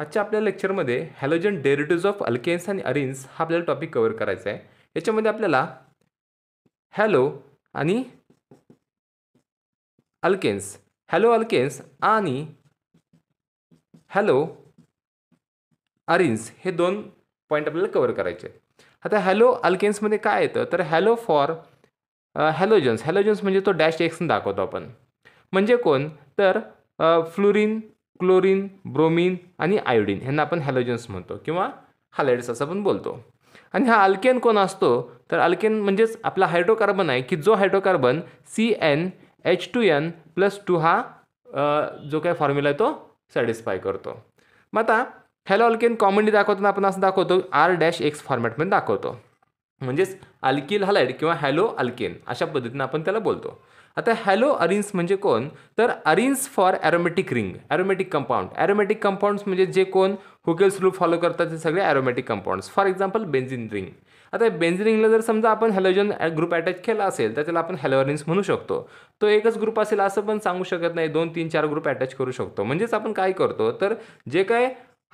आजच्या आपल्या लेक्चरमध्ये हॅलोजन डेरिटिव्ज ऑफ अल्केन्स आणि अरिन्स हा आपल्याला टॉपिक कवर करायचा आहे याच्यामध्ये आपल्याला हॅलो आणि अल्केन्स हॅलो अल्केन्स आणि हॅलो अरिन्स हे दोन पॉईंट आपल्याला कवर करायचे आता हॅलो अल्केन्समध्ये काय येतं तर हॅलो फॉर हॅलोजन्स हॅलोजन्स म्हणजे तो डॅश एक्सन दाखवतो आपण म्हणजे कोण तर फ्लुरिन क्लोरीन ब्रोमीन आणि आयोडीन ह्यांना आपण हॅलोजन्स म्हणतो किंवा हॅलाइड्स असं आपण बोलतो आणि हा अल्केन कोण असतो तर अल्केन म्हणजेच आपला हायड्रोकार्बन आहे की जो hydrocarbon C N H two N plus two हा जो काय फॉर्म्युला आहे तो सॅटिस्फाय करतो मग आता हॅलो अल्केन कॉमनली दाखवताना आपण असं दाखवतो आर डॅश एक्स फॉर्मॅटमध्ये दाखवतो म्हणजेच अल्किल हलाइड किंवा हॅलो अल्केन अशा पद्धतीनं आपण त्याला बोलतो आता हॅलो अरिन्स म्हणजे कोण तर arenes for aromatic ring aromatic compound aromatic compounds म्हणजे जे कोण हुकेल्स रूप फॉलो करतात ते सगळे aromatic compounds for example benzene ring आता बेन्झिन रिंगला जर समजा आपण हॅलोजन ग्रुप अटॅच केला असेल तर त्याला आपण हॅलोअरिन्स म्हणू शकतो तो एकच ग्रुप असेल असं पण सांगू शकत नाही दोन तीन चार ग्रुप अटॅच करू शकतो म्हणजेच आपण काय करतो तर जे काय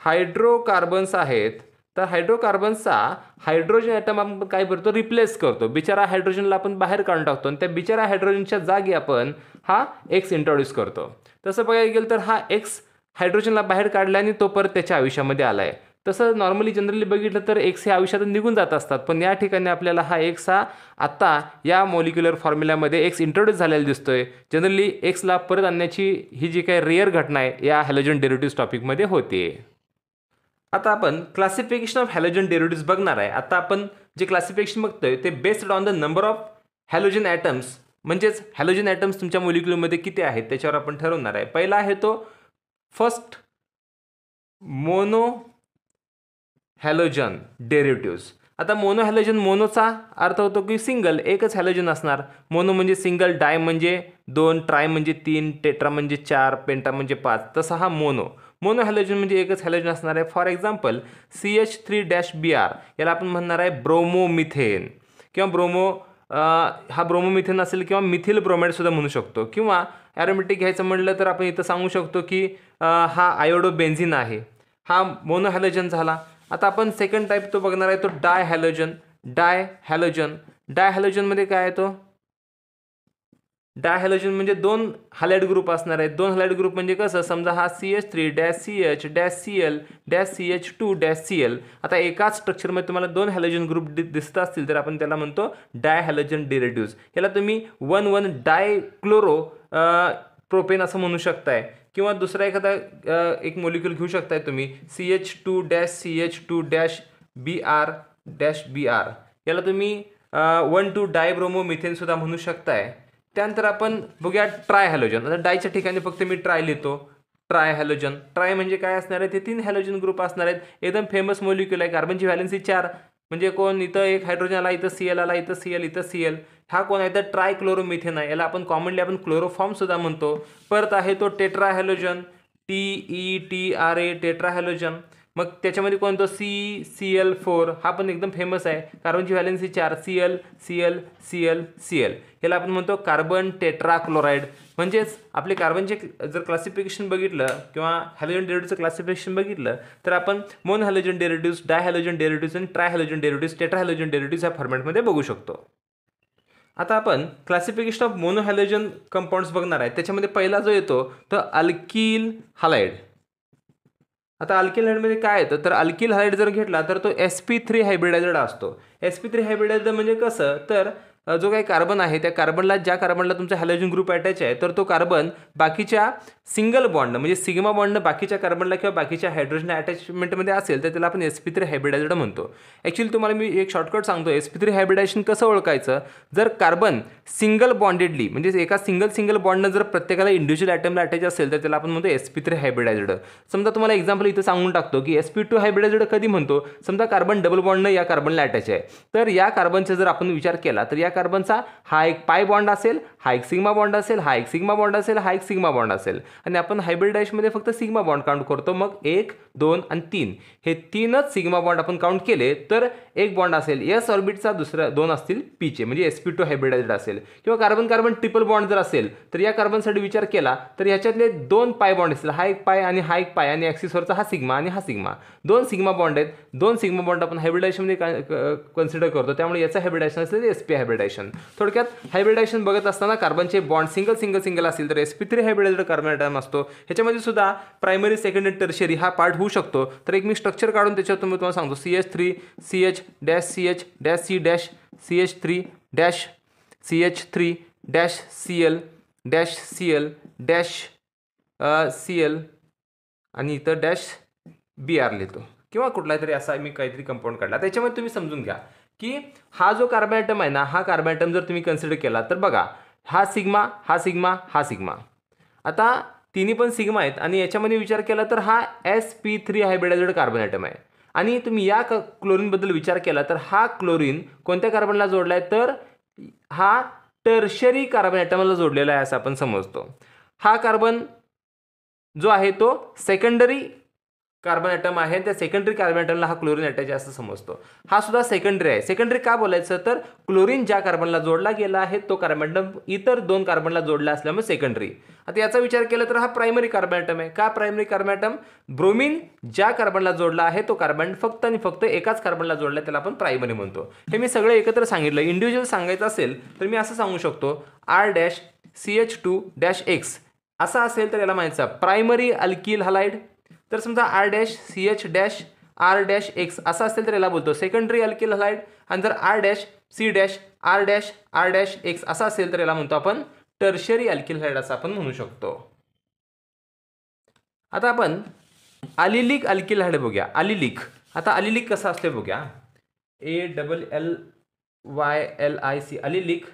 हायड्रोकार्बन्स आहेत तर हायड्रोकार्बन्सचा हायड्रोजन ॲटम आपण काय करतो रिप्लेस करतो बिचारा हायड्रोजनला आपण बाहेर काढून टाकतो आणि त्या बिचारा हायड्रोजनच्या जागी आपण हा एक्स इंट्रोड्यूस करतो तसं बघायला गेलं तर हा एक्स हायड्रोजनला बाहेर काढला आणि तो परत त्याच्या आयुष्यामध्ये आला आहे तसं नॉर्मली जनरली बघितलं तर एक्स हे आयुष्यात निघून जात असतात पण या ठिकाणी आपल्याला हा एक्स हा आत्ता या मॉलिक्युलर फॉर्म्युल्यामध्ये एक्स इंट्रोड्यूस झालेला दिसतोय जनरली एक्सला परत आणण्याची ही जी काही रेअर घटना आहे या हॅलोजन डेरेटिव्ह टॉपिकमध्ये होते आता आपण क्लासिफिकेशन ऑफ हॅलोजन डेरोडिस बघणार आहे आता आपण जे क्लासिफिकेशन बघतोय ते based on the number of halogen atoms म्हणजेच हॅलोजन ॲटम्स तुमच्या मोलिक्युलमध्ये किती आहेत त्याच्यावर आपण ठरवणार आहे पहिला आहे तो फर्स्ट मोनो हॅलोजन डेरिव्हिटिव्स आता मोनो हॅलोजन मोनोचा अर्थ होतो की सिंगल एकच हॅलोजन असणार मोनो म्हणजे सिंगल डाय म्हणजे दोन ट्राय म्हणजे तीन टेट्रा म्हणजे चार पेंटा म्हणजे पाच तसा हा मोनो मोनो हॅलोजन म्हणजे एकच हॅलोजन असणार आहे for example C H three dash B R याला आपण म्हणणार आहे ब्रोमोमिथेन किंवा ब्रोमो हा ब्रोमोमिथेन असेल किंवा मिथिल ब्रोमेटसुद्धा म्हणू शकतो किंवा ॲरोमॅटिक घ्यायचं म्हटलं तर आपण इथं सांगू शकतो की हा आयोडो बेन्झिन आहे हा मोनो हॅलोजन झाला आता आपण सेकंड टाईप तो बघणार आहे तो डाय हॅलोजन डाय हॅलोजन डाय हॅलोजनमध्ये काय आहे तो डाय हॅलोजन म्हणजे दोन हालाइड ग्रुप असणार आहेत दोन हालाइड ग्रुप म्हणजे कसं समजा हा C H three dash C H dash C L dash C H two dash C L आता एकाच स्ट्रक्चरमध्ये तुम्हाला दोन हॅलोजन ग्रुप दि दिसत असतील तर आपण त्याला म्हणतो डाय हॅलोजन डिरेड्यूज याला तुम्ही one one dichloropropane असं म्हणू शकताय किंवा दुसरा एखादा एक मोलिक्युल घेऊ शकताय तुम्ही C H two dash C H two dash B R dash B R याला तुम्ही वन टू डायब्रोमो सुद्धा म्हणू शकताय त्यानंतर आपण बघूया ट्राय हॅलोजन आता डायच्या ठिकाणी फक्त मी ट्राय लिहितो ट्राय हॅलोजन ट्राय म्हणजे काय असणार आहे ते तीन हॅलोजन ग्रुप असणार आहेत एकदम फेमस मोलिक्युल आहे कार्बनची व्हॅलेन्सी चार म्हणजे कोण इथं एक हायड्रोजन आला इथं सी एल आला इथं सी एल इथं सी एल हा कोण आहे तर ट्राय क्लोरोमिथेन आहे याला आपण कॉमनली आपण सुद्धा म्हणतो परत आहे तो tetra halogen T E T R A tetra halogen मग त्याच्यामध्ये कोणतं सी सी एल फोर हा पण एकदम फेमस आहे कार्बनची व्हॅलेन्सी चार C L C L C L C L याला आपण म्हणतो कार्बन टेट्राक्लोराईड म्हणजेच आपले कार्बनचे जर क्लासिफिकेशन बघितलं किंवा हॅलोजन डेरेटिव्हचं क्लासिफिकेशन बघितलं तर आपण मोन हॅलोजन डेरेटिव्स डाय हॅलोजन डेरेटिव्स आणि tri halogen derivatives tetra halogen derivatives या फॉर्मॅटमध्ये बघू शकतो आता आपण क्लासिफिकेशन ऑफ मोनोहॅलोजन कंपाऊंड्स बघणार आहे त्याच्यामध्ये पहिला जो येतो तो अल्किल हालाइड आता अल्किल हायड्रेडमध्ये काय येतं तर अल्किल हायड जर घेतला तर तो एस पी थ्री हायब्रिडायझड असतो एस पी थ्री हायब्रिडायझड म्हणजे कसं तर जो काही कार्बन आहे त्या कार्बनला ज्या कार्बनला तुमचा हॅलोजन ग्रुप अटॅच आहे तर तो कार्बन बाकीच्या सिंगल बॉन्ड म्हणजे सिग्मा बॉन्ड बाकीच्या कार्बनला किंवा बाकीच्या हायड्रोजन अटॅचमेंटमध्ये असेल तर त्याला आपण एस पी थ्री हायब्रिडायझड म्हणतो ॲक्च्युली तुम्हाला मी एक शॉर्टकट सांगतो एस पी थ्री हायब्रिडायझेशन कसं ओळखायचं जर कार्बन सिंगल बॉन्डेडली म्हणजे एका सिंगल सिंगल बॉन्डनं जर प्रत्येकाला इंडिव्हिज्युअल आयटमला अटॅच असेल तर त्याला आपण म्हणतो एस पी थ्री हायब्रिडायझड समजा तुम्हाला एक्झाम्पल इथं सांगून टाकतो की एस पी टू हायब्रिडायझड कधी म्हणतो समजा कार्बन डबल बॉन्डनं या कार्बनला अटॅच आहे तर या कार्बनचा जर आपण विचार केला तर या कार्बनचा हा एक पाय बॉन्ड असेल हा एक सिग्मा बॉन्ड असेल हा एक सिग्मा बॉन्ड असेल हा एक सिग्मा बॉन्ड असेल आणि आपण हायब्रिड मध्ये फक्त सिग्मा बॉन्ड काउंट करतो मग एक दोन आणि तीन हे तीनच सिग्मा बॉन्ड आपण काउंट केले तर एक बॉन्ड असेल एस ऑर्बिटचा दुसरा दोन असतील पीचे म्हणजे एस पी टू हायब्रिडाइज असेल किंवा कार्बन कार्बन ट्रिपल बॉन्ड जर असेल तर या कार्बनसाठी विचार केला तर ह्याच्यातले दोन पाय बॉन्ड असतील हा एक पाय आणि हा एक पाय आणि ॲक्सिसवरचा हा सिग्मा आणि हा सिग्मा दोन सिग्मा बॉन्ड आहेत दोन सिग्मा बॉन्ड आपण हायब्रिडायशनमध्ये कन्सिडर करतो त्यामुळे याचं हायब्रिडायशन असेल एस पी हायब्रिडायशन थोडक्यात हायब्रिडायशन बघत असताना कार्बनचे बॉन्ड सिंगल सिंगल सिंगल असेल तर S P three hybridize carbon atom असतो ह्याच्यामध्ये सुद्धा प्रायमरी सेकंडरी टर्शरी हा पार्ट होऊ शकतो तर एक मी स्ट्रक्चर काढून त्याच्यावर तुम्ही तुम्हाला सांगतो C H three C H dash C H dash C dash C three dash C three dash C dash C dash C आणि इथं डॅश बी आर लिहितो किंवा कुठला तरी असा मी काहीतरी कंपाऊंड काढला त्याच्यामध्ये तुम्ही समजून घ्या की हा जो कार्बन आयटम आहे ना हा कार्बन आयटम जर तुम्ही कन्सिडर केला तर बघा हा सिग्मा हा सिग्मा हा सिग्मा आता तिन्ही पण सिग्मा आहेत आणि याच्यामध्ये विचार केला तर हा S P three hybridized carbon atom आहे आणि तुम्ही या क क्लोरीनबद्दल विचार केला तर हा क्लोरीन कोणत्या कार्बनला जोडला आहे तर हा टर्शरी कार्बन ॲटमला जोडलेला आहे असं आपण समजतो हा कार्बन जो आहे तो सेकंडरी कार्बन ॲटम आहे त्या सेकंडरी कार्बन ॲटमला हा क्लोरीन अटॅच असं समजतो हा सुद्धा सेकंडरी आहे सेकंडरी का बोलायचं तर क्लोरीन ज्या कार्बनला जोडला गेला आहे तो कार्बन ॲटम इतर दोन कार्बनला जोडला असल्यामुळे सेकंडरी आता याचा विचार केला तर हा प्रायमरी कार्बन ॲटम आहे का प्रायमरी कार्बन ॲटम ब्रोमिन ज्या कार्बनला जोडला आहे तो कार्बन फक्त आणि फक्त एकाच कार्बनला जोडला त्याला आपण प्रायमरी म्हणतो हे मी सगळे एकत्र सांगितलं इंडिव्हिज्युअल सांगायचं असेल तर मी असं सांगू शकतो R dash C H two dash X असा असेल तर याला म्हणायचा प्रायमरी अल्किल हलाइड तर समजा R dash C H dash R dash X असा असेल तर याला बोलतो सेकंडरी अल्किल हलाइड आणि जर R dash C dash R dash R dash X असा असेल तर याला म्हणतो आपण टर्शरी अल्किल हलाइड असं आपण म्हणू शकतो आता आपण अलिलिक अल्किल हलाईड बघूया अलिलिक आता अलिलिक कसा असते बघूया A double L Y L I C allylic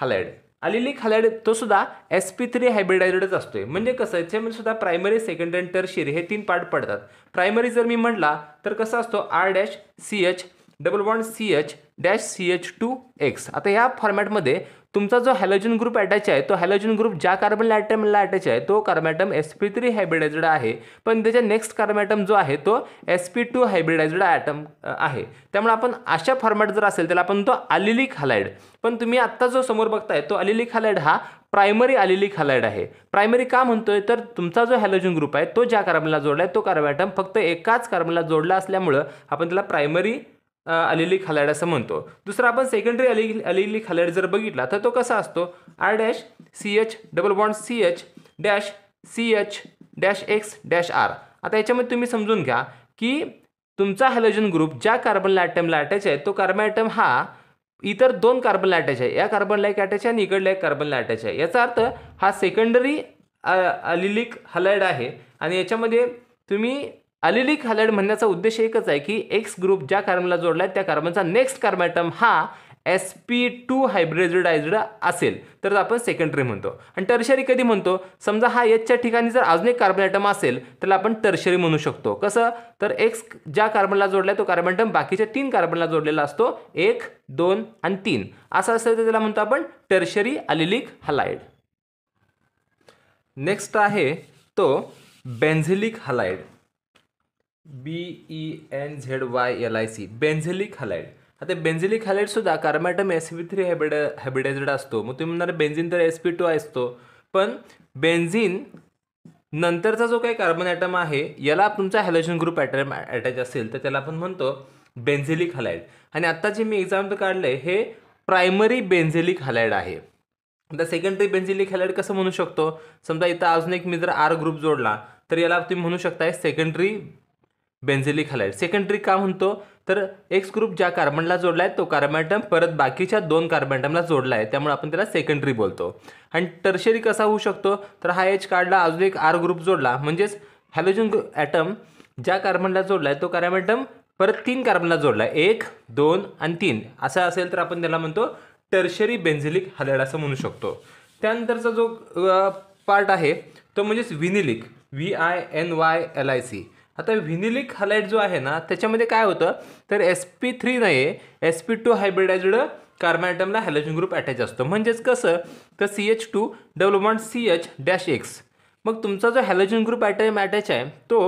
halide आलेली खालाड तो सुद्धा एस पी थ्री हायब्रिडायजडच असतोय म्हणजे कसं याच्यामध्ये सुद्धा प्रायमरी सेकंडरी आणि टर्शियरी हे तीन पार्ट पडतात प्रायमरी जर मी म्हटला तर कसा असतो R dash C H double one C H dash C H two X आता या फॉर्मॅटमध्ये तुमचा जो हॅलोजन ग्रुप अटॅच आहे तो हॅलोजन ग्रुप ज्या कार्बन ॲटमला अटॅच आहे तो carbon atom S P three hybridized आहे पण त्याच्या नेक्स्ट कार्मॅटम जो आहे तो S P two hybridized atom आहे त्यामुळे आपण अशा फॉर्मॅट जर असेल त्याला आपण तो अलिलिक हालाइड पण तुम्ही आत्ता जो समोर बघताय तो अलिलिक हालाइड हा प्रायमरी आलेली खालाइड आहे प्रायमरी का म्हणतोय तर तुमचा जो हॅलोजन ग्रुप आहे तो ज्या कार्बनला जोडला आहे तो कार्बन फक्त एकाच कार्बनला जोडला असल्यामुळं आपण त्याला प्रायमरी अलिलिक खालाड असं म्हणतो दुसरा आपण सेकंडरी अलि अलिलिक खालाड जर बघितला तर तो कसा असतो R dash C H double bond C H dash C H dash X dash R आता याच्यामध्ये तुम्ही समजून घ्या की तुमचा हॅलोजन ग्रुप ज्या कार्बन अटॅच आहे तो कार्बन ॲटम हा इतर दोन कार्बनला अटॅच आहे या कार्बनला एक अटॅच आहे आणि इकडला एक कार्बनला अटॅच आहे याचा अर्थ हा सेकंडरी अलिलिक हलायड आहे आणि याच्यामध्ये तुम्ही अलिलिक हॅलाइड म्हणण्याचा उद्देश एकच आहे की एक्स ग्रुप ज्या कार्बनला जोडला आहे त्या कार्बनचा नेक्स्ट कार्बॅटम हा एस पी टू हायब्रिडायज्ड असेल तर आपण सेकंडरी म्हणतो आणि टर्शरी कधी म्हणतो समजा हा एचच्या ठिकाणी जर अजून एक कार्बन आयटम असेल तर आपण टर्शरी म्हणू शकतो कसं तर एक्स ज्या कार्बनला जोडला तो कार्बन आयटम बाकीच्या तीन कार्बनला जोडलेला असतो एक दोन आणि तीन असं असेल तर त्याला म्हणतो आपण टर्शरी अलिलिक हलाइड नेक्स्ट आहे तो benzylic halide B E N Z Y L I C benzylic halide आता बेन्झेलिक हॅलाईडसुद्धा carbon atom S P three hybrid हॅबिडेटेड असतो मग तुम्ही म्हणणार बेन्झिन तर एस पी टू असतो पण बेन्झिन नंतरचा जो काही कार्बन ॲटम आहे याला तुमचा हॅलोजन ग्रुप ॲटम अटॅच असेल तर त्याला आपण म्हणतो बेन्झेलिक हलाईड आणि आत्ता जे मी एक्झाम्पल काढले हे प्रायमरी बेन्झेलिक हलाईड आहे आता सेकंडरी बेन्झिलिक हॅलाईड कसं म्हणू शकतो समजा इथं अजून एक मी जर आर ग्रुप जोडला तर याला तुम्ही म्हणू शकताय सेकंडरी बेन्झिलिक हलाईड सेकंडरी का म्हणतो तर एक्स ग्रुप ज्या कार्बनला जोडला आहे तो कार्बनॅटम परत बाकीच्या दोन कार्बनॅटमला जोडला आहे त्यामुळे आपण त्याला सेकंडरी बोलतो आणि टर्शरी कसा होऊ शकतो तर हा एच कार्डला अजून एक आर ग्रुप जोडला म्हणजेच हॅलोजन ॲटम ज्या कार्बनला जोडला आहे तो कार्बनॅटम परत तीन कार्बनला जोडला आहे एक दोन आणि तीन असा असेल तर आपण त्याला म्हणतो टर्शरी बेन्झिलिक हलाईड असं म्हणू शकतो त्यानंतरचा जो पार्ट आहे तो म्हणजेच vinylic V I N Y L I C आता व्हिनिलिक हालाईट जो आहे ना त्याच्यामध्ये काय होतं तर एस पी थ्री नाही एस पी टू हायब्रिडायज्ड कार्बनॅटमला हॅलोजन ग्रुप अटॅच असतो म्हणजेच कसं तर C H two development C H dash X मग तुमचा जो हॅलोजन ग्रुप ॲटम अटॅच आहे तो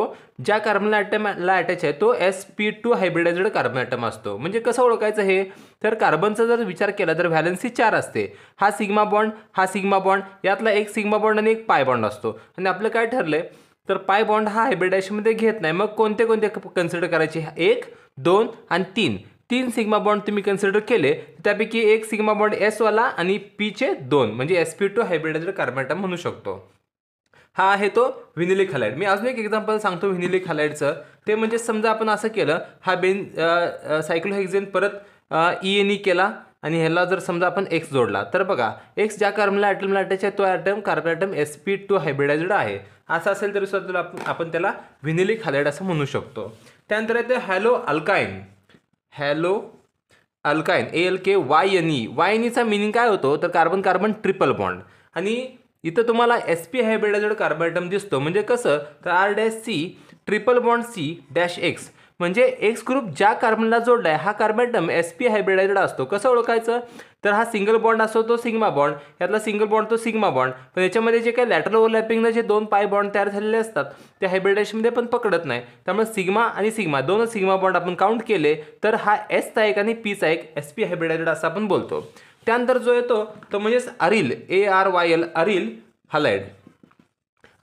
ज्या कार्बन ॲटमला अटॅच आहे तो S P two hybridized carbon atom असतो म्हणजे कसं ओळखायचं हे तर कार्बनचा जर विचार केला तर व्हॅलन्सी चार असते हा सिग्मा बॉन्ड हा सिग्मा बॉन्ड यातला एक सिग्मा बॉन्ड आणि एक पाय बॉन्ड असतो आणि आपलं काय ठरलं आहे तर पाय बॉन्ड हा हायब्रिडायशनमध्ये घेत नाही मग कोणते कोणते कन्सिडर करायचे एक दोन आणि तीन तीन सिग्मा बॉन्ड तुम्ही कन्सिडर केले त्यापैकी एक सिग्मा बॉन्ड एसवाला आणि पीचे दोन म्हणजे S P two hybridizer carbon atom म्हणू शकतो हा आहे तो व्हिनिलिक हलाईड मी अजून एक एक्झाम्पल सांगतो व्हिनिलिक हलाईडचं ते म्हणजे समजा आपण असं केलं हा बेन सायक्लोहेक्झेन परत ई एन ई केला आणि ह्याला जर समजा आपण एक्स जोडला तर बघा एक्स ज्या कार्बनला ॲटमला अटॅच आहे तो atom carbon atom S P two hybridized आहे असं असेल तरी सुद्धा आपण त्याला व्हिनिलिक हायलाइड असं म्हणू शकतो त्यानंतर येते halo alkyne halo alkyne A L K Y N E Y N ईचा मिनिंग काय होतो तर कार्बन कार्बन ट्रिपल बॉन्ड आणि इथं तुम्हाला S P hybridized carbon atom दिसतो म्हणजे कसं तर R dash C triple bond C dash X म्हणजे एक्स ग्रुप ज्या कार्बनला जोडला आहे हा कार्बन एस पी हायब्रिडाइज असतो कसं ओळखायचं तर हा सिंगल बॉन्ड असतो तो सिग्मा बॉन्ड यातला सिंगल बॉन्ड तो सिग्मा बॉन्ड पण याच्यामध्ये जे काही लॅटरल ओव्हरलॅपिंगनं जे दोन पाय बॉन्ड तयार झालेले असतात ते हायब्रिडाइजमध्ये पण पकडत नाही त्यामुळे सिग्मा आणि सिग्मा दोनच सिग्मा बॉन्ड आपण काउंट केले तर हा एसचा एक आणि पीचा एक एस पी हायब्रिडाइज असा आपण बोलतो त्यानंतर जो येतो तो म्हणजेच aryl A R Y L aryl halide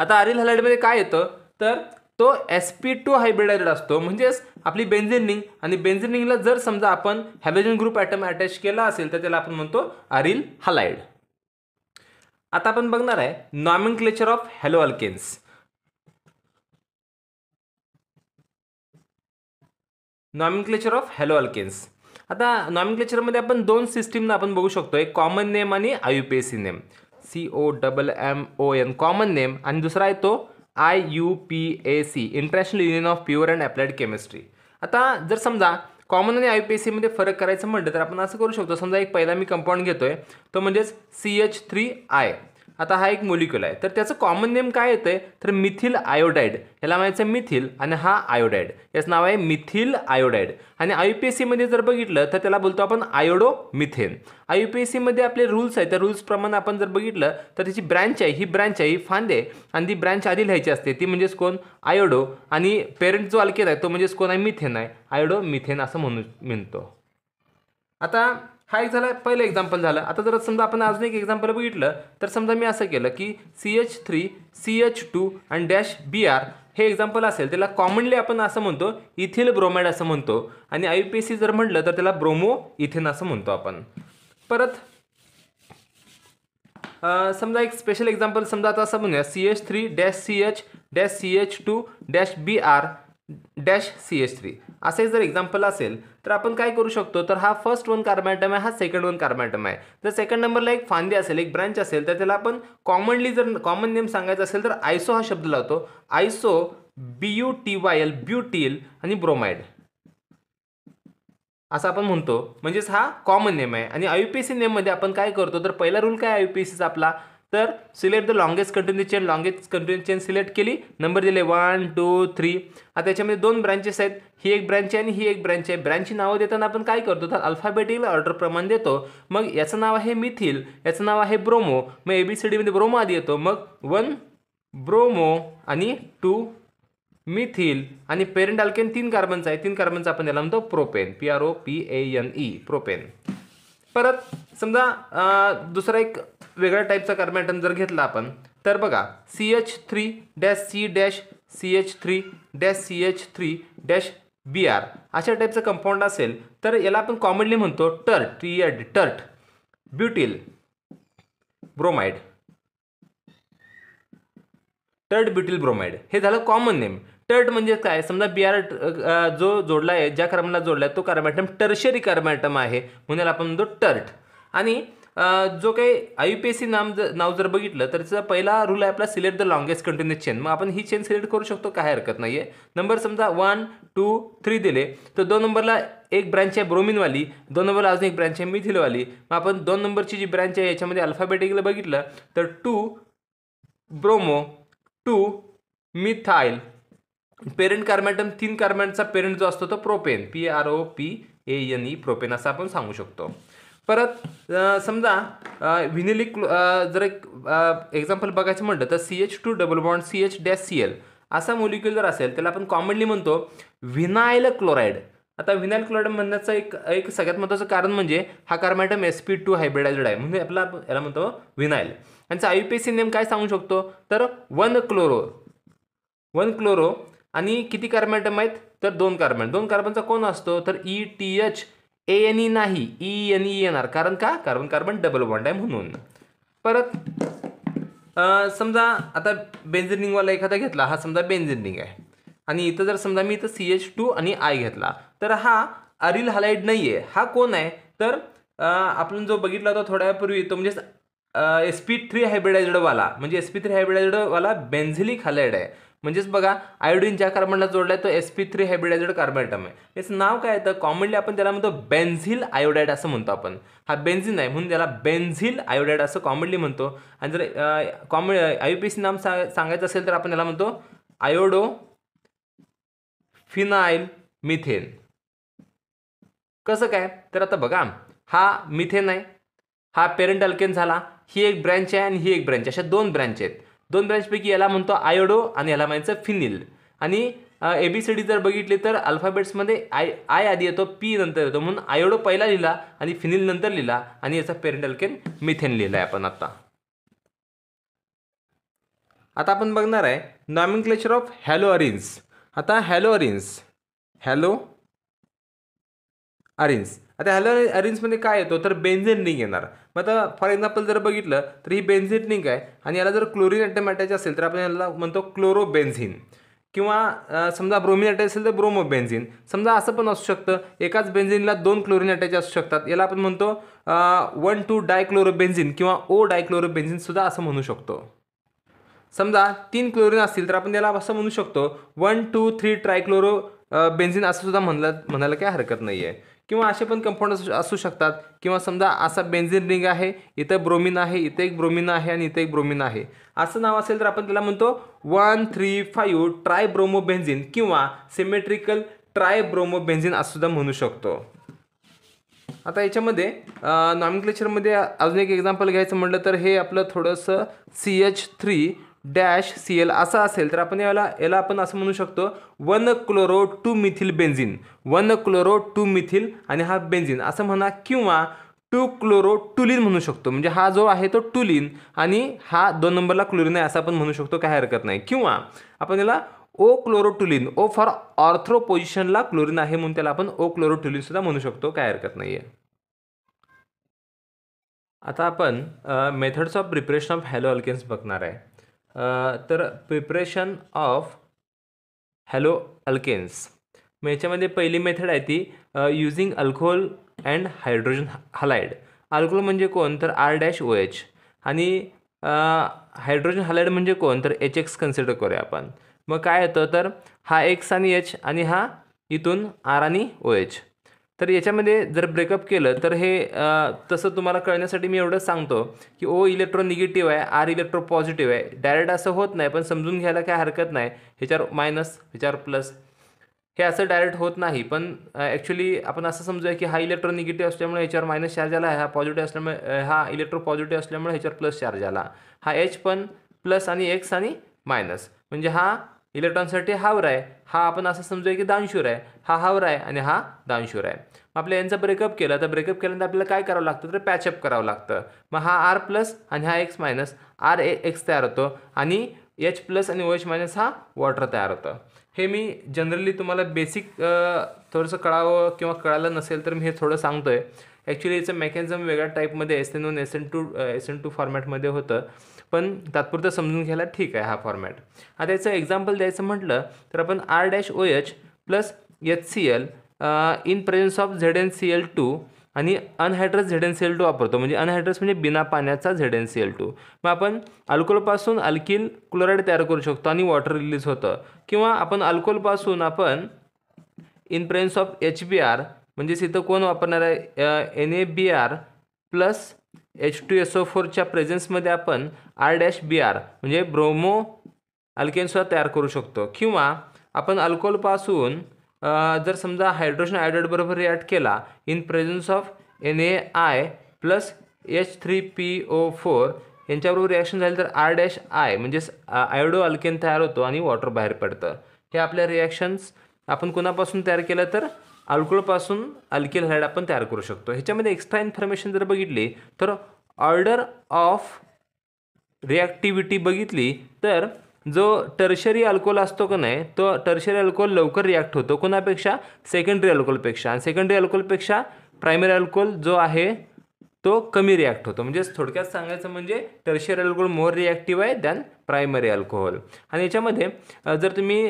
आता अरिल हलाइडमध्ये काय येतं तर तो एस पी टू हायब्रिडायडेड असतो म्हणजेच आपली बेन्झिन रिंग आणि बेन्झिन रिंगला जर समजा आपण हॅलोजन ग्रुप ॲटम अटॅच केला असेल तर त्याला आपण म्हणतो अरिल हलाइड आता आपण बघणार आहे nomenclature of hello alkanes nomenclature of hello alkanes आता नॉमिन क्लेचरमध्ये आपण दोन सिस्टीम आपण बघू शकतो एक कॉमन नेम आणि I U P S C name C O double M O N common name आणि दुसरा आहे तो I U P A C International Union of Pure and Applied Chemistry आता जर समजा कॉमन आणि आय पी एस सीमध्ये फरक करायचं म्हटलं तर आपण असं करू शकतो समजा एक पहिला मी कंपाऊंड घेतो आहे तो म्हणजेच सी एच थ्री आय आता हा एक मोलिक्युल आहे तर त्याचं कॉमन नेम काय येतं आहे तर मिथिल आयोडाईड ह्याला म्हणायचं मिथिल आणि हा आयोडाईड याचं नाव आहे मिथिल आयोडाईड आणि आय पी एस सीमध्ये जर बघितलं तर त्याला बोलतो आपण iodo methane I P S सीमध्ये आपले रूल्स आहेत त्या रूल्सप्रमाणे आपण जर बघितलं तर त्याची ब्रँच आहे ही ब्रँच आहे ही फांदे आणि ती ब्रँच आधी लिहायची असते ती म्हणजेच कोण आयोडो आणि पेरेंट जो अल्केन आहे तो म्हणजेच कोण आहे मिथेन आहे आयोडो मिथेन असं म्हणू म्हणतो आता हा एक झाला पहिलं एक्झाम्पल झालं आता जर समजा आपण अजून एक एक्झाम्पल बघितलं तर समजा मी असं केलं की C H three C H two आणि डॅश बी आर हे एक्झाम्पल असेल त्याला कॉमनली आपण असं म्हणतो इथिल ब्रोमाइड असं म्हणतो आणि आय पी एस सी जर म्हटलं तर त्याला ब्रोमो इथेन असं म्हणतो आपण परत समजा एक स्पेशल एक्झाम्पल समजा आता असं म्हणूया C H three dash C H dash C H two dash B R dash C H three असे जर एक्झाम्पल असेल तर आपण काय करू शकतो तर हा फर्स्ट वन कार्बॅटम आहे हा सेकंड वन कार्बॅटम आहे जर सेकंड नंबरला एक फांदी असेल एक ब्रँच असेल तर त्याला आपण कॉमनली जर कॉमन नेम सांगायचा असेल तर आयसो हा शब्द लावतो iso B U T Y L आणि ब्रोमाइड असं आपण म्हणतो म्हणजेच हा कॉमन नेम आहे आणि I U P S C नेममध्ये आपण काय करतो तर पहिला रूल काय आय यू पी एस सीचा आपला तर select the longest continue chain longest continue chain select केली नंबर दिले वन टू थ्री आता त्याच्यामध्ये दोन ब्रँचेस आहेत ही एक ब्रँच आहे आणि ही एक ब्रँच आहे ब्रँचची नावं देताना आपण काय करतो तर अल्फाबेटिकल ऑर्डर प्रमाण देतो मग याचं नाव आहे मिथिल याचं नाव आहे ब्रोमो मग ए बी सी डीमध्ये ब्रोमो आधी येतो मग वन ब्रोमो आणि टू मिथिल आणि पेरेंट अल्केन तीन कार्बनचा आहे तीन कार्बनचा आपण याला म्हणतो propane P R O P A N E propane परत समजा दुसरा एक वेगळ्या टाईपचा कार्बन जर घेतला आपण तर बघा C H three dash C dash C H three dash C H three dash B R अशा टाईपचं कंपाऊंड असेल तर याला आपण कॉमनली म्हणतो टर्ट टी एड tert butyl bromide tert butyl bromide हे झालं कॉमन नेम टर्ट म्हणजे काय समजा बी आर जो जोडला आहे ज्या कार्बनला जोडला आहे तो कार्बॅटम टर्शरी कार्बॅटम आहे म्हणून आपण म्हणतो टर्ट आणि जो काही I U P S C नाम जर नाव जर बघितलं तर त्याचा पहिला रूल आहे आपला select the longest continuous chain मग आपण ही चेन सिलेक्ट करू शकतो काय हरकत नाही आहे नंबर समजा वन टू थ्री दिले तर दोन नंबरला एक ब्रँच आहे ब्रोमिनवाली दोन नंबरला अजून एक ब्रँच आहे मिथिलवाली मग आपण दोन नंबरची जी ब्रँच आहे याच्यामध्ये अल्फाबेटिकला बघितलं तर two bromo two methyl parent carbon atom then कार्बॅटचा पेरेंट जो असतो तो propane P R O P A N E propane असं आपण सांगू शकतो परत समजा व्हिनिलिक जर एक एक्झाम्पल बघायचं म्हटलं तर C H two double bond C H dash C L असा मोलिक्यूल जर असेल त्याला आपण कॉमनली म्हणतो व्हिनायल क्लोराईड आता विनाइल क्लोराईड म्हणण्याचं एक एक सगळ्यात महत्त्वाचं कारण म्हणजे हा carbon atom S P two hybridized आहे म्हणजे आपला याला म्हणतो व्हिनायल यांचा आय पी सी नेम काय सांगू शकतो तर वन क्लोरो वन क्लोरो आणि किती कार्बन आहेत तर दोन कार्बन दोन कार्बनचा कोण असतो तर E T H A N E नाही ई एन ई येणार कारण का कार्बन कार्बन डबल बॉन्ड आहे म्हणून परत समजा आता बेंझिनिंगवाला एखादा घेतला हा समजा बेंझिनिंग आहे आणि इथं जर समजा मी इथं सी एच टू आणि आय घेतला तर हा अरिल हालाईड नाही आहे हा कोण आहे तर आपण जो बघितला होता थोड्यापूर्वी तो म्हणजे एस पी थ्री हायब्रिडायजडवाला म्हणजे एस पी थ्री हायब्रिडायजडवाला बेन्झिलिक हालाईड आहे म्हणजेच बघा आयोडीन ज्या कार्बनला जोडला आहे तो S P three hybridized carbon atom आहे याचं नाव काय येतं कॉमनली आपण त्याला म्हणतो बेन्झिल आयोडाईड असं म्हणतो आपण हा बेन्झिन आहे म्हणून त्याला बेन्झिल आयोडाईड असं कॉमनली म्हणतो आणि जर कॉमन आय पी नाम सांगायचं असेल तर आपण त्याला म्हणतो आयोडो फिनाईल मिथेन कसं काय तर आता बघा हा मिथेन आहे हा पेरेंट अल्केन झाला ही एक ब्रँच आहे आणि ही एक ब्रँच अशा दोन ब्रँच आहेत दोन ब्रँचपैकी याला म्हणतो आयोडो आणि याला म्हणायचं फिनिल आणि ए बी सी डी जर बघितली तर अल्फाबेट्समध्ये आय आय आधी येतो पी नंतर येतो म्हणून आयोडो पहिला लिहिला आणि फिनिल नंतर लिहिला आणि याचा केन मिथेन लिहिला आहे आपण आता आता आपण बघणार आहे nomenclature of haloarenes आता हॅलो अरिन्स हॅलो अरिन्स आता हॅलो अरेंजमध्ये काय येतो तर बेन्झेन रिंग येणार मग आता फॉर एक्झाम्पल जर बघितलं तर ही बेन्झेन रिंग आहे आणि याला जर क्लोरीन ॲटम असेल तर आपण याला म्हणतो क्लोरोबेन्झिन किंवा समजा ब्रोमिन अटॅच असेल तर ब्रोमो बेन्झिन समजा असं पण असू शकतं एकाच बेन्झिनला दोन क्लोरीन अटॅच असू शकतात याला आपण म्हणतो वन टू डायक्लोरोबेन्झिन किंवा ओ सुद्धा असं म्हणू शकतो समजा तीन क्लोरीन असतील तर आपण याला असं म्हणू शकतो one two three trichloro benzene असं सुद्धा म्हणलं म्हणायला काही हरकत नाही आहे किंवा असे पण कंपाऊंड असू शकतात किंवा समजा असा बेन्झिन रिंग आहे इथं ब्रोमिन आहे इथे एक ब्रोमिन आहे आणि इथे एक ब्रोमिन आहे असं नाव असेल तर आपण त्याला म्हणतो one three five tribromobenzene किंवा सिमेट्रिकल ट्राय ब्रोमोबेन्झिन असं सुद्धा म्हणू शकतो आता याच्यामध्ये नॉमिक्लेचरमध्ये अजून एक एक्झाम्पल घ्यायचं म्हटलं तर हे आपलं थोडंसं C H three dash C L असा असेल तर आपण याला याला आपण असं म्हणू शकतो one chloro two methyl benzene one chloro two methyl आणि हा बेन्झिन असं म्हणा किंवा टू क्लोरो टुलिन म्हणू शकतो म्हणजे हा जो आहे तो टुलिन आणि हा दोन नंबरला क्लोरिन आहे असं आपण म्हणू शकतो काही हरकत नाही किंवा आपण याला O chlorotoluene O for ortho पोझिशनला क्लोरिन आहे म्हणून त्याला आपण ओ क्लोरोटुलिन सुद्धा म्हणू शकतो काय हरकत नाही आहे आता आपण methods of preparation of hello haloalkanes बघणार आहे तर प्रिपरेशन ऑफ हॅलो अल्केन्स मग याच्यामध्ये पहिली मेथड आहे ती using alcohol and hydrogen halide alcohol म्हणजे कोण तर आर डॅश ओ एच आणि हायड्रोजन हलायड म्हणजे कोण तर एच एक्स कन्सिडर करूया आपण मग काय होतं तर हा एक्स आणि एच आणि हा इथून आर आणि ओ एच तर याच्यामध्ये जर ब्रेकअप केलं तर हे तसं तुम्हाला कळण्यासाठी मी एवढंच सांगतो की ओ इलेक्ट्रॉन निगेटिव्ह आहे आर इलेक्ट्रो पॉझिटिव्ह आहे डायरेक्ट असं होत नाही पण समजून घ्यायला काय हरकत नाही ह्याच्यावर मायनस ह्याच्यावर प्लस हे असं डायरेक्ट होत नाही पण ॲक्च्युली आपण असं समजूया की हा इलेक्ट्रॉन निगेटिव्ह असल्यामुळे ह्याच्यावर मायनस चार्ज आला हा पॉझिटिव्ह असल्यामुळे हा इलेक्ट्रो पॉझिटिव्ह असल्यामुळे ह्याच्यावर प्लस चार्ज आला हा एच पण प्लस आणि एक्स आणि मायनस म्हणजे हा इलेक्ट्रॉनसाठी हावर आहे हा आपण असं समजूया की दानशूर आहे हा हावर आहे आणि हा दानशूर आहे मग आपल्या यांचा ब्रेकअप केला तर ब्रेकअप केल्यानंतर आपल्याला काय करावं लागतं तर पॅचअप करावं लागतं मग हा आर प्लस आणि हा X minus R A X तयार होतो आणि एच प्लस आणि ओ एच मायनस हा वॉटर तयार होतं हे मी जनरली तुम्हाला बेसिक थोडंसं कळावं किंवा कळालं नसेल तर मी हे थोडं सांगतो आहे ॲक्च्युली याचं मेकॅनिझम वेगळ्या टाईपमध्ये S N one S N two S N two फॉर्मॅटमध्ये होतं पण तात्पुरतं समजून घ्यायला ठीक आहे हा फॉर्मॅट आता याचं एक्झाम्पल द्यायचं म्हटलं तर आपण R dash O H plus H C L in presence of Z N C L two आणि anhydrous Z N C L two वापरतो म्हणजे अनहायड्रस म्हणजे बिना पाण्याचा Z N C L two मग आपण अल्कोहोलपासून अल्किल क्लोराईड तयार करू शकतो आणि वॉटर रिलीज होतं किंवा आपण अल्कोलपासून आपण in presence of H B R म्हणजेच इथं कोण वापरणार आहे N A B R plus H two S O फोरच्या प्रेझेन्समध्ये आपण आर डॅश बी आर म्हणजे ब्रोमो अल्केनसुद्धा तयार करू शकतो किंवा आपण अल्कोलपासून जर समजा हायड्रोजन आयोडाईड बरोबर रिॲक्ट केला in presence of N A I plus H three P O four यांच्याबरोबर रिॲक्शन झाली तर आर डॅश आय म्हणजेच आयडो अल्केन तयार होतो आणि वॉटर बाहेर पडतं हे आपल्या रिॲक्शन्स आपण कोणापासून तयार केलं तर अल्कोलपासून अल्किल हायड आपण तयार करू शकतो ह्याच्यामध्ये एक्स्ट्रा इन्फॉर्मेशन जर बघितली तर ऑर्डर ऑफ रिॲक्टिव्हिटी बघितली तर जो टर्शरी अल्कोहोल असतो का नाही तो टर्शरी अल्कोहोल लवकर रिॲक्ट होतो कोणापेक्षा सेकंडरी अल्कोहोलपेक्षा आणि सेकंडरी अल्कोहोलपेक्षा प्रायमरी अल्कोहोल जो आहे तो कमी रिॲक्ट होतो म्हणजेच थोडक्यात सांगायचं म्हणजे टर्शियर अल्कोहोल मोर रिॲक्टिव्ह आहे दॅन प्रायमरी अल्कोहोल आणि याच्यामध्ये जर तुम्ही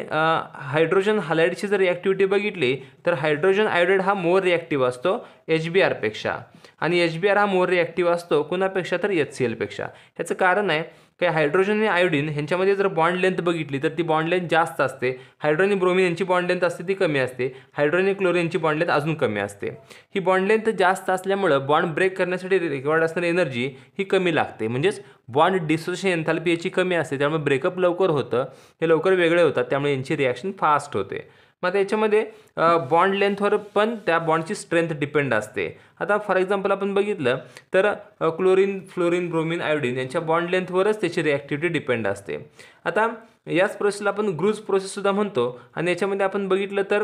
हायड्रोजन हालाइडची जर रिॲक्टिव्हिटी बघितली तर हायड्रोजन आयोडाईड हा मोर रिॲक्टिव्ह असतो एच बी आरपेक्षा आणि एच बी आर हा मोर रिॲक्टिव्ह असतो कुणापेक्षा तर एच सी एलपेक्षा ह्याचं कारण आहे काही हायड्रोजन आणि आयोडीन ह्यांच्यामध्ये जर बॉन्ड लेंथ बघितली तर ती बॉन्ड लेंथ जास्त असते हायड्रोजन ब्रोमिन यांची बॉन्ड लेंथ असते ती कमी असते हायड्रोजन क्लोरिन यांची बॉन्ड लेंथ अजून कमी असते ही बॉन्ड लेंथ जास्त असल्यामुळं बॉन्ड ब्रेक करण्यासाठी रिक्वायर्ड असणारी एनर्जी ही कमी लागते म्हणजेच बॉन्ड डिसोसिएशन एन्थॅल्पी याची कमी असते त्यामुळे ब्रेकअप लवकर होतं हे लवकर वेगळे होतात त्यामुळे यांची रिॲक्शन फास्ट होते मग याच्यामध्ये बॉन्ड लेंथवर पण त्या बॉन्डची स्ट्रेंथ डिपेंड असते आता फॉर एक्झाम्पल आपण बघितलं तर क्लोरीन फ्लोरीन ब्रोमिन आयोडीन यांच्या बॉन्ड लेंथवरच त्याची रिॲक्टिव्हिटी डिपेंड असते आता याच प्रोसेसला आपण ग्रुज प्रोसेससुद्धा म्हणतो आणि याच्यामध्ये आपण बघितलं तर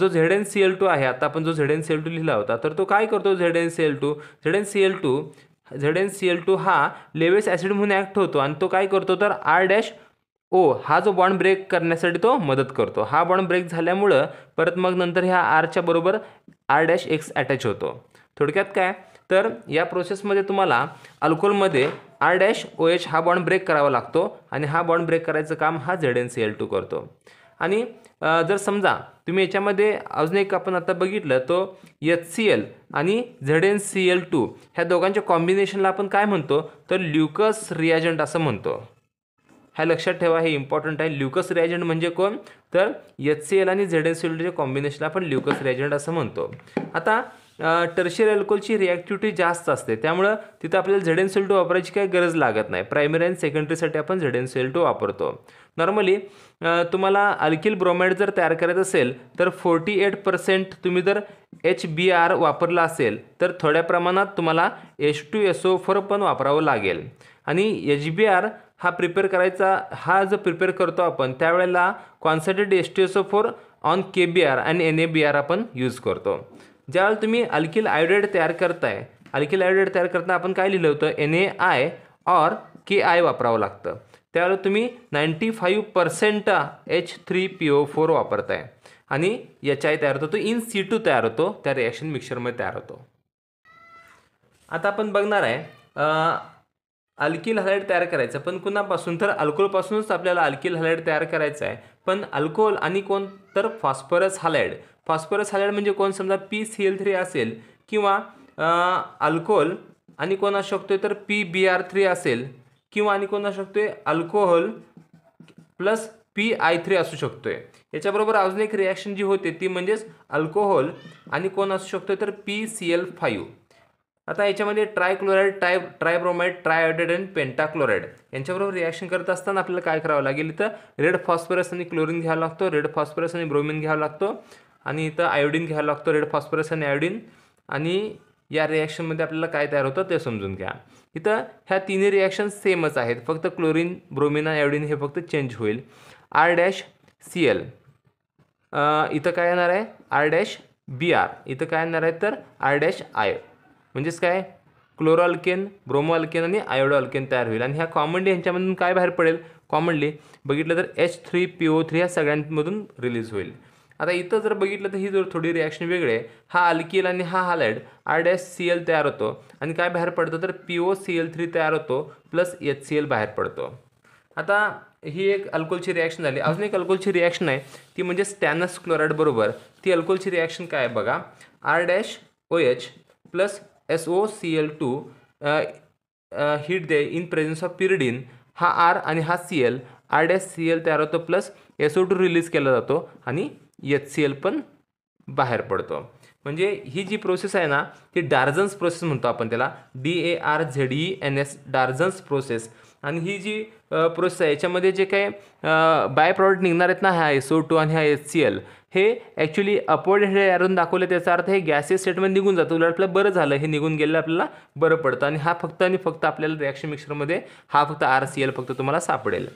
जो Z N C L two आहे आता आपण जो Z N C L two लिहिला होता तर तो काय करतो Z N C L two Z N C L two Z N C L two हा लेवेस ॲसिड म्हणून ॲक्ट होतो आणि तो काय करतो तर आर डॅश ओ हा जो बॉन्ड ब्रेक करण्यासाठी तो मदत करतो हा बॉन्ड ब्रेक झाल्यामुळं परत मग नंतर ह्या आरच्या बरोबर आर डॅश एक्स अटॅच होतो थोडक्यात काय तर या प्रोसेसमध्ये तुम्हाला अल्कोलमध्ये आर डॅश ओ एच हा बॉन्ड ब्रेक करावा लागतो आणि हा बॉन्ड ब्रेक करायचं काम हा Z N C L two करतो आणि जर समजा तुम्ही याच्यामध्ये अजून एक आपण आता बघितलं तो एच सी एल आणि Z N C L two ह्या दोघांच्या कॉम्बिनेशनला आपण काय म्हणतो तर ल्युकस रियाजंट असं म्हणतो ह्या लक्षात ठेवा हे इम्पॉर्टंट आहे ल्युकस रॅजंट म्हणजे कोण तर एच सी एल आणि झेड एन सी कॉम्बिनेशनला आपण ल्युकस रॅजंट असं म्हणतो आता टर्शियर अल्कोहोलची रिॲक्टिव्हिटी जास्त असते त्यामुळं तिथं आपल्याला झेड एन एल टू वापरायची काही गरज लागत नाही प्रायमरी आणि सेकंडरीसाठी आपण झेड एन टू वापरतो नॉर्मली तुम्हाला अल्किल ब्रोमाइड जर तयार करायचं असेल तर फोर्टी एट पर्सेंट तुम्ही जर एच बी आर वापरला असेल तर थोड्या प्रमाणात तुम्हाला एच टू एस फोर पण वापरावं लागेल आणि एच बी आर हा प्रिपेअर करायचा हा जो प्रिपेअर करतो आपण त्यावेळेला concentrated S T S four on K B R आणि एन ए बी आर आपण यूज करतो ज्यावेळेला तुम्ही अल्किल आयोडाइड तयार करताय अल्किल आयोडाइड तयार करताना आपण काय लिहिलं होतं N A I or K I वापरावं लागतं त्यावेळेला तुम्ही ninety five percent H three P O four वापरताय आणि एच आय तयार होतो तो इन सी टू तयार होतो त्या रिॲक्शन मिक्सरमध्ये तयार होतो आता आपण बघणार आहे अल्किल हलाईड तयार करायचं पण कुणापासून तर अल्कोलपासूनच आपल्याला अल्किल हलाईड तयार करायचं आहे पण अल्कोहोल आणि कोण तर फॉस्फरस हलाईड फॉस्फरस हलाईड म्हणजे कोण समजा पी सी एल थ्री असेल किंवा अल्कोहोल आणि कोण असू शकतो तर पी बी आर थ्री असेल किंवा आणि कोण असू शकतो alcohol plus P I three असू शकतो आहे याच्याबरोबर अजून एक रिॲक्शन जी होते ती म्हणजेच अल्कोहोल आणि कोण असू शकतो तर पी सी एल फाईव्ह आता याच्यामध्ये ट्रायक्लोराईड ट्राय ट्रायब्रोमाइड ट्रायोडेड आणि पेंटाक्लोराईड यांच्याबरोबर रिॲक्शन करत असताना आपल्याला काय करावं लागेल इथं रेड फॉस्फरस आणि क्लोरीन घ्यावा लागतो रेड फॉस्फरस आणि ब्रोमिन घ्यावा लागतो आणि इथं आयोडीन घ्यावा लागतो रेड फॉस्फरस आणि आयोडीन आणि या रिॲक्शनमध्ये आपल्याला काय तयार होतं ते समजून घ्या इथं ह्या तिन्ही रिॲक्शन सेमच आहेत फक्त क्लोरीन ब्रोमिन आणि आयोडीन हे फक्त चेंज होईल आर डॅश सी एल इथं काय येणार आहे आर डॅश बी आर इथं काय येणार आहे तर आर डॅश आय म्हणजेच काय क्लोरोअल्केन ब्रोमोअल्केन आणि अल्केन तयार होईल आणि ह्या कॉमनली यांच्यामधून काय बाहेर पडेल कॉमनली बघितलं तर H three P O three ह्या सगळ्यांमधून रिलीज होईल आता इथं जर बघितलं तर ही जर थोडी रिॲक्शन वेगळी आहे हा अल्किल आणि हा halide R dash C L तयार होतो आणि काय बाहेर पडतं तर P O C L three तयार होतो प्लस एच सी एल बाहेर पडतो आता ही एक अल्कोलची रिॲक्शन झाली अजून एक अल्कोलची रिॲक्शन आहे ती म्हणजे स्टॅनस क्लोराईड बरोबर ती अल्कोलची रिॲक्शन काय बघा R dash O H plus S O C L two heat दे इन प्रेझेन्स ऑफ पिरिडीन हा आर आणि हा C L R dash C L तयार होतो plus S O two release केला जातो आणि एच सी एल पण बाहेर पडतो म्हणजे ही जी प्रोसेस आहे ना ती डार्झन्स प्रोसेस म्हणतो आपण त्याला D A R Z E N S Darzens process आणि ही जी प्रोसेस आहे याच्यामध्ये जे काही बाय प्रॉडक्ट निघणार आहेत ना हा एस ओ टू आणि हा एच सी एल हे ॲक्च्युली अपवर्ड हे ॲरोन दाखवले त्याचा अर्थ हे गॅसेस सेटमध्ये निघून जातं उलट आपलं बरं झालं हे निघून गेलेलं आपल्याला बरं पडतं आणि हा फक्त आणि फक्त आपल्याला रिॲक्शन मिक्सरमध्ये हा फक्त आर सी एल फक्त तुम्हाला सापडेल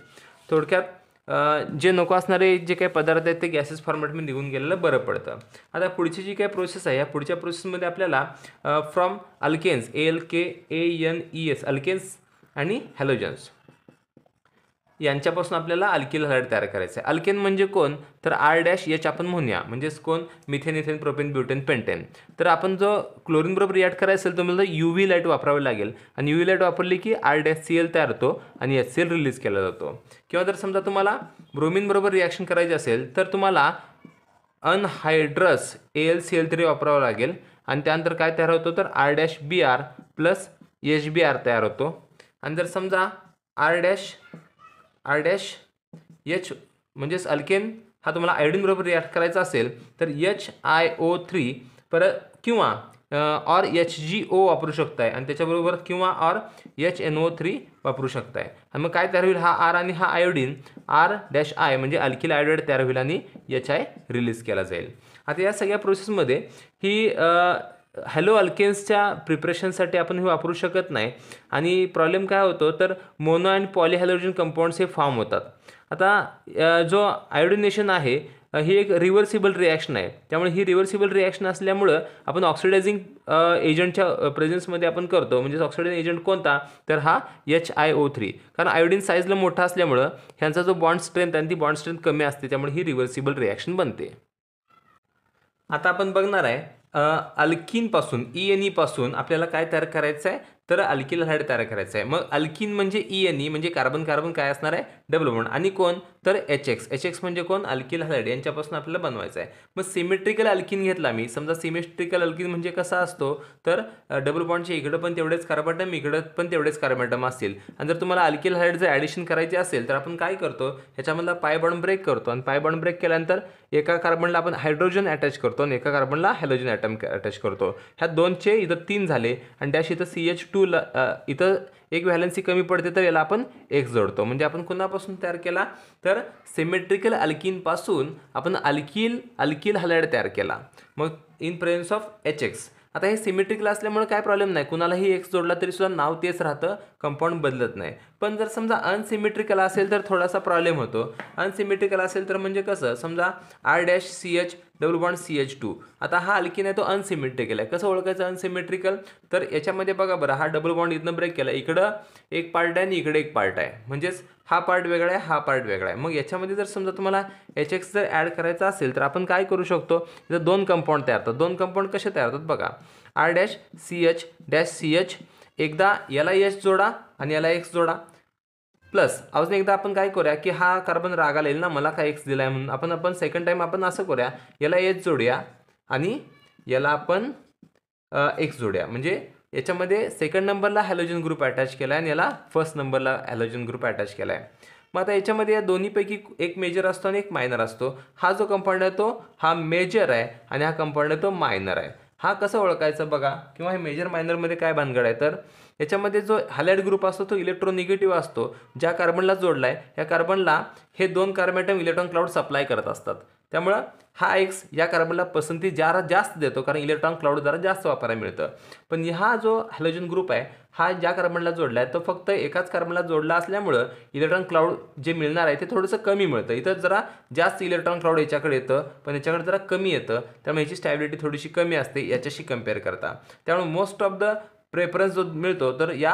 थोडक्यात जे नको असणारे जे काही पदार्थ आहेत ते गॅसेस फॉर्मेटमध्ये निघून गेलेलं बरं पडतं आता पुढची जी काही प्रोसेस आहे या पुढच्या प्रोसेसमध्ये आपल्याला from alkanes L K A N E S alkanes आणि हॅलोजन्स यांच्यापासून आपल्याला अल्किल हॅलाइड तयार करायचं आहे अल्केन म्हणजे कोण तर आर डॅश एच आपण म्हणूया म्हणजेच कोण methane ethane propane butane pentane तर आपण जो क्लोरीन बरोबर रिॲक्ट करायचं असेल तर मला यू व्ही लाईट वापरावी लागेल आणि यू व्ही लाईट वापरली की आर डॅश सी एल तयार होतो आणि एच सी एल रिलीज केला जातो किंवा जर समजा तुम्हाला ब्रोमिन बरोबर रिॲक्शन करायची असेल तर तुम्हाला anhydrous A L C L three वापरावं लागेल आणि त्यानंतर काय तयार होतो तर R dash B R plus H B R तयार होतो आणि जर समजा R dash R dash H म्हणजेच अल्केन हा तुम्हाला बरोबर रिॲक्ट करायचा असेल तर एच आय ओ थ्री पर किंवा ऑर एच जी ओ वापरू शकताय आणि त्याच्याबरोबर किंवा or H N O three वापरू शकताय आणि मग काय तयार होईल हा आर आणि हा आयोडीन आर डॅश आय म्हणजे अल्किल आयोडाईड तयार होईल आणि एच आय रिलीज केला जाईल आता या सगळ्या प्रोसेसमध्ये ही हॅलो अल्केन्सच्या प्रिपरेशनसाठी आपण हे वापरू शकत नाही आणि प्रॉब्लेम काय होतो तर मोनो अँड पॉलिहॅलोजन कंपाऊंड्स हे फॉर्म होतात आता जो आयोडिनेशन आहे ही एक रिव्हर्सिबल रिॲक्शन आहे त्यामुळे ही रिव्हर्सिबल रिॲक्शन असल्यामुळं आपण ऑक्सिडायझिंग एजंटच्या प्रेझेन्समध्ये आपण करतो म्हणजेच ऑक्सिडायझिंग एजंट कोणता तर हा एच आय ओ थ्री कारण आयोडीन साईजला मोठा असल्यामुळं ह्यांचा जो बॉन्ड स्ट्रेंथ आणि ती बॉन्ड स्ट्रेंथ कमी असते त्यामुळे ही रिव्हर्सिबल रिॲक्शन बनते आता आपण बघणार आहे अल्किनपासून ई एन ईपासून आपल्याला काय तयार करायचं आहे तर अल्किल हाइड तयार करायचं आहे मग अल्किन म्हणजे ई एन ई म्हणजे कार्बन कार्बन काय असणार आहे डबल बॉन्ड आणि कोण तर एच एक्स एच एक्स म्हणजे कोण अल्किल हाईड यांच्यापासून आपल्याला बनवायचं आहे मग सिमेट्रिकल अल्किन घेतला मी समजा सिमेट्रिकल अल्किन म्हणजे कसा असतो तर डबल बॉन्डचे इकडं पण तेवढेच कार्बनटम इकडं पण तेवढेच कार्बनटम असतील आणि जर तुम्हाला अल्किल हायड्राईड जर ॲडिशन करायचे असेल तर आपण काय करतो ह्याच्यामधला पाय बॉन्ड ब्रेक करतो आणि पाय बॉन्ड ब्रेक केल्यानंतर एका कार्बनला आपण हायड्रोजन अटॅच करतो आणि एका कार्बनला हॅलोजन ॲटम अटॅच करतो ह्या दोनचे इथं तीन झाले आणि डॅश इथं सी एच टू टूला इथं एक व्हॅलन्सी कमी पडते तर याला आपण एक्स जोडतो म्हणजे आपण कोणापासून तयार केला तर सिमेट्रिकल अल्किनपासून आपण अल्किल अल्किल हलायड तयार केला मग in presence of H X आता हे सिमेट्रिकला असल्यामुळे काय प्रॉब्लेम नाही कुणालाही एक्स जोडला तरी सुद्धा नाव तेच राहतं कंपाऊंड बदलत नाही पण जर समजा अनसिमेट्रिकल असेल तर थोडासा प्रॉब्लेम होतो अनसिमेट्रिकल असेल तर म्हणजे कसं समजा R dash C H double bond C H two आता हा आणखी नाही तो अनसिमेट्रिकल आहे कसं ओळखायचं अनसिमेट्रिकल तर याच्यामध्ये बघा बरं हा डबल बॉन्ड इथनं ब्रेक केला इकडं एक पार्ट आहे आणि इकडे एक पार्ट आहे म्हणजेच हा पार्ट वेगळा आहे हा पार्ट वेगळा आहे मग याच्यामध्ये जर समजा तुम्हाला एच एक्स जर ॲड करायचा असेल तर आपण काय करू शकतो दोन कंपाऊंड तयार होतात दोन कंपाऊंड कसे तयार होतात बघा R dash C H dash C H एकदा याला एच जोडा आणि याला एक्स जोडा प्लस अजून एकदा आपण काय करूया की हा कार्बन रागा येईल ना मला काय एक्स दिला आहे म्हणून आपण आपण सेकंड टाईम आपण असं करूया याला एच जोडूया आणि याला आपण एक्स जोडूया म्हणजे याच्यामध्ये सेकंड नंबरला हॅलोजन ग्रुप अटॅच केला आहे आणि याला फर्स्ट नंबरला हॅलोजन ग्रुप अटॅच केला आहे मग आता याच्यामध्ये या दोन्हीपैकी एक मेजर असतो आणि एक मायनर असतो हा जो कंपाऊंड आहे तो हा मेजर आहे आणि हा कंपाऊंड आहे तो मायनर आहे हा कसं ओळखायचा बघा किंवा हे मेजर मायनरमध्ये काय भानगड आहे तर याच्यामध्ये जो हॅलाइड ग्रुप असतो तो इलेक्ट्रोनिगेटिव्ह असतो ज्या कार्बनला जोडला आहे या कार्बनला हे दोन कार्बन इलेक्ट्रॉन क्लाउड सप्लाय करत असतात त्यामुळं हा एक्स या कार्बनला पसंती जरा जास्त देतो कारण इलेक्ट्रॉन क्लाउड जरा जास्त वापरायला मिळतं पण हा जो हॅलोजन ग्रुप आहे हा ज्या कार्बनला जोडला आहे तो फक्त एकाच कार्बनला जोडला असल्यामुळं इलेक्ट्रॉन क्लाउड जे मिळणार आहे ते थोडंसं कमी मिळतं इथं जरा जास्त इलेक्ट्रॉन क्लाउड याच्याकडे येतं पण याच्याकडे जरा कमी येतं त्यामुळे याची स्टॅबिलिटी थोडीशी कमी असते याच्याशी कम्पेअर करता त्यामुळे मोस्ट ऑफ द प्रेफरन्स जो मिळतो तर या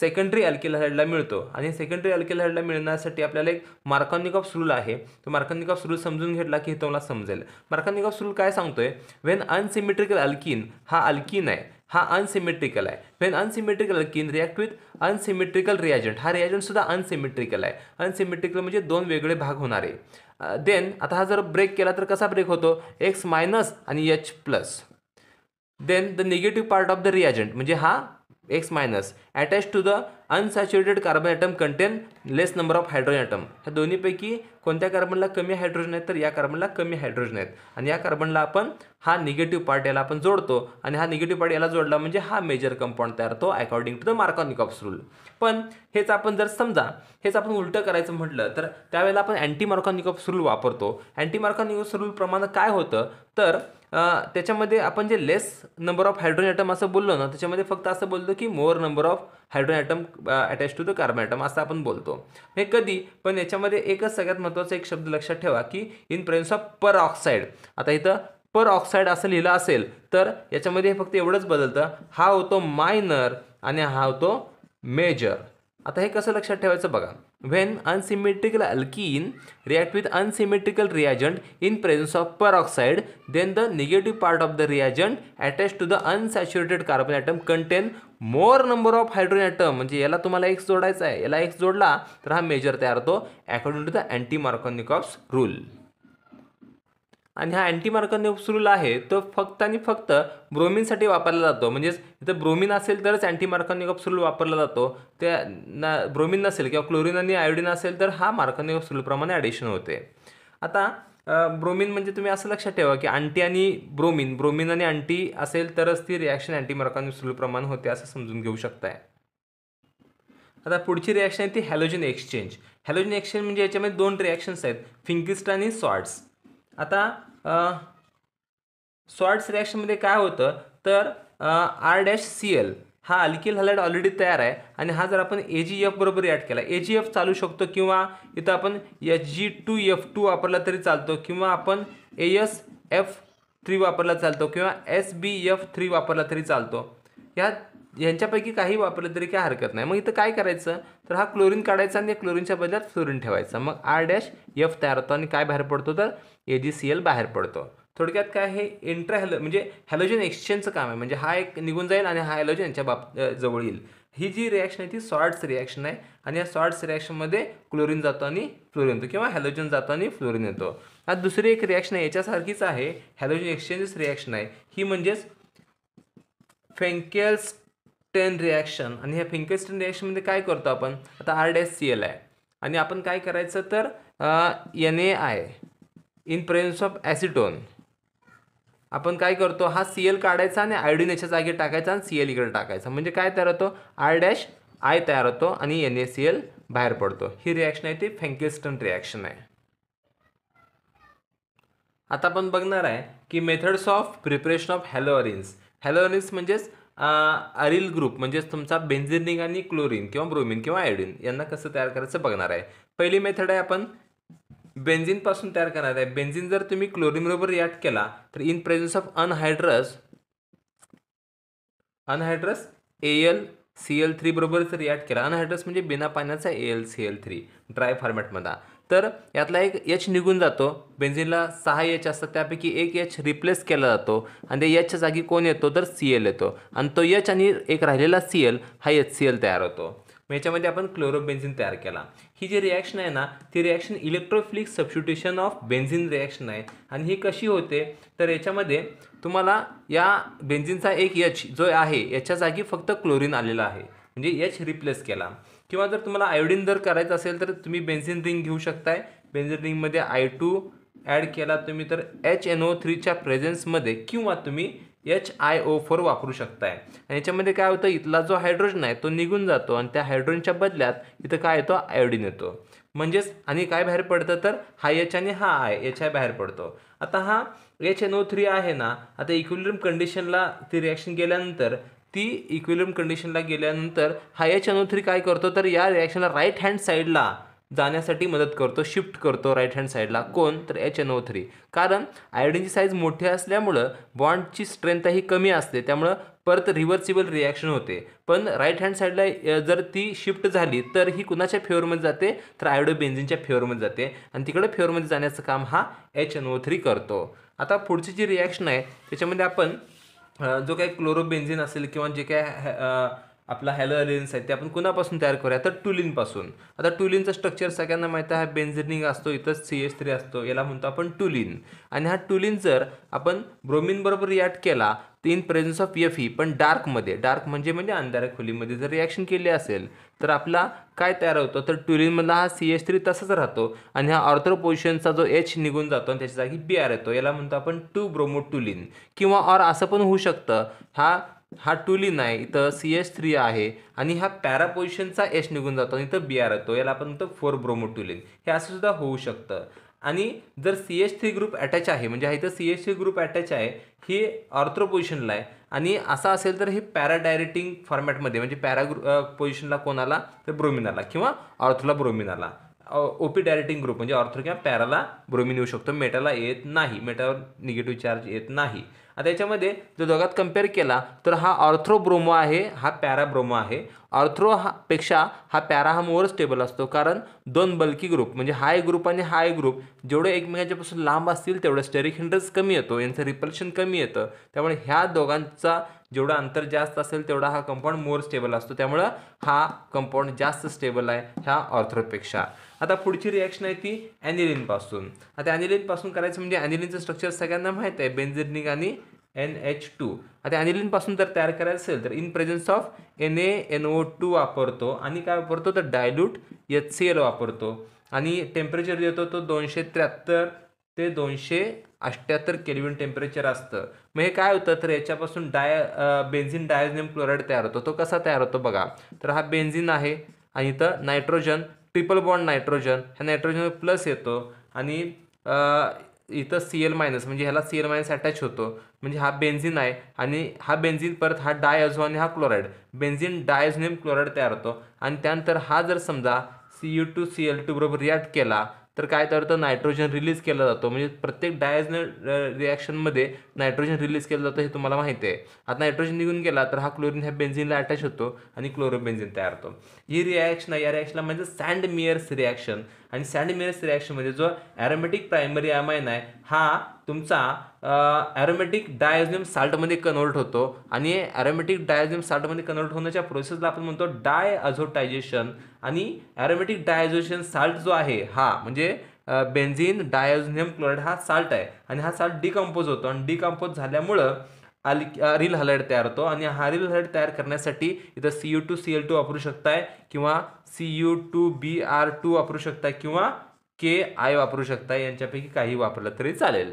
सेकंडरी अल्किल मिळतो आणि सेकंडरी अल्किल मिळण्यासाठी आपल्याला एक मार्कॉनिक ऑफ रूल आहे तो मार्कॉनिक ऑफ रूल समजून घेतला की तुम्हाला समजेल मार्कॉनिक ऑफ रूल काय आहे वेन अनसिमेट्रिकल अल्किन हा अल्किन आहे हा अनसिमेट्रिकल आहे when unsymmetrical alkene react with unsymmetrical reagent हा रिॲजंटसुद्धा अनसिमेट्रिकल आहे अनसिमेट्रिकल म्हणजे दोन वेगळे भाग होणारे देन आता हा जर ब्रेक केला तर कसा ब्रेक होतो एक्स मायनस आणि H plus then the negative part of the reagent म्हणजे हा X minus attach to the unsaturated carbon atom contain less number of hydrogen atom ह्या दोन्हीपैकी कोणत्या कार्बनला कमी हायड्रोजन आहेत तर या कार्बनला कमी हायड्रोजन आहेत आणि या कार्बनला आपण हा निगेटिव्ह पार्ट याला आपण जोडतो आणि हा निगेटिव्ह पार्ट याला जोडला म्हणजे हा मेजर कंपाऊंड तयार होतो according to the Markovnikov's rule पण हेच आपण जर समजा हेच आपण उलटं करायचं म्हटलं तर त्यावेळेला आपण अँटी मार्कॉनिकॉप्स रूल वापरतो अँटी मार्कॉनिकॉप्स रूलप्रमाणे काय होतं तर त्याच्यामध्ये आपण जे less number of hydrogen atom असं बोललो ना त्याच्यामध्ये फक्त असं बोलतो की more number of hydrogen atom attach to the carbon atom असं आपण बोलतो हे कधी पण याच्यामध्ये एकच सगळ्यात महत्त्वाचा एक शब्द लक्षात ठेवा की in presence of peroxide आता इथं पर ऑक्साईड असं लिहिलं असेल तर याच्यामध्ये फक्त एवढंच बदलतं हा होतो मायनर आणि हा होतो मेजर आता हे कसं लक्षात ठेवायचं बघा when unsymmetrical alkene react with unsymmetrical reagent in presence of peroxide then the negative part of the reagent attached to the unsaturated carbon atom contain more number of hydrogen atom म्हणजे याला तुम्हाला x जोडायचा आहे याला x जोडला तर हा major तयार होतो according to the anti Markovnikov's rule आणि हा अँटीमार्कर आहे तो फक्त आणि फक्त ब्रोमिनसाठी वापरला जातो म्हणजेच इथं ब्रोमिन असेल तरच अँटीमार्कनिकप्सुल वापरला जातो त्या ना ब्रोमिन नसेल किंवा क्लोरीन आणि आयोडीन असेल तर हा मार्कनिकप्सुलप्रमाणे ॲडिशन होते आता ब्रोमिन म्हणजे तुम्ही असं लक्षात ठेवा की अँटी आणि ब्रोमिन ब्रोमिन आणि अँटी असेल तरच ती रिॲक्शन प्रमाण होते असं समजून घेऊ शकताय आता पुढची रिॲक्शन आहे ती हॅलोजन एक्सचेंज हॅलोजन एक्सचेंज म्हणजे याच्यामध्ये दोन रिॲक्शन्स आहेत फिंकिस्ट आणि सॉट्स आता सॉर्ट मध्ये काय होतं तर आर डॅश सी एल हा अल्किल हॅलाइड ऑलरेडी तयार आहे आणि हा जर आपण ए जी एफ बरोबर ॲड केला ए जी एफ चालू शकतो किंवा इथं आपण H G two F two वापरला तरी चालतो किंवा आपण ए एस एफ थ्री वापरला चालतो किंवा एस बी एफ थ्री वापरला तरी चालतो ह्या यांच्यापैकी काही वापरलं तरी काही हरकत नाही मग इथं काय करायचं तर हा क्लोरीन काढायचा आणि क्लोरीनच्या बदल्यात फ्लोरीन ठेवायचा मग आर डॅश एफ तयार होतो आणि काय बाहेर पडतो तर ए जी सी एल बाहेर पडतो थोडक्यात काय हे इंट्रा हॅलो म्हणजे हॅलोजन एक्सचेंजचं काम आहे म्हणजे हा एक निघून जाईल आणि हा हॅलोजन यांच्या बाब जवळ येईल ही जी रिॲक्शन आहे ती सॉर्ट्स रिॲक्शन आहे आणि या सॉर्ट्स रिॲक्शनमध्ये क्लोरीन जातो आणि फ्लोरीन येतो किंवा हॅलोजन जातो आणि फ्लोरीन येतो आता दुसरी एक रिॲक्शन आहे याच्यासारखीच आहे हॅलोजन एक्सचेंजेस रिॲक्शन आहे ही म्हणजेच फेंकेल्स टेन रिॲक्शन आणि ह्या टेन रिॲक्शनमध्ये काय करतो आपण आता आर डॅस सी एल आहे आणि आपण काय करायचं तर N A I in presence of acetone आपण काय करतो हा सी एल काढायचा आणि आयडीन याच्या जागी टाकायचा आणि सी एल इकडे टाकायचा म्हणजे काय तयार होतो आय डॅश आय तयार होतो आणि एन ए सी एल बाहेर पडतो ही रिॲक्शन आहे ती फँकिस्टन रिॲक्शन आहे आता आपण बघणार आहे की methods of preparation of haloarenes haloarenes म्हणजेच अरिल ग्रुप म्हणजेच तुमचा बेंझिनिंग आणि क्लोरीन किंवा ब्रोमिन किंवा आयडिन यांना कसं तयार करायचं बघणार आहे पहिली मेथड आहे आपण बेन्झिनपासून तयार करणार आहे बेन्झिन जर तुम्ही बरोबर रिॲक्ट केला तर in presence of anhydrous anhydrous A L C L three जर रिॲक्ट केला अनहायड्रस म्हणजे बिना पाण्याचा A L C L three dry फॉर्मॅटमध्ये तर यातला एक एच निघून जातो बेन्झिनला सहा एच असतात त्यापैकी एक एच रिप्लेस केला जातो आणि त्या एचच्या जागी कोण येतो तर सी एल येतो आणि तो एच आणि एक राहिलेला सी एल हा एच सी एल तयार होतो याच्यामध्ये आपण बेन्झिन तयार केला ही जी रिॲक्शन आहे ना ती reaction electrophilic substitution of benzene reaction आहे आणि ही कशी होते तर याच्यामध्ये तुम्हाला या बेन्झिनचा एक यच जो आहे याच्या जागी फक्त क्लोरीन आलेला आहे म्हणजे यच रिप्लेस केला किंवा जर तुम्हाला आयोडीन जर करायचं असेल तर तुम्ही बेन्झिन रिंग घेऊ शकताय बेन्झिन रिंगमध्ये आय टू ॲड केला तुम्ही तर एच एन ओ थ्रीच्या प्रेझेन्समध्ये किंवा तुम्ही एच आय ओ फोर वापरू शकताय आणि याच्यामध्ये काय होतं इथला जो हायड्रोजन आहे तो निघून जातो आणि त्या हायड्रोजनच्या बदल्यात इथं काय येतो आयोडीन येतो म्हणजेच आणि काय बाहेर पडतं तर हा एच आणि हा आय एच आय बाहेर पडतो आता हा एच एन ओ थ्री आहे ना आता इक्विलियम कंडिशनला ती रिॲक्शन गेल्यानंतर ती इक्विलियम कंडिशनला गेल्यानंतर हा एच एन ओ थ्री काय करतो तर या रिॲक्शनला राईट हँड साईडला जाण्यासाठी मदत करतो शिफ्ट करतो राईट हँड साईडला कोण तर एच एन ओ थ्री कारण आयोडीनची साईज मोठी असल्यामुळं बॉन्डची स्ट्रेंथ ही कमी असते त्यामुळं परत रिव्हर्सिबल रिॲक्शन होते पण राईट हँड साईडला जर ती शिफ्ट झाली तर ही कुणाच्या फेवरमध्ये जाते तर आयोडो बेंझिनच्या फेवरमध्ये जाते आणि तिकडे फेवरमध्ये जाण्याचं काम हा एच एन ओ थ्री करतो आता पुढची जी रिॲक्शन आहे त्याच्यामध्ये आपण जो काही क्लोरोबेन्झिन असेल किंवा जे काय आपला हॅलो अलियन्स आहे ते आपण कुणापासून तयार करूया तर टुलिनपासून आता टुलिनचं स्ट्रक्चर सगळ्यांना माहिती आहे हा असतो इथंच सी एस थ्री असतो याला म्हणतो आपण टुलिन आणि हा टुलिन जर आपण ब्रोमिनबरोबर रिॲक्ट केला तर इन प्रेझेन्स ऑफ एफ ही पण डार्कमध्ये डार्क म्हणजे म्हणजे अंधाऱ्या खोलीमध्ये जर रिॲक्शन केली असेल तर आपला काय तयार होतो तर टुलिनमधला हा सी एस थ्री तसाच राहतो आणि हा ऑर्थर पोझिशनचा जो एच निघून जातो आणि त्याच्या जागी बी आर येतो याला म्हणतो आपण टू ब्रोमो टुलिन किंवा ऑर असं पण होऊ शकतं हा हा ट्युलिन आहे इथं सी एस थ्री आहे आणि हा पॅरापोजिशनचा एस निघून जातो आणि इथं बी आर येतो याला आपण म्हणतो फोर ब्रोमोट्युलिन हे असं सुद्धा होऊ शकतं आणि जर C S three group attach आहे म्हणजे हा इथं C S three group attach आहे ही ऑर्थ्रो पोझिशनला आहे आणि असा असेल तर हे पॅरा डायरेटिंग फॉर्मॅटमध्ये म्हणजे पॅरा ग्रु पोझिशनला कोणाला तर ब्रोमिनाला किंवा ऑर्थोला ब्रोमिनाला ओपी डायरेक्टिंग ग्रुप म्हणजे ऑर्थो किंवा पॅराला ब्रोमिन येऊ शकतो मेटाला येत नाही मेटावर निगेटिव्ह चार्ज येत नाही आता याच्यामध्ये जर दोघात कम्पेअर केला तर हा ऑर्थ्रोब्रोमो आहे हा पॅराब्रोमो आहे अर्थ्रो हा पेक्षा हा मोर स्टेबल असतो कारण दोन बल्की ग्रुप म्हणजे हाय ग्रुप आणि हाय ग्रुप जेवढे एकमेकांच्यापासून लांब असतील तेवढं स्टेरिक हिंड्रन्स कमी येतो यांचं रिपल्शन कमी येतं त्यामुळे ह्या दोघांचा जेवढा अंतर जास्त असेल तेवढा हा कंपाऊंड मोर स्टेबल असतो त्यामुळं हा कंपाऊंड जास्त स्टेबल आहे ह्या ऑर्थ्रोपेक्षा आता पुढची रिॲक्शन आहे ती ॲनिलिनपासून आता ॲनिलिनपासून करायचं म्हणजे ॲनिलिनचं स्ट्रक्चर सगळ्यांना माहीत आहे बेंझिनिक आणि एन एच टू आता अनिलीनपासून जर तयार करायचं असेल तर in presence of N A N O two वापरतो आणि काय वापरतो तर डायल्यूट एच सी एल वापरतो आणि टेम्परेचर देतो तो दोनशे त्र्याहत्तर ते दोनशे अठ्ठ्याहत्तर केलविन टेम्परेचर असतं मग हे काय होतं तर याच्यापासून डाय बेन्झिन डायझिनियम क्लोराईड तयार होतो तो कसा तयार होतो बघा तर हा बेन्झिन आहे आणि इथं नायट्रोजन ट्रिपल बॉन्ड नायट्रोजन ह्या नायट्रोजन प्लस येतो आणि इथं सी एल मायनस म्हणजे ह्याला सी एल मायनस अटॅच होतो म्हणजे हा बेन्झिन आहे आणि हा बेन्झिन परत हा डायझो आणि हा क्लोराईड बेन्झिन डायझोनियम क्लोराईड तयार होतो आणि त्यानंतर हा जर समजा C U two C L two बरोबर रिॲक्ट केला तर काय तर नायट्रोजन रिलीज केला जातो म्हणजे प्रत्येक डायझन रिॲक्शनमध्ये नायट्रोजन रिलीज केलं जातं हे तुम्हाला माहिती आहे आता नायट्रोजन निघून गेला तर हा क्लोरीन ह्या बेन्झिनला अटॅच होतो आणि क्लोरोबेन्झिन तयार होतो ही रिॲक्शन या रिॲक्शनला म्हणजे सँड मिअर्स रिॲक्शन आणि सँड मिअर्स रिॲक्शन म्हणजे जो ॲरोमॅटिक प्रायमरी अमायन आहे हा तुमचा ॲरोमॅटिक डायझियम साल्टमध्ये कन्वर्ट होतो आणि ॲरोमॅटिक डायझियम साल्टमध्ये कन्वर्ट होण्याच्या प्रोसेसला आपण म्हणतो डाय अझोटायझेशन आणि ॲरोमॅटिक डायझोशन साल्ट जो आहे हा म्हणजे बेन्झिन डायोजनियम क्लोराईड हा साल्ट आहे आणि हा साल्ट डिकम्पोज होतो आणि डिकम्पोज झाल्यामुळं आल रिल हलाईड तयार होतो आणि हा रिल हलाईड तयार करण्यासाठी इथं C U two C L two वापरू शकताय किंवा C U two B R two वापरू शकताय किंवा के आय वापरू शकताय यांच्यापैकी काही वापरलं तरी चालेल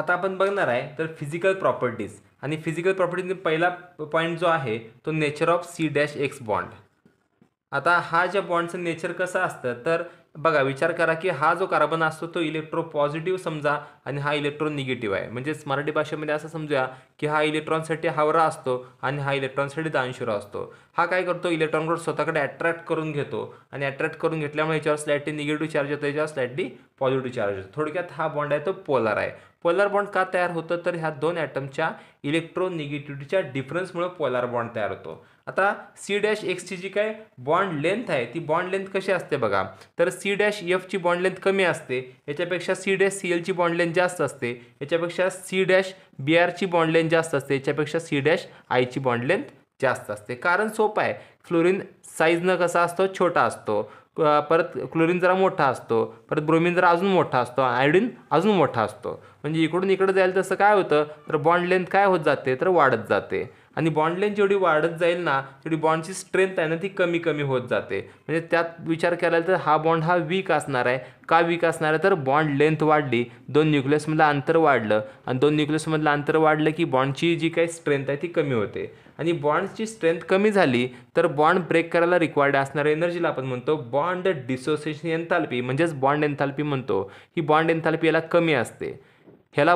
आता आपण बघणार आहे तर फिजिकल प्रॉपर्टीज आणि फिजिकल प्रॉपर्टीज पहिला पॉईंट जो आहे तो nature of C dash X bond आता हा ज्या बॉन्डचं नेचर कसं असतं तर बघा विचार करा की हा जो कार्बन असतो तो इलेक्ट्रो पॉझिटिव्ह समजा आणि हा इलेक्ट्रॉन निगेटिव्ह आहे म्हणजेच मराठी भाषेमध्ये असं समजूया की हा इलेक्ट्रॉनसाठी हावरा असतो आणि हा इलेक्ट्रॉनसाठी दानशुरा असतो हा काय करतो इलेक्ट्रॉनकडे स्वतःकडे अट्रॅक्ट करून घेतो आणि अट्रॅक्ट करून घेतल्यामुळे याच्यावर स्लॅटली निगेटिव्ह चार्ज होतो याच्यावर स्लॅटली पॉझिटिव्ह चार्ज होतो थोडक्यात हा बॉन्ड आहे तो पोलार आहे पोलार बॉन्ड का तयार होतं तर ह्या दोन ॲटमच्या निगेटिव्हिटीच्या डिफरन्समुळं पोलार बॉन्ड तयार होतो आता सी डॅश एक्सची जी काय बॉन्ड लेंथ आहे ती बॉन्ड लेंथ कशी असते बघा तर सी डॅश एफची बॉन्ड लेंथ कमी असते याच्यापेक्षा सी डॅश सी एलची बॉन्ड लेंथ जास्त असते याच्यापेक्षा सी डॅश बी आरची बॉन्ड लेंथ जास्त असते याच्यापेक्षा सी डॅश आयची बॉन्ड लेंथ जास्त असते कारण सोपं आहे फ्लोरीन साईजनं कसा असतो छोटा असतो परत क्लोरीन जरा मोठा असतो परत ब्रोमिन जरा अजून मोठा असतो आयोडीन अजून मोठा असतो म्हणजे इकडून इकडं जाईल तसं काय होतं तर बॉन्ड लेंथ काय होत जाते तर वाढत जाते आणि बॉन्डलेन जेवढी वाढत जाईल ना तेवढी बॉन्डची स्ट्रेंथ आहे ना ती कमी कमी होत जाते म्हणजे त्यात विचार केला तर हा बॉन्ड हा वीक असणार आहे का वीक असणार आहे तर बॉन्ड लेंथ वाढली दोन न्यूक्लियसमधलं अंतर वाढलं आणि दोन न्यूक्लियसमधलं अंतर वाढलं की बॉन्डची जी काही स्ट्रेंथ आहे ती कमी होते आणि बॉन्डची स्ट्रेंथ कमी झाली तर बॉन्ड ब्रेक करायला रिक्वायर्ड असणाऱ्या एनर्जीला आपण म्हणतो बॉन्ड डिसोसिएशन एन्थाल्पी म्हणजेच बॉन्ड एन्थाल्पी म्हणतो ही बॉन्ड एन्थाल्पी याला कमी असते ह्याला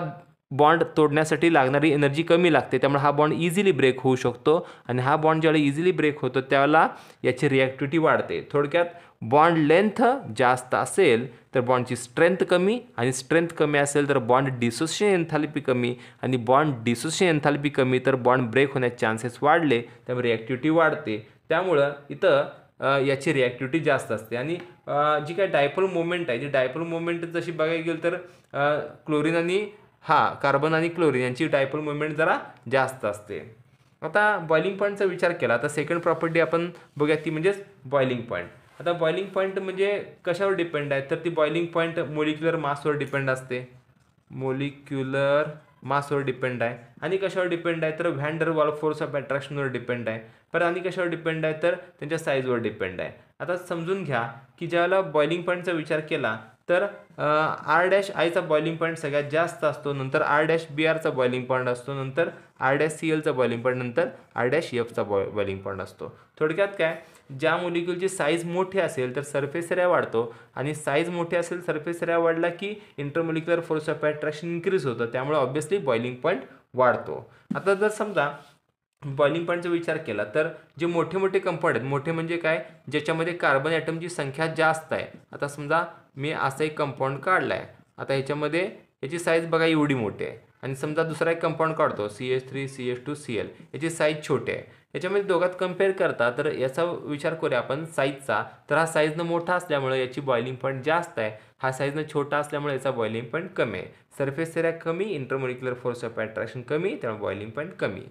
बॉन्ड तोडण्यासाठी लागणारी एनर्जी कमी लागते त्यामुळे हा बॉन्ड इझिली ब्रेक होऊ शकतो आणि हा बॉन्ड ज्यावेळी इझिली ब्रेक होतो त्यावेळेला याची रिॲक्टिव्हिटी वाढते थोडक्यात बॉन्ड लेंथ जास्त असेल तर बॉन्डची स्ट्रेंथ कमी आणि स्ट्रेंथ कमी असेल तर बॉन्ड डिसोसिएशन एन्थॅल्पी कमी आणि बॉन्ड डिसोसिएशन एन्थॅल्पी कमी तर बॉन्ड ब्रेक होण्याचे चान्सेस वाढले त्यामुळे रिॲक्टिव्हिटी वाढते त्यामुळं इथं याची रिॲक्टिव्हिटी जास्त असते आणि जी काय डायपोल मोमेंट आहे जी डायपोल मोमेंट जशी बघायला गेली तर क्लोरीन आणि हा कार्बन आणि क्लोरीन यांची डायपोल मुवमेंट जरा जास्त असते आता बॉइलिंग पॉईंटचा विचार केला आता सेकंड प्रॉपर्टी आपण बघूया ती म्हणजेच बॉइलिंग पॉईंट आता बॉइलिंग पॉईंट म्हणजे कशावर डिपेंड आहे तर ती बॉइलिंग पॉईंट मोलिक्युलर मासवर डिपेंड असते मोलिक्युलर मासवर डिपेंड आहे आणि कशावर डिपेंड आहे तर व्हॅन्डर वॉल फोर्स ऑफ अट्रॅक्शनवर डिपेंड आहे पण आणि कशावर डिपेंड आहे तर त्यांच्या साईजवर डिपेंड आहे आता समजून घ्या की ज्यावेळेला बॉइलिंग पॉईंटचा विचार केला तर आर डॅश आयचा बॉइलिंग पॉईंट सगळ्यात जास्त असतो नंतर आर डॅश बी आरचा बॉइलिंग पॉईंट असतो नंतर आर डॅश सी एलचा बॉइलिंग पॉईंट नंतर आर डॅश एफचा बॉ बॉइलिंग पॉईंट असतो थोडक्यात काय ज्या मोलिक्युलची साईज मोठी असेल तर सरफेस एरिया वाढतो आणि साईज मोठी असेल सरफेस एरिया वाढला की intermolecular force of attraction increase होतं त्यामुळे ऑब्व्हियसली बॉइलिंग पॉईंट वाढतो आता जर समजा बॉइलिंग पॉईंटचा विचार केला तर जे मोठे मोठे कंपाऊंड आहेत मोठे म्हणजे काय ज्याच्यामध्ये कार्बन ॲटमची संख्या जास्त आहे आता समजा मी असा एक कंपाऊंड काढला आहे आता ह्याच्यामध्ये याची साईज बघा एवढी मोठी आहे आणि समजा दुसरा एक कंपाऊंड काढतो C S three C S two C L याची साईज छोटी आहे याच्यामध्ये दोघात कम्पेअर करता तर याचा विचार करूया आपण साईजचा तर हा साईजनं मोठा असल्यामुळे याची बॉइलिंग पॉईंट जास्त आहे हा साईजनं छोटा असल्यामुळे याचा बॉइलिंग पॉईंट कमी आहे सरफेस एरिया कमी इंटरमोलिक्युलर फोर्स ऑफ अट्रॅक्शन कमी त्यामुळे बॉइलिंग पॉईंट कमी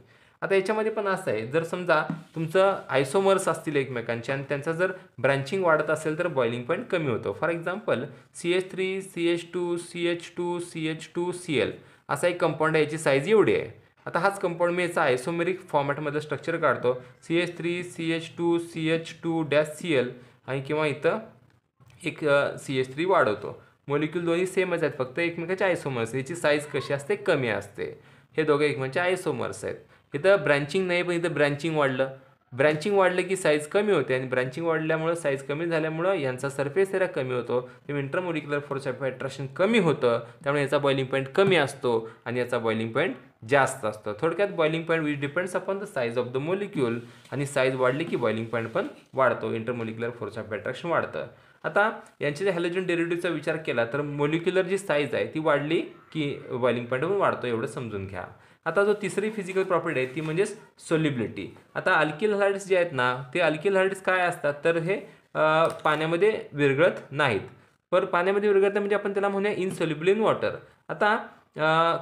आता याच्यामध्ये पण असं आहे जर समजा तुमचं आयसोमर्स असतील एकमेकांचे आणि त्यांचा जर ब्रँचिंग वाढत असेल तर बॉइलिंग पॉईंट कमी होतो for example C H three C H two C H two C H two C L असा एक कंपाऊंड आहे याची साईज एवढी आहे आता हाच कंपाऊंड मी याचा आयसोमेरिक फॉर्मॅटमधलं स्ट्रक्चर काढतो C H three C H two C H two dash C L आणि किंवा इथं एक सी एच थ्री वाढवतो मॉलिक्यूल दोन्ही सेमच आहेत फक्त एकमेकाचे आयसोमर्स याची साईज कशी असते कमी असते हे दोघे एकमेकांचे आयसोमर्स आहेत इथं ब्रँचिंग नाही पण इथं ब्रँचिंग वाढलं ब्रँचिंग वाढलं की साईज कमी होते आणि ब्रँचिंग वाढल्यामुळं साईज कमी झाल्यामुळं यांचा सर्फेस एरिया कमी होतो तेव्हा इंटरमोलिक्युलर फोर्स ऑफ अट्रॅक्शन कमी होतं त्यामुळे याचा बॉइलिंग पॉईंट कमी असतो आणि याचा बॉइलिंग पॉईंट जास्त असतो थोडक्यात boiling point which depends upon the size of the molecule आणि साईज वाढली की बॉइलिंग पॉईंट पण वाढतो इंटरमोलिक्युलर फोर्स ऑफ अट्रॅक्शन वाढतं आता यांच्या जर हॅलोजन डेरिव्हेटिव्हचा विचार केला तर मोलिक्युलर जी साईज आहे ती वाढली की बॉइलिंग पॉईंट पण वाढतो एवढं समजून घ्या आता जो तिसरी फिजिकल प्रॉपर्टी आहे ती म्हणजेच सोल्युबिलिटी आता अल्किल हार्डिस जे आहेत ना ते अल्किल हार्डिस काय असतात तर हे पाण्यामध्ये विरघळत नाहीत पर पाण्यामध्ये विरघळत म्हणजे आपण त्याला म्हणूया इनसोल्युबल इन वॉटर आता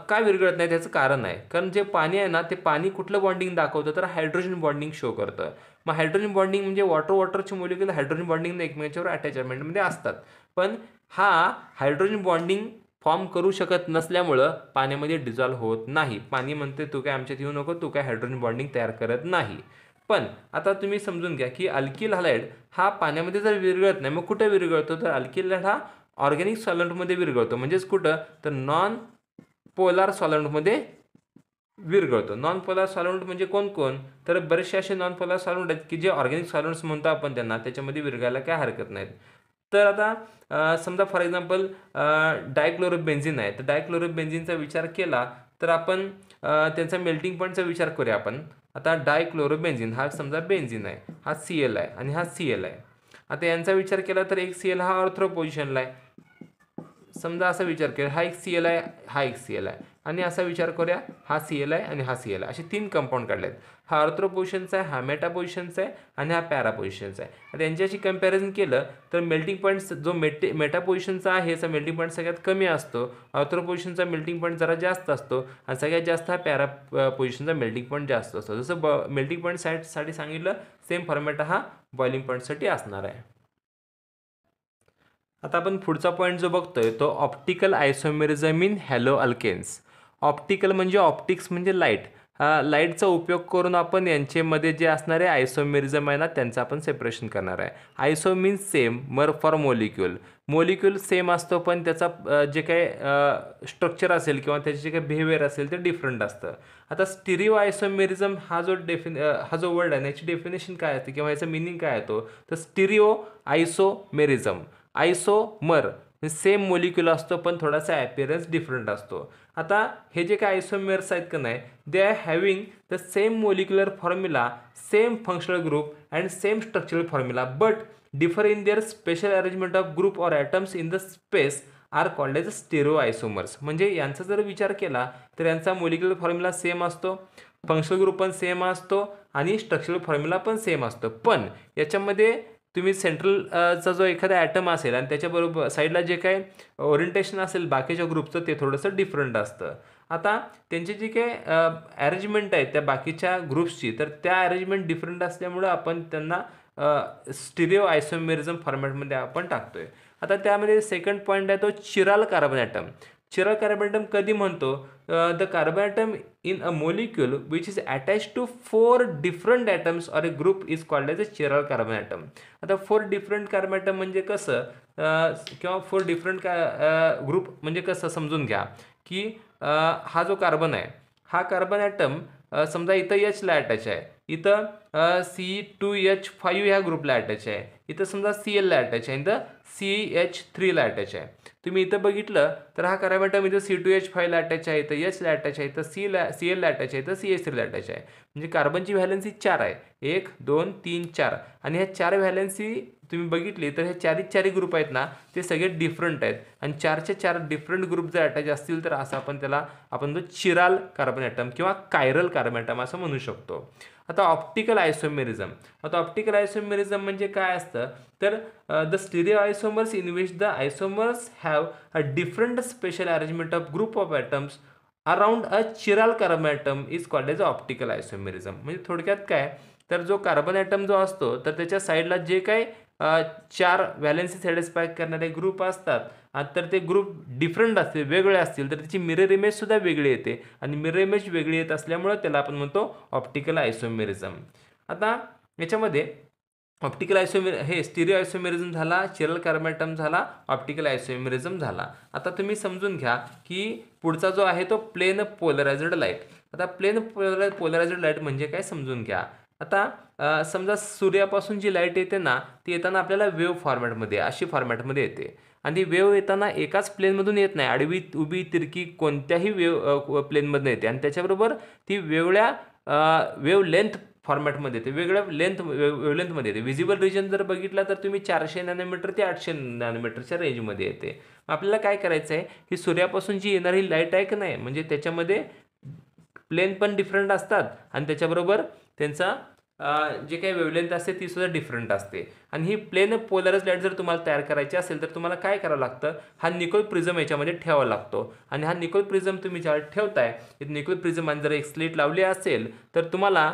काय विरघळत नाही त्याचं कारण आहे कारण जे पाणी आहे ना ते पाणी कुठलं बॉन्डिंग दाखवतं तर हायड्रोजन बॉन्डिंग शो करतं मग हायड्रोजन बॉन्डिंग म्हणजे वॉटर वॉटरची मोलिक्युल हायड्रोजन बॉन्डिंग एकमेकांच्यावर अटॅचमेंटमध्ये म्हणजे असतात पण हा हायड्रोजन बॉन्डिंग फॉर्म करू शकत नसल्यामुळं पाण्यामध्ये डिझॉल्व्ह होत नाही पाणी म्हणते तू काय आमच्यात येऊ नको तू काय हायड्रोजन बॉन्डिंग तयार करत नाही पण आता तुम्ही समजून घ्या की अल्किल हलाइड हा पाण्यामध्ये जर विरघळत नाही मग कुठं विरघळतो तर अल्किल हलाइड हा ऑर्गॅनिक सॉलंटमध्ये विरघळतो म्हणजेच कुठं तर नॉन पोलार सॉलंटमध्ये विरघळतो नॉन पोलार सॉलंट म्हणजे कोण कोण तर बरेचसे असे नॉन पोलार सॉलंट आहेत की जे ऑर्गॅनिक सॉलंट्स म्हणतो आपण त्यांना त्याच्यामध्ये विरघायला काय हरकत नाहीत तर आता समजा फॉर एक्झाम्पल डायक्लोरोबेन्झिन आहे तर डायक्लोरोबेन्झिनचा विचार केला तर आपण त्यांचा मेल्टिंग पॉईंटचा विचार करूया आपण आता डायक्लोरोबेन्झिन हा समजा बेन्झिन आहे हा सी एल आहे आणि हा सी एल आहे आता यांचा विचार केला तर एक सी एल हा ऑर्थ्रो पोझिशनला आहे समजा असा विचार केला हा एक सी एल आहे हा एक सी एल आहे आणि असा विचार करूया हा सी एल आहे आणि हा सी एल आहे असे तीन कंपाऊंड काढले आहेत हा अर्थ्रो पोझिशनचा आहे हा मेटा पोझिशनचा आहे आणि हा पॅरा पोझिशनचा आहे यांच्याशी कंपॅरिझन केलं तर मेल्टिंग पॉईंट जो मेटे मेटा पोझिशनचा आहे याचा मेल्टिंग पॉईंट सगळ्यात कमी असतो अर्थ्रो पोझिशनचा मेल्टिंग पॉईंट जरा जास्त असतो आणि सगळ्यात जास्त हा पॅरा पोझिशनचा मेल्टिंग पॉईंट जास्त असतो जसं ब मेल्टिंग पॉईंट साईडसाठी सांगितलं सेम फॉर्मॅट हा बॉइलिंग पॉईंटसाठी असणार आहे आता आपण पुढचा पॉईंट जो बघतोय तो optical isomerism in haloalkanes optical म्हणजे ऑप्टिक्स म्हणजे लाईट लाईटचा उपयोग करून आपण यांच्यामध्ये जे असणारे आयसोमेरिझम आहे ना त्यांचं आपण सेपरेशन करणार आहे iso means same mer for molecule molecule same असतो पण त्याचा जे काही स्ट्रक्चर असेल किंवा त्याचे जे काही बिहेवियर असेल ते डिफरंट असतं आता स्टिरिओ आयसोमेरिझम हा जो डेफिन हा जो वर्ड आहे ना याची डेफिनेशन काय असते किंवा याचं मिनिंग काय येतो तर स्टिरिओ आयसोमेरिझम आयसो मर सेम म्हणजे मोलिक्युल असतो पण थोडासा ॲपिअरन्स डिफरंट असतो आता हे जे काय आयसोमेअर्स आहेत का नाही they are having the same molecular formula same functional group and same structural formula but differ in their spatial arrangement of group or atoms in the space are called as stereoisomers म्हणजे यांचा जर विचार केला तर यांचा molecular formula same असतो functional group पण same असतो आणि स्ट्रक्चरल फॉर्म्युला पण सेम असतो पण याच्यामध्ये तुम्ही सेंट्रलचा जो एखादा ॲटम असेल आणि त्याच्याबरोबर साईडला जे काय ओरिएंटेशन असेल बाकीच्या ग्रुपचं ते थोडंसं डिफरंट असतं आता त्यांची जी काही अरेंजमेंट आहे त्या बाकीच्या ग्रुप्सची तर त्या अरेंजमेंट डिफरंट असल्यामुळं आपण त्यांना स्टिरिओ आयसोमेरिझम फॉर्मॅटमध्ये आपण टाकतोय आता त्यामध्ये सेकंड पॉईंट आहे तो chiral carbon atom chiral carbon atom कधी म्हणतो the carbon atom in a molecule which is attach to four different atoms or a group is called as a chiral carbon atom आता फोर डिफरंट कार्बॅटम म्हणजे कसं किंवा फोर डिफरंट का group म्हणजे कसं समजून घ्या की हा जो कार्बन आहे हा कार्बन ॲटम समजा इथं एचला अटॅच आहे इथं सी टू एच फाईव्ह ह्या ग्रुपला अटॅच आहे इथं समजा सी एलला अटॅच आहे इथं सी एच थ्रीला अटॅच आहे तुम्ही इथं बघितलं तर हा कराबॅटम इथं सी टू एच फायला अटॅच आहे तर ला अटॅच आहे तर ला सी ला अटॅच आहे तर सी एच सीला अटॅच आहे म्हणजे कार्बनची व्हॅलन्सी चार आहे एक दोन तीन चार आणि ह्या चार व्हॅलन्सी तुम्ही बघितली तर हे चारी चारी ग्रुप आहेत ना ते सगळे डिफरंट आहेत आणि चारचे चार डिफरंट ग्रुप जर अटॅच असतील तर असं आपण त्याला आपण जो चिराल कार्बन ॲटम किंवा कायरल कार्बन ॲटम असं म्हणू शकतो आता ऑप्टिकल आयसोमेरिझम आता ऑप्टिकल आयसोमेरिझम म्हणजे काय असतं तर the stereoisomers in which the isomers have a different spatial arrangement of group of atoms around a chiral carbon atom is called as optical isomerism म्हणजे थोडक्यात काय तर जो कार्बन ॲटम जो असतो तर त्याच्या साईडला जे काही चार व्हॅलेन्सी सॅटिस्फाय करणारे ग्रुप असतात तर ते ग्रुप डिफरंट असतील वेगळे असतील तर त्याची मिरर इमेजसुद्धा वेगळी येते आणि मिरर इमेज वेगळी येत असल्यामुळं त्याला आपण म्हणतो ऑप्टिकल आयसोमेरिझम आता याच्यामध्ये ऑप्टिकल आयसोमेर हे स्टिरिओ आयसोमेरिझम झाला चिरल कार्मॅटम झाला ऑप्टिकल आयसोमेरिझम झाला आता तुम्ही समजून घ्या की पुढचा जो आहे तो प्लेन पोलरायझड लाईट आता प्लेन पोलराय पोलरायझड लाईट म्हणजे काय समजून घ्या आता समजा सूर्यापासून जी लाईट येते ना ती येताना आपल्याला वेव फॉर्मॅटमध्ये अशी फॉर्मॅटमध्ये येते आणि ती वेव येताना एकाच प्लेनमधून येत नाही आडवी उभी तिरकी कोणत्याही वेव प्लेनमधून येते आणि त्याच्याबरोबर ती वेवळ्या वेव लेंथ फॉर्मॅटमध्ये येते वेगळ्या लेंथ लेंथमध्ये येते विजिबल रिजन जर बघितला तर तुम्ही चारशे नॅनोमीटर ते आठशे नॅनोमीटरच्या रेंजमध्ये येते आपल्याला काय करायचं आहे की सूर्यापासून जी येणारी लाईट आहे की नाही म्हणजे त्याच्यामध्ये प्लेन पण डिफरंट असतात आणि त्याच्याबरोबर त्यांचा जे काही वेवलेंथ असते ती सुद्धा डिफरंट असते आणि ही प्लेन पोलरस लाईट जर तुम्हाला तयार करायची असेल तर तुम्हाला काय करावं लागतं हा निकोल प्रिझम याच्यामध्ये ठेवावा लागतो आणि हा निकोल प्रिझम तुम्ही ज्यावेळेस ठेवताय निकोल प्रिझम आणि जर एक स्लेट लावली असेल तर तुम्हाला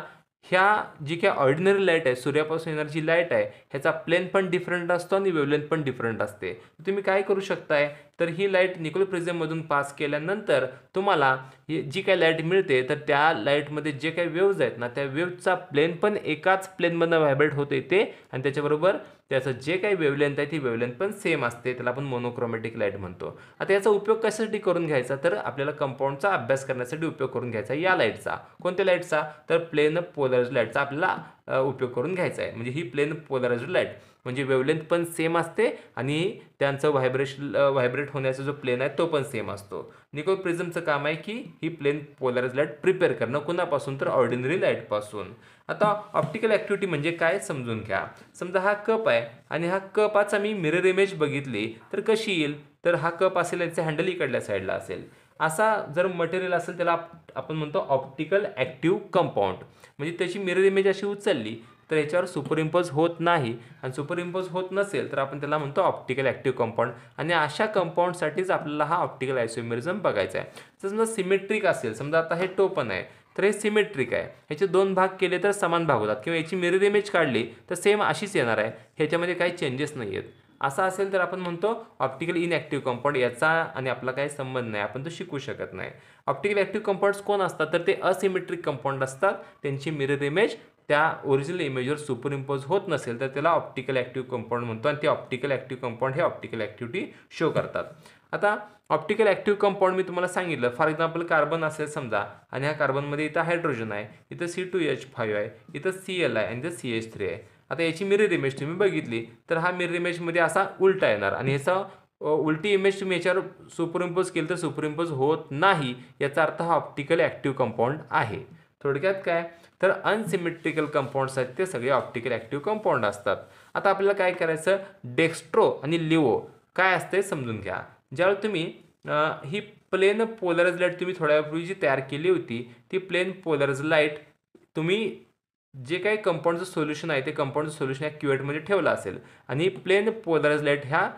ह्या जी काही ऑर्डिनरी लाईट आहे सूर्यापासून येणारी जी लाईट आहे ह्याचा प्लेन पण डिफरंट असतो आणि वेवलेंथ पण डिफरंट असते तुम्ही काय करू शकताय तर ही लाईट निकोल प्रिझममधून पास केल्यानंतर तुम्हाला जी काही लाईट मिळते तर त्या लाईटमध्ये जे काही वेव्ज आहेत ना त्या वेव्हचा प्लेन पण एकाच प्लेनमधनं व्हायब्रेट होते ते आणि त्याच्याबरोबर त्याचं जे काही वेवलेंथ आहे ती वेवलेंथ पण सेम असते त्याला आपण मोनोक्रोमॅटिक लाईट म्हणतो आता याचा उपयोग कशासाठी करून घ्यायचा तर आपल्याला कंपाऊंडचा अभ्यास करण्यासाठी उपयोग करून घ्यायचा या लाईटचा कोणत्या लाईटचा तर प्लेन पोलराइज लाईटचा आपल्याला उपयोग करून घ्यायचा आहे म्हणजे ही प्लेन पोलराइज लाईट म्हणजे वेवलेंथ पण सेम असते आणि त्यांचं व्हायब्रेश व्हायब्रेट होण्याचा जो प्लेन आहे तो पण सेम असतो निकोल प्रिझमचं काम आहे की ही प्लेन पोलराइज लाईट प्रिपेअर करणं कुणापासून तर ऑर्डिनरी लाईटपासून आता ऑप्टिकल ॲक्टिव्हिटी म्हणजे काय समजून घ्या समजा हा कप आहे आणि हा कपाचा मी मिरर इमेज बघितली तर कशी येईल तर हा कप असेल याचे हँडल इकडल्या साईडला असेल असा जर मटेरियल असेल त्याला आपण म्हणतो ऑप्टिकल ॲक्टिव्ह कंपाऊंड म्हणजे त्याची मिरर इमेज अशी उचलली तर याच्यावर सुपरइम्पोज होत नाही आणि सुपरइम्पोज होत नसेल तर आपण त्याला म्हणतो ऑप्टिकल ॲक्टिव्ह कंपाऊंड आणि अशा कंपाऊंडसाठीच आपल्याला हा ऑप्टिकल आयसोमेरिझम बघायचा आहे जर समजा सिमेट्रिक असेल समजा आता हे टोपन आहे तर हे सिमेट्रिक आहे ह्याचे दोन भाग केले तर समान भाग होतात किंवा याची मिरर इमेज काढली तर सेम अशीच येणार आहे ह्याच्यामध्ये काही चेंजेस नाही आहेत असा असेल तर आपण म्हणतो ऑप्टिकल ॲक्टिव्ह कंपाऊंड याचा आणि आपला काही संबंध नाही आपण तो शिकू शकत नाही ऑप्टिकल ॲक्टिव्ह कंपाऊंड्स कोण असतात तर ते असिमेट्रिक कंपाऊंड असतात त्यांची मिरर इमेज त्या ओरिजिनल इमेजवर सुपर इम्पोज होत नसेल तर त्याला ऑप्टिकल ॲक्टिव्ह कंपाऊंड म्हणतो आणि ते ऑप्टिकल ॲक्टिव्ह कंपाऊंड हे ऑप्टिकल ॲक्टिव्हिटी शो करतात आता ऑप्टिकल ॲक्टिव्ह कंपाऊंड मी तुम्हाला सांगितलं फॉर एक्झाम्पल कार्बन असेल समजा आणि ह्या कार्बनमध्ये इथं हायड्रोजन आहे इथं सी टू एच फाईव्ह आहे इथं सी एल आहे आणि इथं सी एच थ्री आहे आता याची मिरर इमेज तुम्ही बघितली तर हा मिरर इमेजमध्ये असा उलटा येणार आणि ह्याचा उलटी इमेज तुम्ही याच्यावर सुपर इम्पोज केली तर सुपर इम्पोज होत नाही याचा अर्थ हा ऑप्टिकल ॲक्टिव्ह कंपाऊंड आहे थोडक्यात काय तर अनसिमेट्रिकल कंपाऊंड्स आहेत ते सगळे ऑप्टिकल ॲक्टिव्ह कंपाऊंड असतात आता आपल्याला काय करायचं डेक्स्ट्रो आणि लिवो काय असते समजून घ्या ज्यावेळी तुम्ही ही प्लेन पोलरज लाईट तुम्ही थोड्या जी तयार केली होती ती प्लेन पोलरज लाईट तुम्ही जे काही कंपाऊंडचं सोल्युशन आहे ते कंपाऊंडचं सोल्युशन या क्युएटमध्ये ठेवलं असेल आणि प्लेन पोलरज लाईट ह्या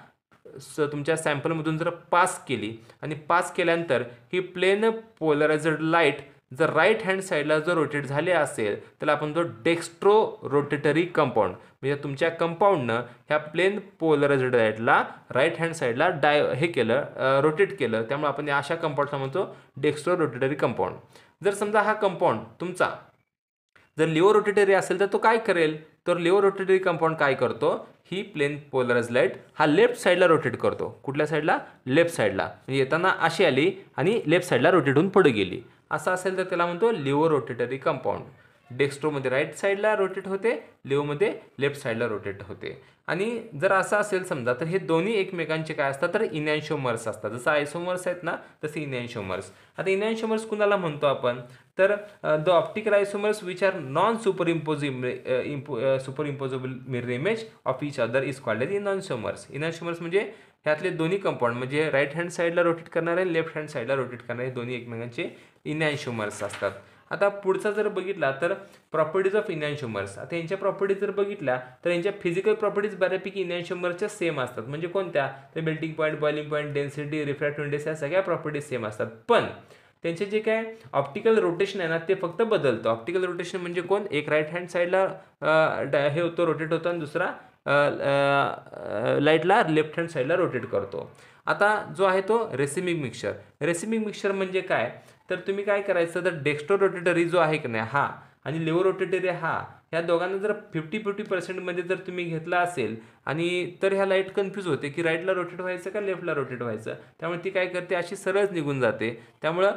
स तुमच्या सॅम्पलमधून जर पास केली आणि पास केल्यानंतर ही प्लेन पोलरायझड लाईट जर राईट हँड साईडला जर रोटेट झाले असेल तर आपण जो डेक्स्ट्रो रोटेटरी कंपाऊंड म्हणजे तुमच्या कंपाऊंडनं ह्या प्लेन पोलरायझेड लाईटला राईट हँड साईडला डाय हे केलं रोटेट केलं त्यामुळे आपण अशा कंपाऊंडला म्हणतो डेक्स्ट्रो रोटेटरी कंपाऊंड जर समजा हा कंपाऊंड तुमचा जर लिओ रोटेटरी असेल तर तो काय करेल तर लिओ रोटेटरी कंपाऊंड काय करतो ही प्लेन पोलराइज लाईट हा लेफ्ट साईडला रोटेट करतो कुठल्या साईडला लेफ्ट साईडला म्हणजे येताना अशी आली आणि लेफ्ट साईडला रोटेट होऊन पुढे गेली असं असेल तर त्याला म्हणतो लिव्हर रोटेटरी कंपाऊंड डेक्स्ट्रोमध्ये राईट साईडला रोटेट होते लिव्हमध्ये लेफ्ट साईडला रोटेट होते आणि जर असं असेल समजा तर हे दोन्ही एकमेकांचे काय असतात तर इनॅन्शोमर्स असतात जसं आयसोमर्स आहेत ना तसे इनॅन्शोमर्स आता इनॅन्शोमर्स कुणाला म्हणतो आपण तर the optical isomers which are non superimpose इम्पो superimposable mirror image of each other is called as enantiomers enantiomers म्हणजे ह्यातले दोन्ही कंपाऊंड म्हणजे राईट हँड साईडला रोटेट करणारे लेफ्ट हँड साईडला रोटेट करणारे दोन्ही एकमेकांचे इनॅन्शुमर्स असतात आता पुढचा जर बघितला तर प्रॉपर्टीज ऑफ इनॅन्शुमर्स आता यांच्या प्रॉपर्टीज जर बघितल्या तर यांच्या फिजिकल प्रॉपर्टीज बऱ्यापैकी इनॅन्शुमर्सच्या सेम असतात म्हणजे कोणत्या तर melting point boiling point density refract index या सगळ्या प्रॉपर्टीज सेम असतात पण त्यांचे जे काय ऑप्टिकल रोटेशन आहे ना ते फक्त बदलतं ऑप्टिकल रोटेशन म्हणजे कोण एक राईट हँड साईडला हे होतो रोटेट होतो आणि दुसरा लाईटला लेफ्ट हँड साईडला रोटेट करतो आता जो आहे तो रेसिमिक मिक्सर रेसिमिक मिक्सर म्हणजे काय तर तुम्ही काय करायचं तर डेक्स्टो रोटेटरी जो आहे की नाही हा आणि लेवर रोटेटरी हा ह्या दोघांना जर फिफ्टी फिफ्टी पर्सेंटमध्ये जर तुम्ही घेतला असेल आणि तर ह्या लाईट कन्फ्यूज होते की राईटला रोटेट व्हायचं का लेफ्टला रोटेट व्हायचं त्यामुळे ती काय करते अशी सरळ निघून जाते त्यामुळं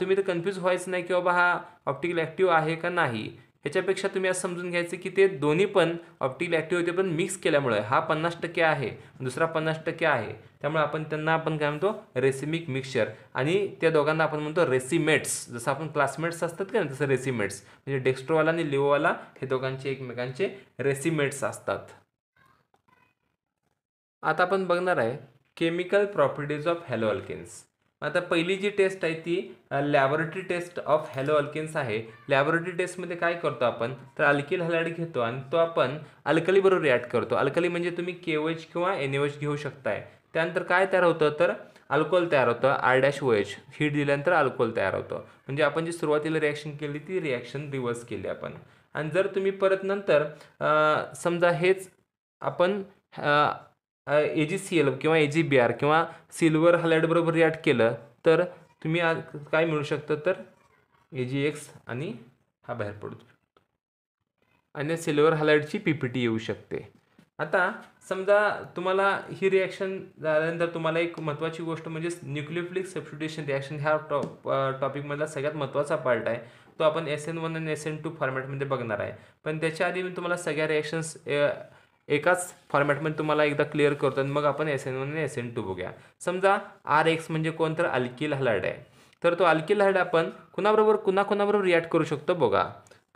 तुम्ही तर कन्फ्यूज व्हायचं नाही की बाबा हा ऑप्टिकल ॲक्टिव्ह आहे का नाही याच्यापेक्षा तुम्ही असं समजून घ्यायचं की ते दोन्ही पण ऑप्टिकल ॲक्टिव्ह होते पण मिक्स केल्यामुळे हा पन्नास टक्के आहे दुसरा पन्नास टक्के आहे त्यामुळे आपण त्यांना आपण काय म्हणतो रेसिमिक मिक्सचर आणि त्या दोघांना आपण म्हणतो रेसिमेट्स जसं आपण क्लासमेट्स असतात का नाही तसं रेसिमेट्स म्हणजे डेक्स्ट्रोवाला आणि लिओवाला हे दोघांचे एकमेकांचे रेसिमेट्स असतात आता आपण बघणार आहे केमिकल प्रॉपर्टीज ऑफ हॅलोअल्किन्स आता पहिली जी टेस्ट आहे ती laboratory test of haloalkanes आहे लॅबोरेटरी टेस्टमध्ये काय करतो आपण तर अल्किल हलाड घेतो आणि तो आपण अल्कली बरोबर रिॲक्ट करतो अल्कली म्हणजे तुम्ही एच किंवा एच घेऊ शकताय त्यानंतर काय तयार होतं तर अल्कोहोल तयार होतं R dash O H heat दिल्यानंतर अल्कोहोल तयार होतं म्हणजे आपण जी सुरुवातीला रिॲक्शन केली ती रिॲक्शन रिव्हर्स केली आपण आणि जर तुम्ही परत नंतर समजा हेच आपण ए जी सी एल किंवा ए जी बी आर किंवा सिल्वर हलाईडबरोबर रिॲक्ट केलं तर तुम्ही काय मिळू शकतं तर ए जी एक्स आणि हा बाहेर पडू आणि सिल्वर हलाईडची पी पी टी येऊ शकते आता समजा तुम्हाला ही रिॲक्शन झाल्यानंतर तुम्हाला एक महत्त्वाची गोष्ट म्हणजे न्यूक्लिओफिलिक सबस्टिट्युशन रिॲक्शन ह्या टॉप टॉपिकमधला सगळ्यात महत्त्वाचा पार्ट आहे तो आपण एस एन वन आणि एस एन टू फॉर्मॅटमध्ये बघणार आहे पण त्याच्या आधी मी तुम्हाला सगळ्या रिॲक्शन्स एकाच फॉर्मॅटमध्ये तुम्हाला एकदा क्लिअर करतो आणि मग आपण एस एन वन आणि एस एन टू बघूया समजा आर एक्स म्हणजे कोण तर अल्किल हलाड आहे तर तो अल्किल हलाड आपण कुणाबरोबर कुणाकुणाबरोबर रिॲक्ट करू शकतो बघा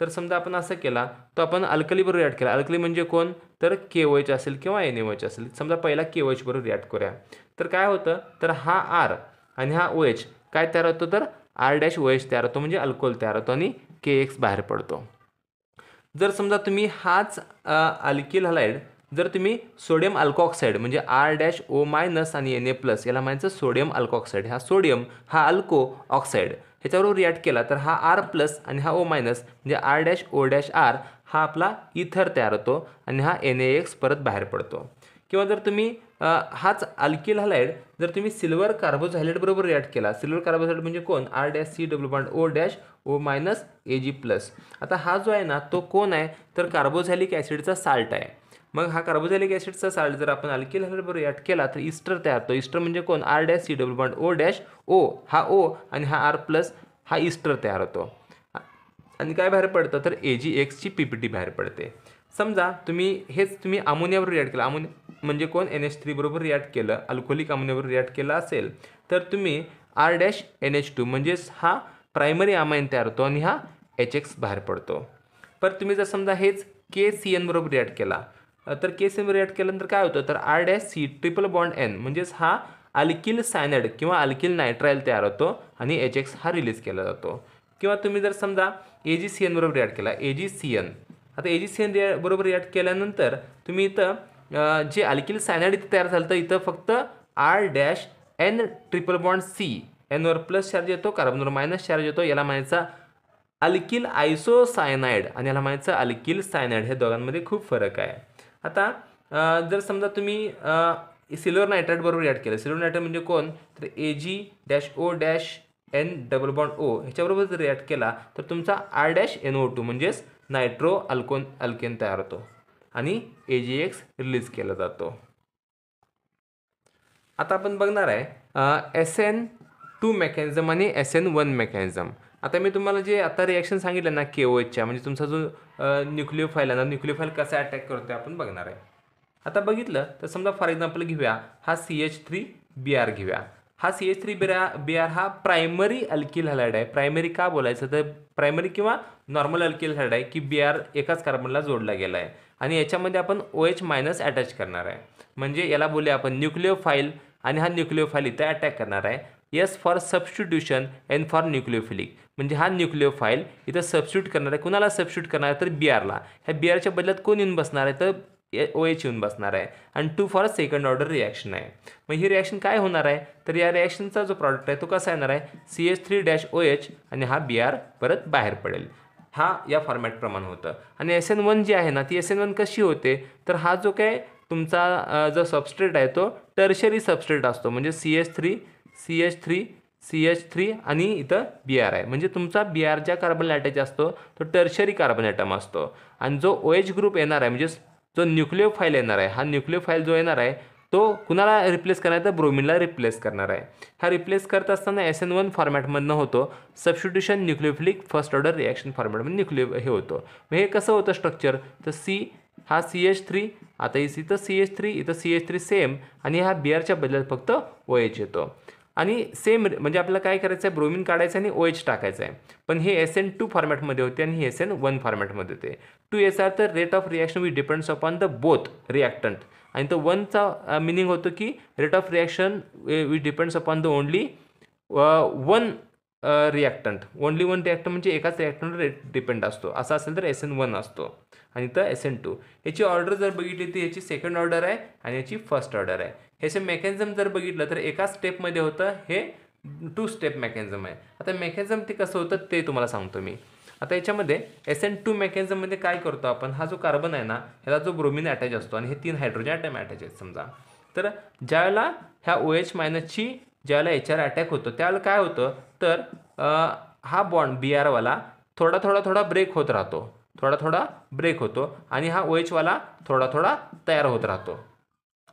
तर समजा आपण असं केला तो आपण अल्कलीबरोबर रिॲक्ट केला अल्कली म्हणजे कोण तर के ओच असेल किंवा एन एच असेल समजा पहिला के ओ एचबरोबर रिॲक्ट करूया तर काय होतं तर हा आर आणि हा ओ एच काय तयार होतो तर आर डॅश ओ एच तयार होतो म्हणजे अल्कोल तयार होतो आणि के एक्स बाहेर पडतो जर समजा तुम्ही हाच अल्किल हलाईड जर तुम्ही सोडियम अल्कोऑक्साईड म्हणजे आर डॅश ओ मायनस आणि एन ए प्लस याला म्हणायचं सोडियम अल्कॉक्साईड हा सोडियम हा अल्को ऑक्साईड ह्याच्याबरोबर रिॲक्ट केला तर हा आर प्लस आणि हा ओ मायनस म्हणजे R dash O dash R हा आपला इथर तयार होतो आणि हा एन ए एक्स परत बाहेर पडतो किंवा जर तुम्ही हाच अल्किल हलाईड जर तुम्ही सिल्वर बरोबर रिॲक्ट केला सिल्वर कार्बोझायलेट म्हणजे कोण R dash C W bond O dash O minus A G plus आता हा जो आहे ना तो कोण आहे तर कार्बोझॅलिक ॲसिडचा साल्ट आहे मग हा कार्बोझॅलिक ॲसिडचा साल्ट जर आपण अल्किल बरोबर रिॲक्ट केला तर इस्टर तयार होतो इस्टर म्हणजे कोण R dash C W bond O dash O हा ओ आणि हा आर प्लस हा इस्टर तयार होतो आणि काय बाहेर पडतं तर ए जी एक्सची पी पी टी बाहेर पडते समजा तुम्ही हेच तुम्ही अमोनियावर रिॲक्ट केला अमोनिया म्हणजे कोण एन एच थ्रीबरोबर बरोबर रिॲक्ट केलं अल्कोहोलिक अमोनियाबरोबर रिॲक्ट केलं असेल तर तुम्ही R dash N H two म्हणजेच हा प्रायमरी अमाईन तयार होतो आणि हा एच एक्स बाहेर पडतो पर तुम्ही जर समजा हेच के सी एन बरोबर रिॲक्ट केला तर के सी एन रिॲक्ट केल्यानंतर काय होतं तर R dash C triple bond N म्हणजेच हा अल्किल सायनाइड किंवा अल्किल नायट्राईल तयार होतो आणि एच एक्स हा रिलीज केला जातो किंवा तुम्ही जर समजा ए जी सी एन बरोबर रिॲक्ट केला ए जी सी एन आता ए जी सी एन रिया बरोबर रिॲक्ट केल्यानंतर तुम्ही इथं जे अल्किल सायनाइड इथं तयार झालं तर इथं फक्त R dash N triple bond C एनवर प्लस चार्ज येतो कार्बनवर मायनस चार्ज येतो याला म्हणायचा अल्किल आयसोसायनाइड आणि याला म्हणायचं अल्किल सायनाइड हे दोघांमध्ये खूप फरक आहे आता जर समजा तुम्ही सिल्वर नायट्रेट बरोबर ॲड केलं सिल्वर नायट्रेट म्हणजे कोण तर A G dash O dash N double bond O ह्याच्याबरोबर जर ॲड केला तर तुमचा R dash N O two म्हणजेच नायट्रो अल्कोन अल्केन तयार होतो आणि ए जी एक्स रिलीज केला जातो आता आपण बघणार आहे एस एन टू मेकॅनिझम आणि एस एन वन मेकॅनिझम आता मी तुम्हाला जे आता रिॲक्शन सांगितलं ना के ओ एचच्या म्हणजे तुमचा जो न्यूक्लिओ फाईल आहे ना न्यूक्लिओ फाईल कसा अटॅक करतो आपण बघणार आहे आता बघितलं तर समजा फॉर एक्झाम्पल घेऊया हा C H three B R घेऊया हा C H three B B R हा प्रायमरी अल्किल हॅलाइड आहे प्रायमरी का बोलायचं तर प्रायमरी किंवा नॉर्मल अल्किल हॅलाइड आहे की बी आर एकाच कार्बनला जोडला गेला आहे आणि याच्यामध्ये आपण ओ एच मायनस अटॅच करणार आहे म्हणजे याला बोलूया आपण न्यूक्लिओ फाईल आणि हा फाईल इथं अटॅक करणार आहे S for substitution and for nucleophilic म्हणजे हा फाईल इथं सबस्टिट्यूट करणार आहे कुणाला सबस्ट्यूट करणार आहे तर बी आरला ह्या बी आरच्या बदल्यात कोण येऊन बसणार आहे तर ओ एच येऊन बसणार आहे आणि two for second order reaction आहे मग ही रिॲक्शन काय होणार आहे तर या रिॲक्शनचा जो प्रॉडक्ट आहे तो कसा येणार आहे C H three dash O H आणि हा बी आर परत बाहेर पडेल हा या फॉर्मॅटप्रमाणे होतं आणि एस एन वन जी आहे ना ती एस एन वन कशी होते तर हा जो काय तुमचा जो सबस्ट्रेट आहे तो टर्शरी सबस्ट्रेट असतो म्हणजे C H three C H three C H three आणि इथं बी आर आहे म्हणजे तुमचा बी आर ज्या कार्बन ॲटॅच असतो तो टर्शरी कार्बन ॲटम असतो आणि जो ओ एच ग्रुप येणार आहे म्हणजेच जो न्यूक्लिओ फाईल येणार आहे हा न्यूक्लिओ फाईल जो येणार आहे तो कुणाला रिप्लेस आहे तर ब्रोमिनला रिप्लेस करणार आहे हा रिप्लेस करत असताना एस एन वन फॉर्मॅटमधनं होतो substitution nucleophilic first order reaction फॉर्मॅटमध्ये न्यूक्लिओ हे होतो मग हे कसं होतं स्ट्रक्चर तर सी हा सी एच थ्री आता इथं सी एच थ्री इथं सी एच थ्री सेम आणि हा बी आरच्या बदल्यात फक्त ओ एच येतो आणि सेम म्हणजे आपल्याला काय करायचं आहे ब्रोमिन काढायचं आणि ओ एच टाकायचं आहे पण हे एस एन टू फॉर्मॅटमध्ये होते आणि हे एस एन वन फॉर्मॅटमध्ये होते टू एस आर तर rate of reaction we depends upon the both reactant आणि तो वनचा मिनिंग होतो की rate of reaction which depends upon the only one reactant only one reactant म्हणजे एकाच रिॲक्टंटवर डिपेंड असतो असा असेल तर एस एन वन असतो आणि तर एस एन टू याची ऑर्डर जर बघितली तर याची सेकंड ऑर्डर आहे आणि याची फर्स्ट ऑर्डर आहे ह्याचे मेकॅनिझम जर बघितलं तर एका स्टेपमध्ये होतं हे टू स्टेप मेकॅनिझम आहे आता मेकॅनिझम ते कसं होतं ते तुम्हाला सांगतो मी आता याच्यामध्ये एस एन टू मेकॅनिझममध्ये काय करतो आपण हा जो कार्बन आहे ना ह्याला जो ब्रोमिन अटॅच असतो आणि हे तीन हायड्रोजन ॲटम अटॅच आहेत समजा तर ज्यावेळेला ह्या ओ एच मायनसची ज्यावेळेला एच आर अटॅक होतो त्यावेळेला काय होतं तर हा बॉन्ड बी आरवाला थोडा थोडा थोडा ब्रेक होत राहतो थोडा थोडा ब्रेक होतो आणि हा ओ एचवाला थोडा थोडा तयार होत राहतो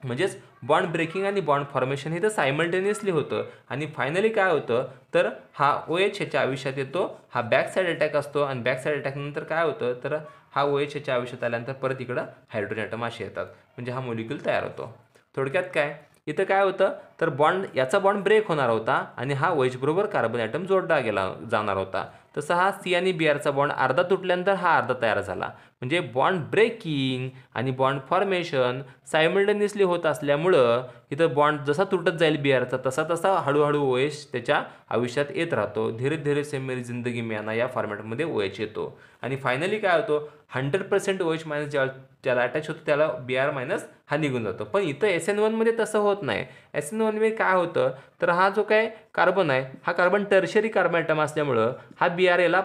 म्हणजेच बॉन्ड ब्रेकिंग आणि बॉन्ड फॉर्मेशन हे सायमल्टेनियसली होतं आणि फायनली काय होतं तर हा ओ एच एच्या आयुष्यात येतो हा बॅक साईड अटॅक असतो आणि बॅक साईड अटॅकनंतर काय होतं तर हा ओ एच ह्याच्या आयुष्यात आल्यानंतर परत इकडं हायड्रोजन आयटम असे येतात म्हणजे हा मोलिक्युल तयार होतो थोडक्यात काय इथं काय होतं तर बॉन्ड याचा बॉन्ड ब्रेक होणार होता आणि हा बरोबर कार्बन ॲटम जोडला गेला जाणार होता तसा हा सी आणि बी आरचा बॉन्ड अर्धा तुटल्यानंतर हा अर्धा तयार झाला म्हणजे बॉन्ड ब्रेकिंग आणि बॉन्ड फॉर्मेशन सायमल्टेनियसली होत असल्यामुळं इथं बॉन्ड जसा तुटत जाईल बी आरचा तसा तसा हळूहळू ओ त्याच्या आयुष्यात येत राहतो धीरे धीरे सेमेरी जिंदगी मिळाना या फॉर्मॅटमध्ये ओ येतो आणि फायनली काय होतो hundred percent O H minus ज्या ज्याला अटॅच होतं त्याला बी आर मायनस हा निघून जातो पण इथं एस एन वनमध्ये तसं होत नाही एस एन वनमध्ये काय होतं तर हा जो काय कार्बन आहे हा कार्बन टर्शरी कार्बन असल्यामुळं हा बी आर एला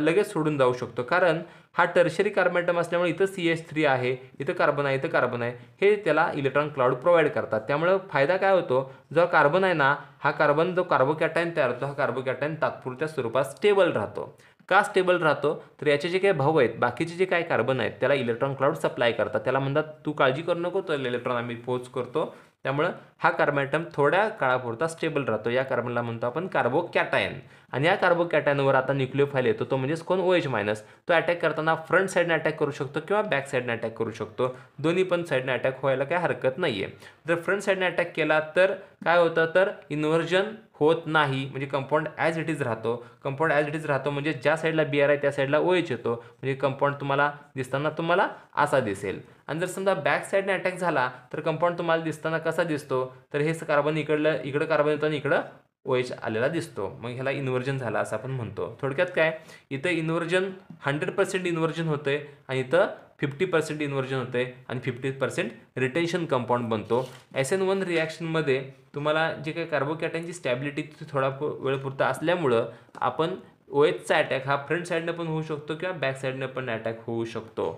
लगेच सोडून जाऊ शकतो कारण हा टर्शरी कार्बॅटम असल्यामुळे इथं सी एच थ्री आहे इथं कार्बन आहे इथं कार्बन आहे हे त्याला इलेक्ट्रॉन क्लाउड प्रोव्हाइड करतात त्यामुळं फायदा काय होतो जो कार्बन आहे ना हा कार्बन जो कार्बोकॅटाईन तयार होतो हा कार्बोकॅटाईन तात्पुरत्या स्वरूपात स्टेबल राहतो का स्टेबल राहतो तर याचे जे काही भाऊ आहेत बाकीचे जे काही कार्बन आहेत त्याला इलेक्ट्रॉन क्लाउड सप्लाय करतात त्याला म्हणतात तू काळजी करू नको तर इलेक्ट्रॉन आम्ही पोच करतो त्यामुळं हा कार्बॅटम थोड्या काळापुरता स्टेबल राहतो या कार्बनला म्हणतो आपण कार्बो कॅटायन आणि या कार्बो कॅटायनवर आता न्यूक्लिओफाईल येतो तो म्हणजेच कोण ओएच मायनस तो अटॅक करताना फ्रंट साईडने अटॅक करू शकतो किंवा बॅक साईडने अटॅक करू शकतो दोन्ही पण साईडने अटॅक व्हायला काही हरकत नाही आहे जर फ्रंट साईडने अटॅक केला तर काय होतं तर इन्व्हर्जन होत नाही म्हणजे कंपाऊंड ॲज इट इज राहतो कंपाऊंड ॲज इट इज राहतो म्हणजे ज्या साईडला बी आर आहे त्या साईडला ओ एच येतो म्हणजे कंपाऊंड तुम्हाला दिसताना तुम्हाला असा दिसेल आणि जर समजा बॅक साईडने अटॅक झाला तर कंपाऊंड तुम्हाला दिसताना कसा दिसतो तर हे कार्बन इकडलं इकडं कार्बन येतो आणि इकडं ओ OH एच आलेला दिसतो मग ह्याला इन्व्हर्जन झाला असं आपण म्हणतो थोडक्यात काय इथं इन्व्हर्जन हंड्रेड पर्सेंट इन्व्हर्जन होते आणि इथं फिफ्टी पर्सेंट इन्व्हर्जन होते आणि फिफ्टी पर्सेंट रिटेन्शन कंपाऊंड बनतो एस एन वन रिॲक्शनमध्ये तुम्हाला जे काही कार्बोकॅटनची स्टॅबिलिटी थोडा वेळपुरता असल्यामुळं आपण ओ एचचा अटॅक हा फ्रंट साईडनं पण होऊ शकतो किंवा बॅक साईडनं पण अटॅक होऊ शकतो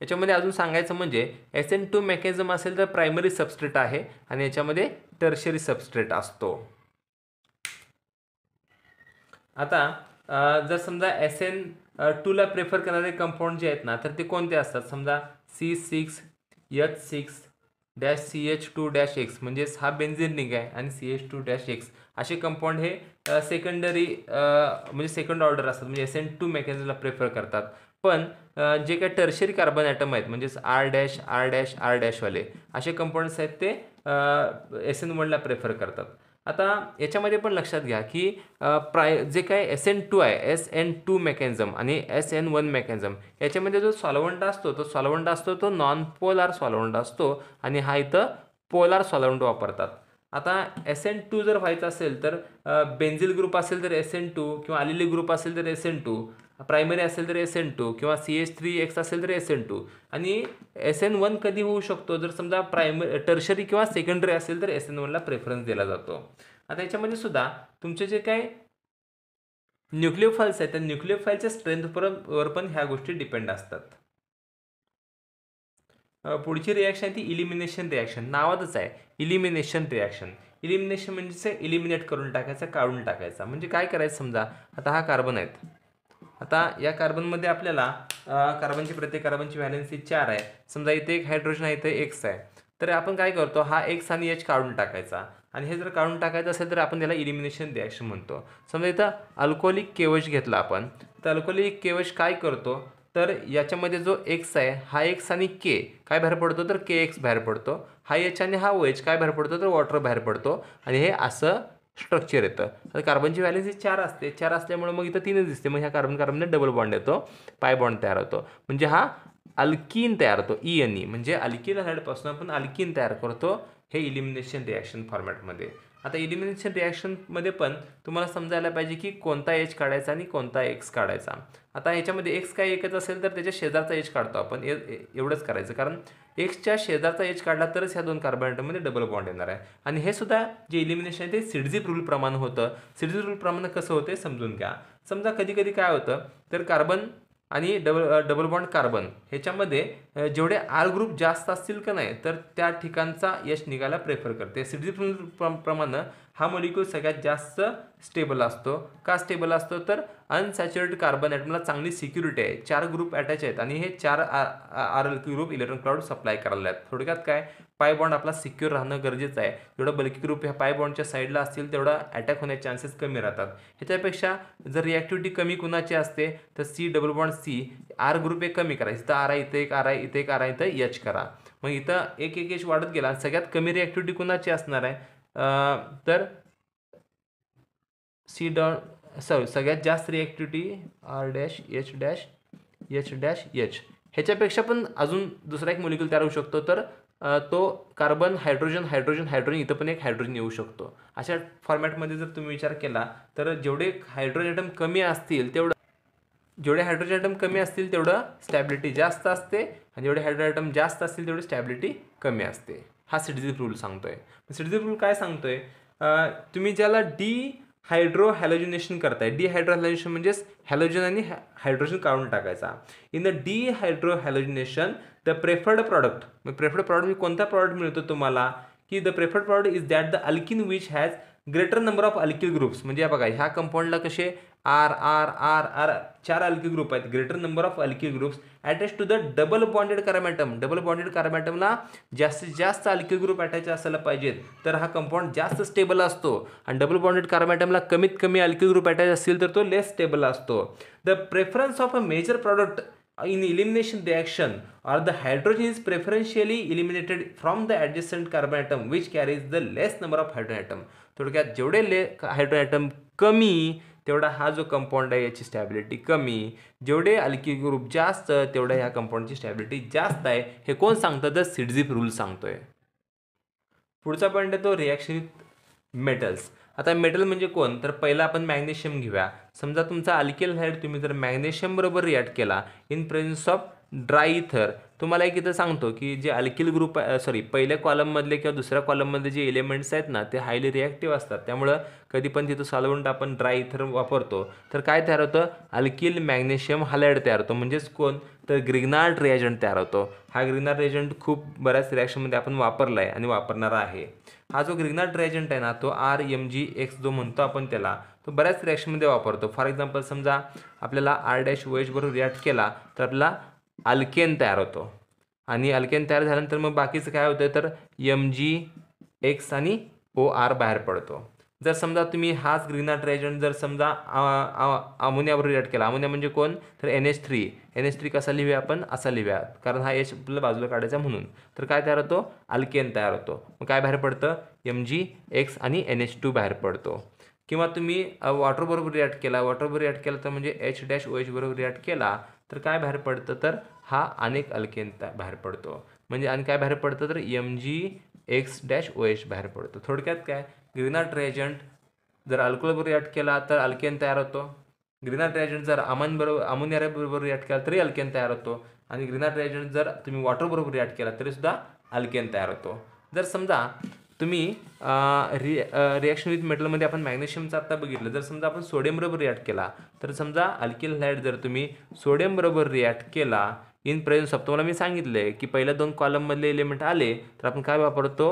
याच्यामध्ये अजून सांगायचं म्हणजे एस एन टू मेकॅनिझम असेल तर प्रायमरी सबस्ट्रेट आहे आणि याच्यामध्ये टर्शरी सबस्ट्रेट असतो आता जर समजा एस एन टूला प्रेफर करणारे कंपाऊंड जे आहेत ना तर ते कोणते असतात समजा C six H six dash C H two dash X म्हणजेच हा बेन्झिन रिंग आहे आणि C H two dash X असे कंपाऊंड हे सेकंडरी म्हणजे सेकंड ऑर्डर असतात म्हणजे एस एन टू मेकॅनिझमला प्रेफर करतात पण जे काय टर्शरी कार्बन ॲटम आहेत म्हणजेच R dash R dash R डॅशवाले असे कंपाऊंड्स आहेत ते एस एन वनला प्रेफर करतात आता याच्यामध्ये पण लक्षात घ्या की प्राय जे काय एस एन टू आहे एस एन टू मेकॅनिझम आणि एस एन वन मेकॅनिझम याच्यामध्ये जो सॉलवंट असतो तो सॉलवंट असतो तो नॉन पोलार सॉलवंट असतो आणि हा इथं पोलार सॉलवंट वापरतात आता एस एन टू जर व्हायचं असेल तर बेन्झिल ग्रुप असेल तर एस एन टू किंवा आलेली ग्रुप असेल तर एस एन टू प्रायमरी असेल तर एस एन टू किंवा सी एच थ्री एक्स असेल तर एस एन टू आणि एस एन वन कधी होऊ शकतो जर समजा प्रायमरी टर्शरी किंवा सेकंडरी असेल तर एस एन वनला प्रेफरन्स दिला जातो आता याच्यामध्ये सुद्धा तुमचे जे काय फाईल्स आहेत त्या स्ट्रेंथ स्ट्रेंथ वर पण ह्या गोष्टी डिपेंड असतात पुढची रिॲक्शन आहे ती इलिमिनेशन रिॲक्शन नावातच आहे इलिमिनेशन रिॲक्शन इलिमिनेशन म्हणजे इलिमिनेट करून टाकायचं काढून टाकायचा म्हणजे काय करायचं समजा आता हा कार्बन आहेत आता या कार्बनमध्ये आपल्याला कार्बनची प्रत्येक कार्बनची व्हॅलेन्सी चार आहे समजा इथे एक हायड्रोजन आहे इथे एक्स आहे तर आपण काय करतो हा एक्स आणि एच काढून टाकायचा आणि हे जर काढून टाकायचं असेल तर आपण त्याला इलिमिनेशन रिॲक्शन म्हणतो समजा इथं अल्कोहोलिक केवश घेतला आपण तर अल्कोहोलिक केवश काय करतो तर याच्यामध्ये जो एक्स आहे हा एक्स आणि के काय बाहेर पडतो तर के एक्स बाहेर पडतो हा एच आणि हा ओ एच काय बाहेर पडतो तर वॉटर बाहेर पडतो आणि हे असं स्ट्रक्चर येतं तर कार्बनची व्हॅलेन्स ही चार असते चार असल्यामुळे मग इथं तीनच दिसते मग ह्या कार्बन कार्बनने डबल बॉन्ड येतो पाय बॉन्ड तयार होतो म्हणजे हा अल्किन तयार होतो ई एन ई म्हणजे अल्किन हायडपासून आपण अल्किन तयार करतो हे इलिमिनेशन रिॲक्शन फॉर्मॅटमध्ये आता इलिमिनेशन रिॲक्शनमध्ये पण तुम्हाला समजायला पाहिजे की कोणता एज काढायचा आणि कोणता एक्स काढायचा आता ह्याच्यामध्ये एक्स काय एकच असेल तर त्याच्या शेजारचा एज काढतो आपण एवढंच करायचं कारण एक्सच्या शेजारचा एज काढला तरच ह्या दोन कार्बोनेटमध्ये डबल बॉन्ड येणार आहे आणि हे सुद्धा जे इलिमिनेशन आहे ते सिडझिप प्रमाण होतं सिडझिप प्रमाण कसं होते समजून घ्या समजा कधी कधी काय होतं तर कार्बन आणि डबल डबल बॉन्ड कार्बन ह्याच्यामध्ये जेवढे आर ग्रुप जास्त असतील का नाही तर त्या ठिकाणचा यश निघायला प्रेफर करते सिडीप्रमाणे प्रमाणं हा मॉलिक्यूल सगळ्यात जास्त स्टेबल असतो का स्टेबल असतो तर अनसॅच्युरेटेड कार्बन ॲटमला चांगली सिक्युरिटी आहे चार ग्रुप अटॅच आहेत आणि हे चार R R group electron cloud supply करायला आहेत थोडक्यात काय पाय बॉन्ड आपला सिक्युअर राहणं गरजेचं आहे जेवढं बल्की ग्रुप ह्या पाय बॉन्डच्या साईडला असतील तेवढा अटॅक होण्याचे चान्सेस कमी राहतात ह्याच्यापेक्षा जर रिॲक्टिव्हिटी कमी कुणाची असते तर C double bond C R group एक कमी करा इथं आर आय इथं एक आर आय इथं एक आर आय इथं एच करा मग इथं एक एक एच वाढत गेला सगळ्यात कमी रिॲक्टिव्हिटी कुणाची असणार आहे तर सी डॉ सॉरी सगळ्यात जास्त reactivity R dash H dash H dash H ह्याच्यापेक्षा पण अजून दुसरा एक मोलिक्युल तयार होऊ शकतो तर तो कार्बन हायड्रोजन हायड्रोजन हायड्रोजन इथं पण एक हायड्रोजन येऊ शकतो अशा फॉर्मॅटमध्ये जर तुम्ही विचार केला तर जेवढे हायड्रोजन आयटम कमी असतील तेवढं जेवढे हायड्रोजन आयटम कमी असतील तेवढं स्टॅबिलिटी जास्त असते आणि जेवढे हायड्रोजन आयटम जास्त असतील तेवढी स्टॅबिलिटी कमी असते हा सिडझिप रूल सांगतोय सिडझिप रूल काय सांगतोय तुम्ही ज्याला डी हायड्रो हॅलोजिनेशन करताय हायड्रो हॅलोजिनेशन म्हणजेच हॅलोजन आणि हायड्रोजन काढून टाकायचा in the dehydro halogenation the preferred product म्हणजे प्रेफर्ड प्रॉडक्ट म्हणजे कोणता प्रॉडक्ट मिळतो तुम्हाला की the preferred product is that the alkene which has greater number of alkyl groups म्हणजे बघा ह्या कंपाऊंडला कसे आर आर आर आर चार अल्की ग्रुप आहेत ग्रेटर नंबर ऑफ अल्की groups attach to the double bonded carbon atom double bonded कार्बॅटमला जास्तीत जास्त अल्की ग्रुप अटॅच असायला पाहिजेत तर हा कंपाऊंड जास्त स्टेबल असतो आणि डबल बॉन्डेड कार्बॅटमला कमीत कमी अल्की ग्रुप अटॅच असतील तर तो लेस स्टेबल असतो the preference of a major product in elimination reaction or the hydrogen is preferentially eliminated from the adjacent carbon atom which carries the less number of hydrogen atom थोडक्यात जेवढे ले हायड्रोन item कमी तेवढा हा जो compound आहे याची स्टॅबिलिटी कमी जेवढे अल्की ग्रुप जास्त तेवढ्या ह्या कंपाऊंडची स्टॅबिलिटी जास्त आहे हे कोण सांगतं तर सिडझिप रूल सांगतोय पुढचा पॉईंट आहे तो रिॲक्शन मेटल्स आता मेटल म्हणजे कोण तर पहिला आपण मॅग्नेशियम घेऊया समजा तुमचा अल्केल हाईड तुम्ही जर मॅग्नेशियमबरोबर रिॲक्ट केला in presence of dry ether तुम्हाला एक इथं सांगतो की जे अल्किल ग्रुप सॉरी पहिल्या कॉलममधले किंवा दुसऱ्या कॉलममध्ये जे एलिमेंट्स आहेत ना ते हायली रिॲक्टिव्ह असतात त्यामुळं कधी पण तिथं सॉल्वंट आपण ड्राय इथर वापरतो तर काय तयार होतं अल्किल मॅग्नेशियम हालायड तयार होतो म्हणजेच कोण तर ग्रिग्नार्ड रिएजंट तयार होतो हा ग्रिग्नार्ड रिएजंट खूप बऱ्याच रिॲक्शनमध्ये आपण वापरला आहे आणि वापरणारा आहे हा जो ग्रिग्नार्ड रिएजंट आहे ना तो आर एम जी एक्स जो म्हणतो आपण त्याला तो बऱ्याच रिॲक्शनमध्ये वापरतो फॉर एक्झाम्पल समजा आपल्याला आर डॅश ओ बरोबर रिॲक्ट केला तर आपला अल्केन तयार होतो आणि अल्केन तयार झाल्यानंतर मग बाकीचं काय होतं तर एम जी एक्स आणि ओ आर बाहेर पडतो जर समजा तुम्ही हाच ग्रीनाट रेजंट जर समजा अमोनियावर रिलेट केला अमोनिया म्हणजे कोण तर N H three N H three कसा लिहूया आपण असा लिहूया कारण हा एच आपल्याला बाजूला काढायचा म्हणून तर काय तयार होतो अल्केन तयार होतो मग काय बाहेर पडतं एम जी एक्स आणि एन एच टू बाहेर पडतो किंवा तुम्ही वॉटरबरोबर रिॲक्ट केला वॉटरबरोबर रिॲक्ट केला तर म्हणजे एच डॅश ओ एच बरोबर रिॲक्ट केला तर काय बाहेर पडतं तर हा अनेक अल्केन बाहेर पडतो म्हणजे आणि काय बाहेर पडतं तर M G X dash O H बाहेर पडतो थोडक्यात काय ग्रीनर ट्रेजंट जर अल्कोहोलबरोबर रिॲक्ट केला तर अल्केन तयार होतो ग्रीनर ट्रेजंट जर बरोबर अमोनियाबरोबर रिॲक्ट केला तरी अल्केन तयार होतो आणि ग्रीनर ट्रेजंट जर तुम्ही वॉटरबरोबर रिॲक्ट केला तरीसुद्धा अल्केन तयार होतो जर समजा तुम्ही रि रिॲक्शन विथ मेटलमध्ये आपण मॅग्नेशियमचा आत्ता बघितलं जर समजा आपण सोडियम बरोबर रिॲक्ट केला तर समजा अल्किल हायड जर तुम्ही सोडियम बरोबर रिॲक्ट केला इन प्रेझेंट ऑफ तुम्हाला मी सांगितलं आहे की पहिल्या दोन कॉलममधले एलिमेंट आले तर आपण काय वापरतो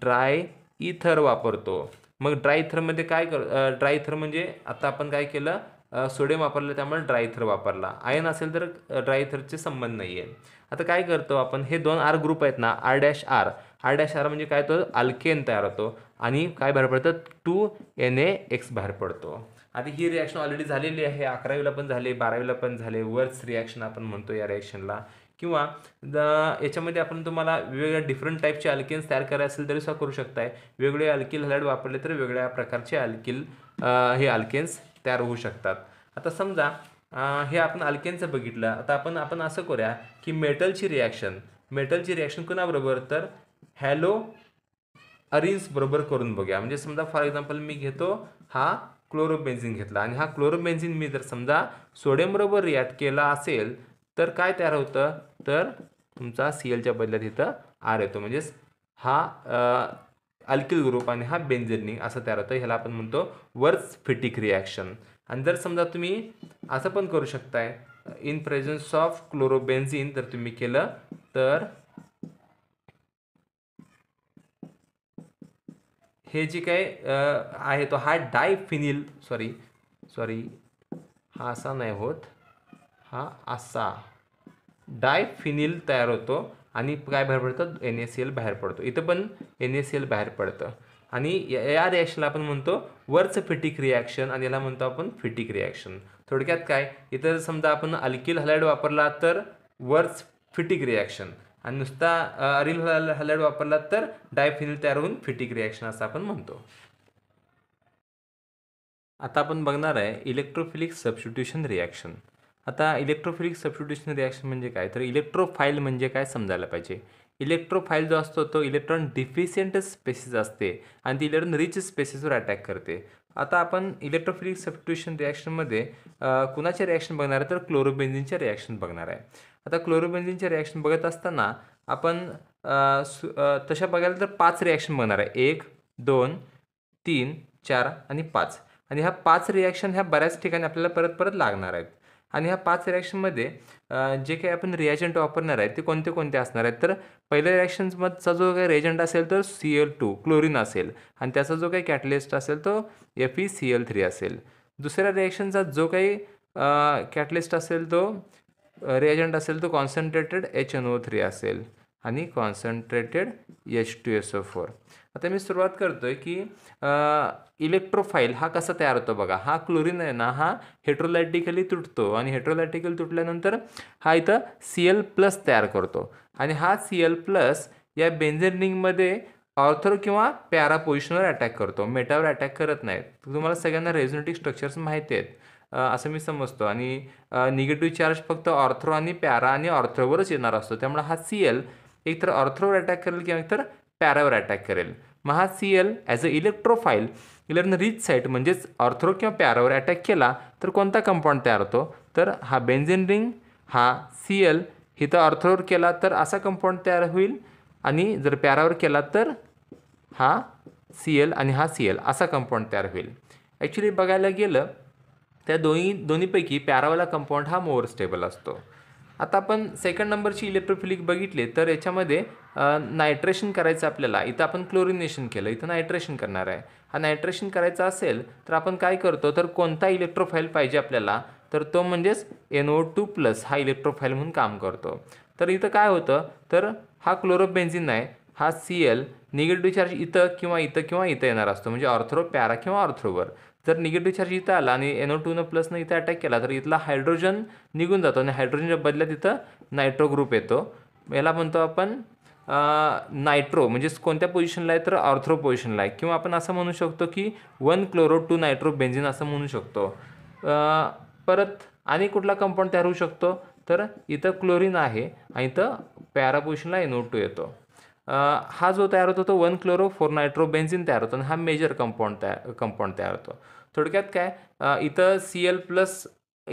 ड्राय इथर वापरतो मग ड्राय इथरमध्ये काय कर ड्राय इथर म्हणजे आता आपण काय केलं सोडियम वापरलं त्यामुळे ड्राय इथर वापरला आयन असेल तर इथरचे संबंध नाही आहे आता काय करतो आपण हे दोन आर ग्रुप आहेत ना R dash R R dash म्हणजे काय तो अल्केन तयार होतो आणि काय बाहेर पडतं टू एन ए एक्स बाहेर पडतो आता ही रिॲक्शन ऑलरेडी झालेली आहे अकरावीला पण झाले बारावीला पण झाले वर्स रिॲक्शन आपण म्हणतो या रिॲक्शनला किंवा द याच्यामध्ये आपण तुम्हाला वेगवेगळ्या डिफरंट टाईपचे अल्केन्स तयार करायचे असेल तरी सुद्धा करू शकताय वेगवेगळे अल्किल हलड वापरले तर वेगळ्या प्रकारचे अल्किल हे अल्केन्स तयार होऊ शकतात आता समजा हे आपण अल्केनचं बघितलं आता आपण आपण असं करूया की मेटलची रिॲक्शन मेटलची रिॲक्शन कोणाबरोबर तर हॅलो बरोबर करून बघूया म्हणजे समजा फॉर एक्झाम्पल मी घेतो हा क्लोरोबेन्झिन घेतला आणि हा क्लोरोबेन्झिन मी जर समजा सोडियमबरोबर रिॲक्ट केला असेल तर काय तयार होतं तर तुमचा सी एलच्या बदल्यात इथं आर येतो म्हणजेच हा अल्किल ग्रुप आणि हा बेन्झिनिंग असं तयार होतं ह्याला आपण म्हणतो वर्स फिटिक रिॲक्शन आणि जर समजा तुम्ही असं पण करू शकताय इन प्रेझेन्स ऑफ क्लोरोबेन्झिन जर तुम्ही केलं तर हे जे काय आहे तो हा डाय फिनिल सॉरी सॉरी हा असा नाही होत हा असा डाय फिनिल तयार होतो आणि काय बाहेर पडतं एन एस सी एल बाहेर पडतो इथं पण एन एस सी एल बाहेर पडतं आणि या रिॲक्शनला आपण म्हणतो वर्च फिटिक रिॲक्शन आणि याला म्हणतो आपण फिटिक रिॲक्शन थोडक्यात काय इथं समजा आपण अल्किल हलाईड वापरला तर वर्च फिटिक रिॲक्शन आणि नुसता अरिल हलड वापरला तर डायफिनिल तयार होऊन फिटिक रिॲक्शन असं आपण म्हणतो आता आपण बघणार आहे इलेक्ट्रोफिलिक सबस्टिट्युशन रिॲक्शन आता इलेक्ट्रोफिलिक सबस्टिट्युशन रिॲक्शन म्हणजे काय तर इलेक्ट्रोफाईल म्हणजे काय समजायला पाहिजे इलेक्ट्रोफाईल जो असतो तो इलेक्ट्रॉन डिफिशियंट स्पेसिस असते आणि ती इलेक्ट्रॉन रिच स्पेसिसवर अटॅक करते आता आपण इलेक्ट्रोफिलिक सबस्टिट्युशन रिॲक्शनमध्ये कुणाचे रिॲक्शन बघणार आहे तर क्लोरोबेन्झिनचे रिॲक्शन बघणार आहे आता क्लोरोबेंझिनचे रिॲक्शन बघत असताना आपण सु तशा बघायला तर पाच रिॲक्शन बघणार आहे एक दोन तीन चार आणि पाच आणि ह्या पाच रिॲक्शन ह्या बऱ्याच ठिकाणी आपल्याला परत परत लागणार आहेत आणि ह्या पाच रिॲक्शनमध्ये जे काही आपण रिॲजंट वापरणार आहेत ते कोणते कोणते असणार आहेत तर पहिल्या रिॲक्शन्समधचा जो काही रेजंट असेल तर सी एल टू क्लोरीन असेल आणि त्याचा जो काही कॅटलिस्ट असेल तो F E C L three असेल दुसऱ्या रिॲक्शनचा जो काही कॅटलिस्ट असेल तो रिएजंट असेल तो concentrated H N O three असेल आणि concentrated H two S O four आता मी सुरुवात करतो आहे की इलेक्ट्रोफाईल हा कसा तयार होतो बघा हा क्लोरीन आहे ना हा हेट्रोलायटिकली तुटतो आणि हेट्रोलायटिकली तुटल्यानंतर हा इथं सी एल प्लस तयार करतो आणि हा सी एल प्लस या बेंझिन ऑर्थर किंवा पॅरा पोझिशनवर अटॅक करतो मेटावर अटॅक करत नाहीत तुम्हाला सगळ्यांना रेझोनेटिक स्ट्रक्चर्स माहिती आहेत असं मी समजतो आणि निगेटिव्ह चार्ज फक्त ऑर्थ्रो आणि पॅरा आणि ऑर्थ्रोवरच येणार असतो त्यामुळे हा सी एल एकतर ऑर्थ्रोवर अटॅक करेल किंवा एकतर पॅरावर अटॅक करेल मग हा C L as a electrophile electron rich site म्हणजेच ऑर्थ्रो किंवा पॅरावर अटॅक केला तर कोणता कंपाऊंड तयार होतो तर हा बेन्झिन रिंग हा सी एल इथं ऑर्थ्रोवर केला तर असा कंपाऊंड तयार होईल आणि जर पॅरावर केला तर हा सी एल आणि हा सी एल असा कंपाऊंड तयार होईल ॲक्च्युली बघायला गेलं त्या दोन्ही दोन्हीपैकी पॅरावाला कंपाऊंड हा मोअर स्टेबल असतो आता आपण सेकंड नंबरची इलेक्ट्रोफिलिक बघितले तर याच्यामध्ये नायट्रेशन करायचं आपल्याला इथं आपण क्लोरिनेशन केलं इथं नायट्रेशन करणार आहे हा नायट्रेशन करायचा असेल तर आपण काय करतो तर कोणता इलेक्ट्रोफाईल पाहिजे आपल्याला तर तो म्हणजेच एन ओ टू प्लस हा इलेक्ट्रोफाईल म्हणून काम करतो तर इथं काय होतं तर हा क्लोरोबेन्झिन आहे हा सी एल निगेटिव्ह चार्ज इथं किंवा इथं किंवा इथं येणार असतो म्हणजे ऑर्थ्रो पॅरा किंवा ऑर्थ्रोवर जर निगेटिव्ह चार्ज इथं आला आणि एनो टूनं प्लसनं इथं अटॅक केला तर इथला हायड्रोजन निघून जातो आणि हायड्रोजनच्या बदल्यात इथं नायट्रो ग्रुप येतो याला म्हणतो आपण नायट्रो म्हणजेच कोणत्या पोझिशनला आहे तर ऑर्थ्रो पोझिशनला आहे किंवा आपण असं म्हणू शकतो की one chloro two nitro benzene असं म्हणू शकतो परत आणि कुठला कंपाऊंड तयार होऊ शकतो तर इथं क्लोरीन आहे आणि इथं पोझिशनला एनो टू येतो हा जो तयार होतो तो one chloro four nitro benzene तयार होतो आणि हा मेजर कंपाऊंड तयार कंपाऊंड तयार होतो थोडक्यात काय इथं सी एल प्लस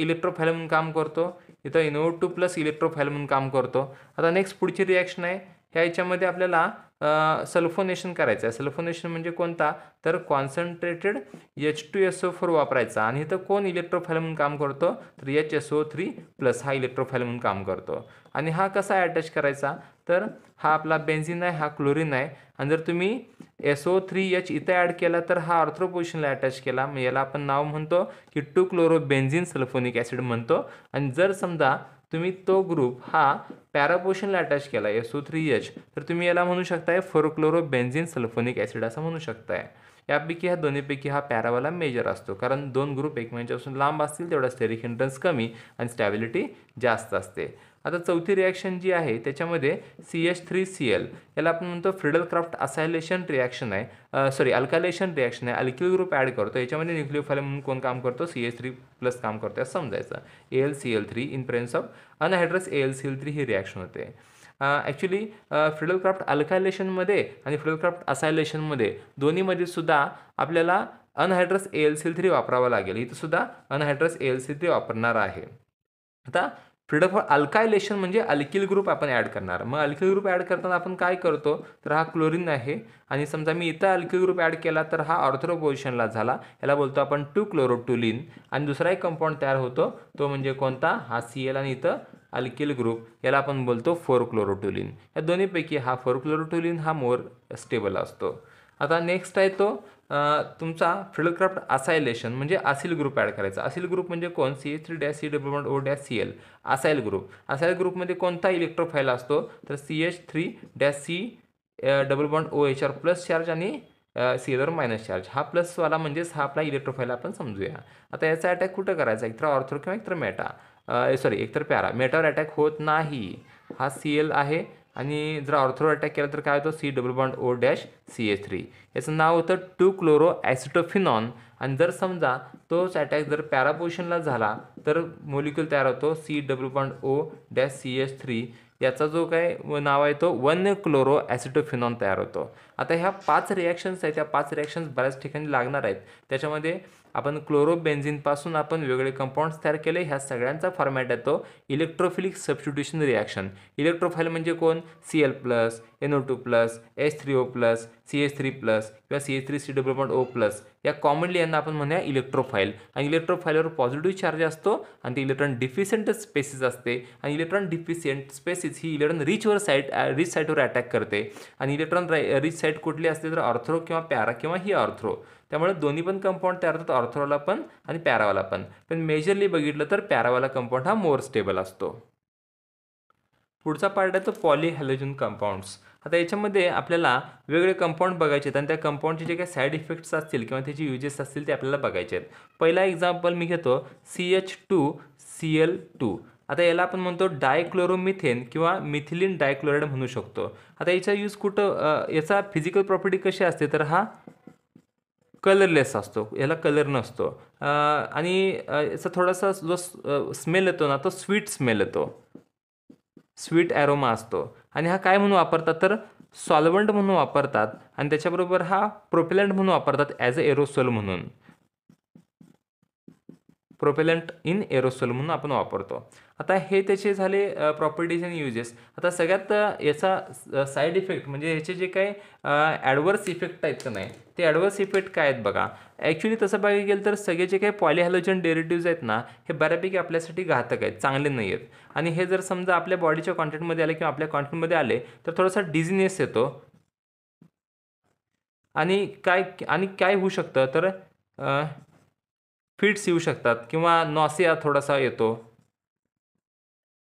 इलेक्ट्रोफायल म्हणून काम करतो इथं इनो टू प्लस इलेक्ट्रोफाईल म्हणून काम करतो आता नेक्स्ट पुढची रिॲक्शन आहे ह्या याच्यामध्ये आपल्याला सल्फोनेशन करायचं आहे सल्फोनेशन म्हणजे कोणता तर concentrated H two S O four वापरायचा आणि इथं कोण इलेक्ट्रोफायल म्हणून काम करतो तर H S O three plus हा इलेक्ट्रोफायल म्हणून काम करतो आणि हा कसा अटॅच करायचा तर हा आपला बेन्झिन आहे हा क्लोरीन आहे आणि जर तुम्ही एस थ्री एच इथं ॲड केला तर हा ऑर्थ्रोपोजिशनला अटॅच केला मग याला आपण नाव म्हणतो की two chloro benzene sulfonic acid म्हणतो आणि जर समजा तुम्ही तो ग्रुप हा पॅरापोशनला अटॅच केला एस थ्री एच तर तुम्ही याला म्हणू शकताय बेन्झिन सल्फोनिक ॲसिड असं म्हणू शकताय यापैकी हा दोन्हीपैकी हा पॅरावाला मेजर असतो कारण दोन ग्रुप एकमेकांच्यापासून लांब असतील तेवढा स्टेरिक हिंड्रन्स कमी आणि स्टॅबिलिटी जास्त असते आता चौथी रिॲक्शन जी आहे त्याच्यामध्ये C H three C L याला आपण म्हणतो फ्रिडल क्राफ्ट असायलेशन रिॲक्शन आहे सॉरी अल्कालेशन रिॲक्शन आहे अल्किल ग्रुप ॲड करतो याच्यामध्ये न्यूक्लिओफाईल म्हणून कोण काम करतो सी एच थ्री प्लस काम करतो असं समजायचं A L C L three in presence of anhydrous A L C L three ही रिॲक्शन होते ॲक्च्युली फ्रिडल क्राफ्ट अल्कायलेशनमध्ये आणि फ्रिडल क्राफ्ट असायलेशनमध्ये दोन्हीमध्ये सुद्धा आपल्याला anhydrous A L C L three वापरावं लागेल सुद्धा anhydrous A L C three वापरणार आहे आता फ्रीडम फॉर अल्कायलेशन म्हणजे अल्किल ग्रुप आपण ॲड करणार मग अल्किल ग्रुप ॲड करताना आपण काय करतो तर हा क्लोरीन आहे आणि समजा मी इथं अल्किल ग्रुप ॲड केला तर हा ऑर्थरो पोझिशनला झाला याला बोलतो आपण टू क्लोरोटुलिन आणि दुसरा एक कंपाऊंड तयार होतो तो म्हणजे कोणता हा सी एल आणि इथं अल्किल ग्रुप याला आपण बोलतो फोर क्लोरोटुलिन या दोन्हीपैकी हा फोर क्लोरोटुलिन हा मोर स्टेबल असतो आता नेक्स्ट आहे तो तुमचा फिल्डक्राफ्ट असायलेशन म्हणजे असिल ग्रुप ॲड करायचा असिल ग्रुप म्हणजे कोण C H three dash C W one O dash C L acyl group acyl ग्रुपमध्ये कोणता इलेक्ट्रोफाईल असतो तर C H three dash C double bond O H R plus charge आणि C L minus charge हा प्लसवाला म्हणजेच हा आपला इलेक्ट्रोफाईल आपण समजूया आता याचा अटॅक कुठं करायचा एकतर ऑर्थो किंवा एकतर मेटा सॉरी एकतर पॅरा मेटावर अटॅक होत नाही हा सी एल आहे आणि जर ऑर्थोर अटॅक केला तर काय होतं C double bond O dash C H three याचं नाव होतं टू क्लोरो ॲसिटोफिनॉन आणि जर समजा तोच अटॅक जर पॅरापोशनला झाला तर मोलिक्युल तयार होतो C W bond O dash C H three याचा जो काय नाव आहे तो वन क्लोरो ॲसिटोफिनॉन तयार होतो आता ह्या पाच रिॲक्शन्स आहेत त्या पाच रिॲक्शन्स बऱ्याच ठिकाणी लागणार आहेत त्याच्यामध्ये आपण क्लोरोबेन्झिनपासून आपण वेगळे कंपाऊंड्स तयार केले ह्या सगळ्यांचा फॉर्मॅट येतो इलेक्ट्रोफिलिक सबस्टिट्युशन रिॲक्शन इलेक्ट्रोफाईल म्हणजे कोण C L plus N two plus S three O plus C H three plus किंवा C H three C W point O plus या कॉमनली यांना आपण म्हणूया इलेक्ट्रोफाईल आणि इलेक्ट्रोफाईलवर पॉझिटिव्ह चार्ज असतो आणि ते इलेक्ट्रॉन डिफिशियंट स्पेसिस असते आणि इलेक्ट्रॉन डिफिशियंट स्पेसिस ही इलेक्ट्रॉन रिचवर साईट रिच साईटवर अटॅक करते आणि इलेक्ट्रॉन रिच साईट कुठली असते तर ऑर्थ्रो किंवा पॅरा किंवा ही ऑर्थ्रो त्यामुळे दोन्ही पण कंपाऊंड तयार होतात ऑर्थ्रोला पण आणि पॅरावाला पण पण मेजरली बघितलं तर पॅरावाला कंपाऊंड हा मोर स्टेबल असतो पुढचा पार्ट आहे तो पॉलिहॅलोजन कंपाऊंड्स आता याच्यामध्ये आपल्याला वेगळे कंपाऊंड बघायचे आहेत आणि त्या कंपाऊंडचे जे काही साईड इफेक्ट्स असतील किंवा त्याचे युजेस असतील ते आपल्याला बघायचे आहेत पहिला एक्झाम्पल मी घेतो C H two C L two आता याला आपण म्हणतो डायक्लोरोमिथेन किंवा मिथिलिन डायक्लोराईड म्हणू शकतो आता याचा यूज कुठं याचा फिजिकल प्रॉपर्टी कशी असते तर हा कलरलेस असतो याला कलर नसतो आणि याचा थोडासा जो स्मेल येतो ना तो स्वीट स्मेल येतो स्वीट ॲरोमा असतो आणि हा काय म्हणून वापरतात तर सॉल्वंट म्हणून वापरतात आणि त्याच्याबरोबर हा प्रोपेलंट म्हणून वापरतात ॲज अ एरोसोल म्हणून प्रोपेलंट इन एरोसोल म्हणून आपण वापरतो आता हे त्याचे झाले प्रॉपर्टीज अँड युजेस आता सगळ्यात याचा साईड इफेक्ट म्हणजे ह्याचे जे काही ॲडवर्स इफेक्ट आहेत का नाही ते ॲडवर्स इफेक्ट काय आहेत बघा ॲक्च्युली तसं बघायला गेलं तर सगळे जे काही पॉलिहॅलोजन डेरेटिव्ज आहेत ना हे बऱ्यापैकी आपल्यासाठी घातक आहेत चांगले नाही आहेत आणि हे जर समजा आपल्या बॉडीच्या कॉन्टेंटमध्ये आले किंवा आपल्या कॉन्टेंटमध्ये आले तर थोडासा डिझिनेस येतो आणि काय आणि काय होऊ शकतं तर फिट्स येऊ शकतात किंवा नॉसिया थोडासा येतो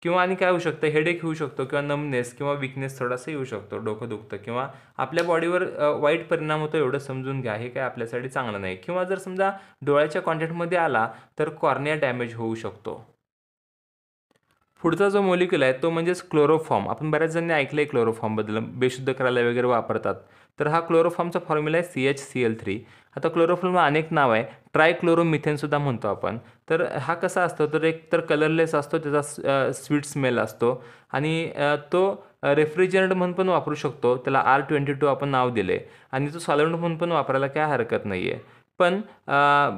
किंवा आणि काय होऊ शकतं हेडेक होऊ शकतो किंवा नमनेस किंवा विकनेस थोडासा येऊ शकतो डोकं दुखतं किंवा आपल्या बॉडीवर वाईट परिणाम होतो एवढं समजून घ्या हे काय आपल्यासाठी चांगलं नाही किंवा जर समजा डोळ्याच्या कॉन्टॅक्टमध्ये आला तर कॉर्निया डॅमेज होऊ शकतो पुढचा जो मोलिक्युल आहे तो म्हणजेच क्लोरोफॉर्म आपण बऱ्याच जणांनी ऐकलं आहे क्लोरोफॉर्मबद्दल बेशुद्ध करायला वगैरे वापरतात तर हा क्लोरोफॉर्मचा फॉर्म्युला आहे C H C L three आता क्लोरोफॉर्म अनेक नाव आहे ट्रायक्लोरोमिथेनसुद्धा म्हणतो आपण तर हा कसा असतो तर एक तर कलरलेस असतो त्याचा स्वीट स्मेल असतो आणि तो रेफ्रिजरंट म्हणून पण वापरू शकतो त्याला आर ट्वेंटी टू आपण नाव दिले आणि तो सॉलंट म्हणून पण वापरायला काय हरकत नाही आहे पण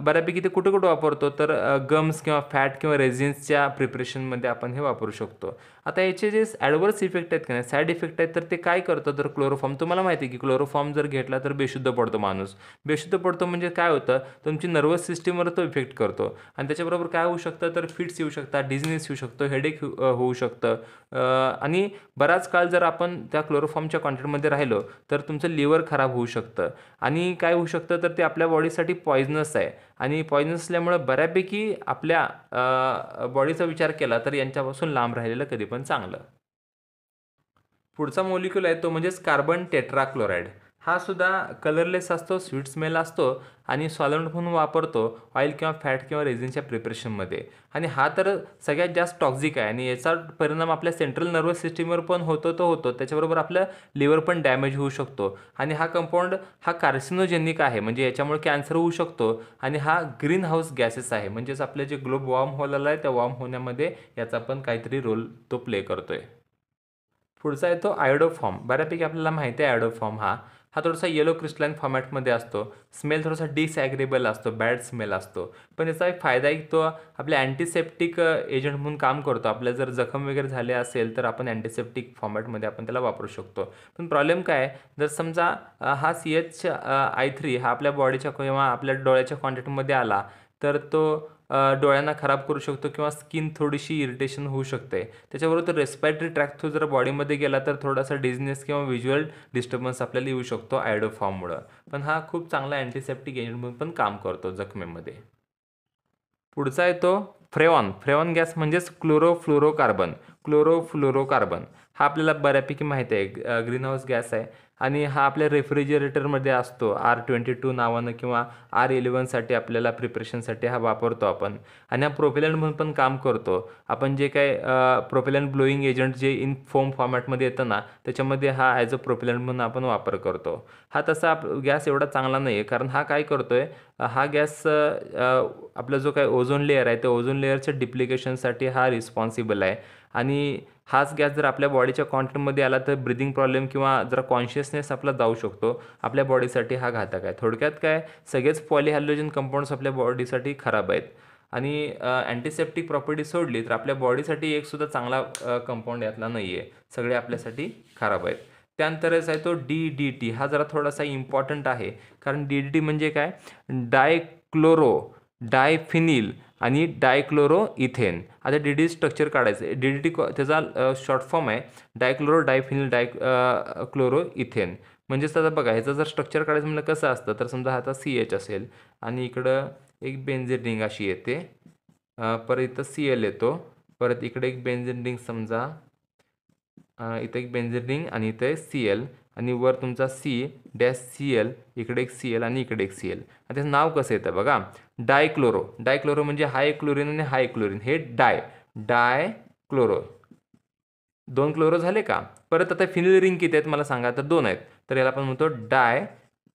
बऱ्यापैकी ते कुठं कुठं वापरतो तर गम्स किंवा फॅट किंवा रेझिन्सच्या प्रिपरेशनमध्ये आपण हे वापरू शकतो आता याचे जे ॲडवर्स इफेक्ट आहेत की नाही साईड इफेक्ट आहेत तर ते काय करतं तर क्लोरोफॉर्म तुम्हाला माहिती आहे की क्लोरोफॉर्म जर घेतला तर बेशुद्ध पडतो माणूस बेशुद्ध पडतो म्हणजे काय होतं तुमची नर्वस सिस्टीमवर तो इफेक्ट करतो आणि त्याच्याबरोबर काय होऊ शकतं तर फिट्स येऊ शकतात डिझनेस येऊ शकतो हो, हेडेक होऊ शकतं आणि बराच काळ जर आपण त्या क्लोरोफॉर्मच्या कॉन्टेंटमध्ये राहिलो तर तुमचं लिव्हर खराब होऊ शकतं आणि काय होऊ शकतं तर ते आपल्या बॉडीसाठी पॉयझनस आहे आणि पॉयझनस असल्यामुळे बऱ्यापैकी आपल्या बॉडीचा विचार केला तर यांच्यापासून लांब राहिलेलं कधी पण पण चांगलं पुढचा मोलिक्युल आहे तो म्हणजेच कार्बन टेट्राक्लोराईड हा सुद्धा कलरलेस असतो स्वीट स्मेल असतो आणि सॉलंट म्हणून वापरतो ऑइल किंवा फॅट किंवा रेझिनच्या प्रिपरेशनमध्ये आणि हा तर सगळ्यात जास्त टॉक्झिक आहे आणि याचा परिणाम आपल्या सेंट्रल नर्वस सिस्टीमवर पण होतो तो होतो त्याच्याबरोबर आपलं लिव्हर पण डॅमेज होऊ शकतो आणि हा कंपाऊंड हा कार्सिनोजेनिक आहे म्हणजे याच्यामुळे कॅन्सर होऊ शकतो आणि हा ग्रीन हाऊस गॅसेस आहे म्हणजेच आपलं जे ग्लोब वॉर्म होल आहे त्या वॉर्म होण्यामध्ये याचा पण काहीतरी रोल तो प्ले करतो आहे पुढचा येतो आयडोफॉर्म बऱ्यापैकी आपल्याला माहिती आहे आयडोफॉर्म हा हा थोडासा येलो क्रिस्टलाईन फॉर्मॅटमध्ये असतो स्मेल थोडासा डिसॲग्रेबल असतो बॅड स्मेल असतो पण याचा एक फायदा एक तो आपल्या अँटीसेप्टिक एजंट म्हणून काम करतो आपल्या जर जखम वगैरे झाले असेल तर आपण अँटीसेप्टिक फॉर्मॅटमध्ये आपण त्याला वापरू शकतो पण प्रॉब्लेम काय जर समजा uh, हा सी एच आय थ्री हा आपल्या बॉडीच्या किंवा आपल्या डोळ्याच्या कॉन्टॅक्टमध्ये आला तर तो डोळ्यांना खराब करू शकतो किंवा स्किन थोडीशी इरिटेशन होऊ शकते त्याच्याबरोबर रेस्पायटरी ट्रॅक थ्रू जर बॉडीमध्ये गेला तर थोडासा डिझनेस किंवा व्हिज्युअल डिस्टर्बन्स आपल्याला येऊ शकतो आयडोफॉर्ममुळं पण हा खूप चांगला अँटीसेप्टिक एजंट म्हणून पण काम करतो जखमेमध्ये पुढचा येतो फ्रेऑन फ्रेऑन गॅस म्हणजेच क्लोरोफ्लोरोकार्बन क्लोरोफ्लोरोकार्बन हा आपल्याला बऱ्यापैकी माहिती आहे ग्रीनहाऊस गॅस आहे आणि हा आपल्या रेफ्रिजरेटरमध्ये असतो आर ट्वेंटी टू नावानं किंवा आर इलेवनसाठी आपल्याला प्रिपरेशनसाठी हा वापरतो आपण आणि हा प्रोपेलंट म्हणून पण काम करतो आपण जे काय प्रोपेलंट ब्लोईंग एजंट जे इन फोम फॉर्मॅटमध्ये येतं ना त्याच्यामध्ये हा ॲज अ प्रोपेलंट म्हणून आपण वापर करतो हा तसा गॅस एवढा चांगला नाही आहे कारण हा काय करतो आहे हा गॅस आपला जो काय ओझोन लेअर आहे त्या ओझोन लेअरच्या डिप्लिकेशनसाठी हा रिस्पॉन्सिबल आहे आणि हाच गॅस जर आपल्या बॉडीच्या कॉन्टॅक्टमध्ये आला तर ब्रिदिंग प्रॉब्लेम किंवा जरा कॉन्शियसनेस आपला जाऊ शकतो आपल्या बॉडीसाठी हा घातक आहे थोडक्यात काय सगळेच पॉलिहॅलोजन कंपाऊंड्स आपल्या बॉडीसाठी खराब आहेत आणि अँटीसेप्टिक प्रॉपर्टी सोडली तर आपल्या बॉडीसाठी एकसुद्धा चांगला कंपाऊंड यातला नाही आहे सगळे आपल्यासाठी खराब आहेत त्यानंतरच आहे तो डी डी टी हा जरा थोडासा इम्पॉर्टंट आहे कारण डी डी टी म्हणजे काय डायक्लोरो डायफिनिल आणि डायक्लोरो इथेन आता डी डी स्ट्रक्चर काढायचं आहे डी डी टी त्याचा शॉर्ट फॉर्म आहे डायक्लोरो डायफिनिल डाय क्लोरो इथेन म्हणजेच आता बघा ह्याचं जर स्ट्रक्चर काढायचं म्हणलं कसं असतं तर समजा आता सी एच असेल आणि इकडं एक बेन्झिन रिंग अशी येते परत इथं सी एल येतो परत इकडे एक बेन्झिन रिंग समजा इथं एक बेन्झिन रिंग आणि इथं सी एल आणि वर तुमचा सी डॅश सी एल इकडे एक सी एल आणि इकडे एक सी एल आणि त्याचं नाव कसं येतं बघा डायक्लोरो डायक्लोरो म्हणजे हाय क्लोरीन आणि हाय क्लोरीन हे डाय डाय क्लोरो दोन क्लोरो झाले का परत आता फिनिल रिंग किती आहेत मला सांगा तर दोन आहेत तर याला आपण म्हणतो di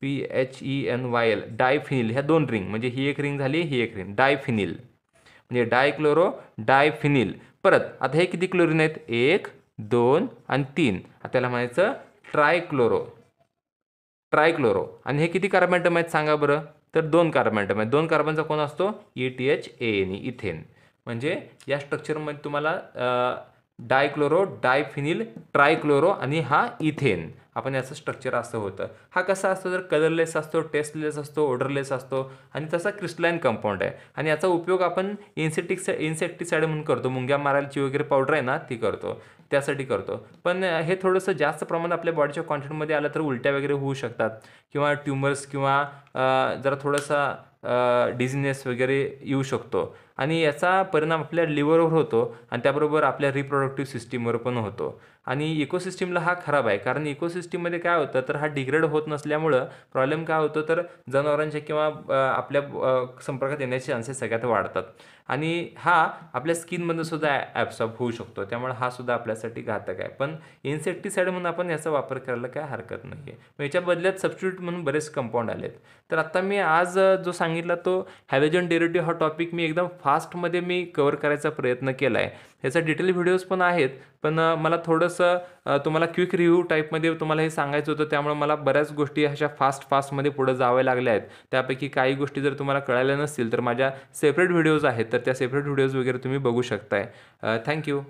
P H E N Y L diphenyl ह्या दोन रिंग म्हणजे ही एक रिंग झाली ही एक रिंग डायफिनिल म्हणजे डायक्लोरो डायफिनिल परत आता हे किती क्लोरीन आहेत एक दोन आणि तीन आता त्याला म्हणायचं ट्रायक्लोरो ट्रायक्लोरो आणि हे किती कार्बन आहेत सांगा बरं तर दोन कार्बन आहेत दोन कार्बनचा कोण असतो E T H A N E ethane म्हणजे या स्ट्रक्चरमध्ये तुम्हाला डायक्लोरो डायफिनिल ट्रायक्लोरो आणि हा इथेन आपण याचं स्ट्रक्चर असं होतं हा कसा असतो जर कलरलेस असतो टेस्टलेस असतो ऑर्डरलेस असतो आणि तसा क्रिस्टलाईन कंपाऊंड आहे आणि याचा उपयोग आपण इन्सेक्टिक इन्सेक्टिसाईड म्हणून करतो मुंग्या मारायची वगैरे पावडर आहे ना ती करतो त्यासाठी करतो पण हे थोडंसं जास्त प्रमाणात आपल्या बॉडीच्या कॉन्टेंटमध्ये आलं तर उलट्या वगैरे होऊ शकतात किंवा ट्युमर्स किंवा जरा थोडंसं डिझिनेस वगैरे येऊ शकतो आणि याचा परिणाम आपल्या लिव्हरवर होतो आणि त्याबरोबर आपल्या रिप्रोडक्टिव्ह सिस्टीमवर पण होतो आणि इकोसिस्टीमला हा खराब आहे कारण इकोसिस्टीममध्ये काय होतं तर हा डिग्रेड होत नसल्यामुळं प्रॉब्लेम काय होतो तर जनावरांच्या किंवा आपल्या संपर्कात येण्याचे चान्सेस सगळ्यात वाढतात आणि हा आपल्या स्किनमध्ये सुद्धा ॲब्सॉर्ब होऊ शकतो त्यामुळे हा सुद्धा आपल्यासाठी घातक आहे पण इन्सेक्टिसाईड म्हणून आपण याचा वापर करायला काय हरकत नाही आहे मग याच्या बदल्यात सबस्टिट्यूट म्हणून बरेच कंपाऊंड आहेत तर आत्ता मी आज जो सांगितला तो हॅवेजन डेरेटिव्ह हा टॉपिक मी एकदम फास्टमध्ये मी कवर करायचा प्रयत्न केला आहे ह्याचा डिटेल व्हिडिओज पण आहेत पण मला थोडंसं तुम्हाला क्विक रिव्ह्यू टाईपमध्ये तुम्हाला हे सांगायचं होतं त्यामुळे मला बऱ्याच गोष्टी अशा फास्ट फास्टमध्ये पुढे जाव्या लागल्या आहेत त्यापैकी काही गोष्टी जर तुम्हाला कळाल्या नसतील तर माझ्या सेपरेट व्हिडिओज आहेत तर त्या सेपरेट व्हिडिओज वगैरे तुम्ही बघू शकताय थँक्यू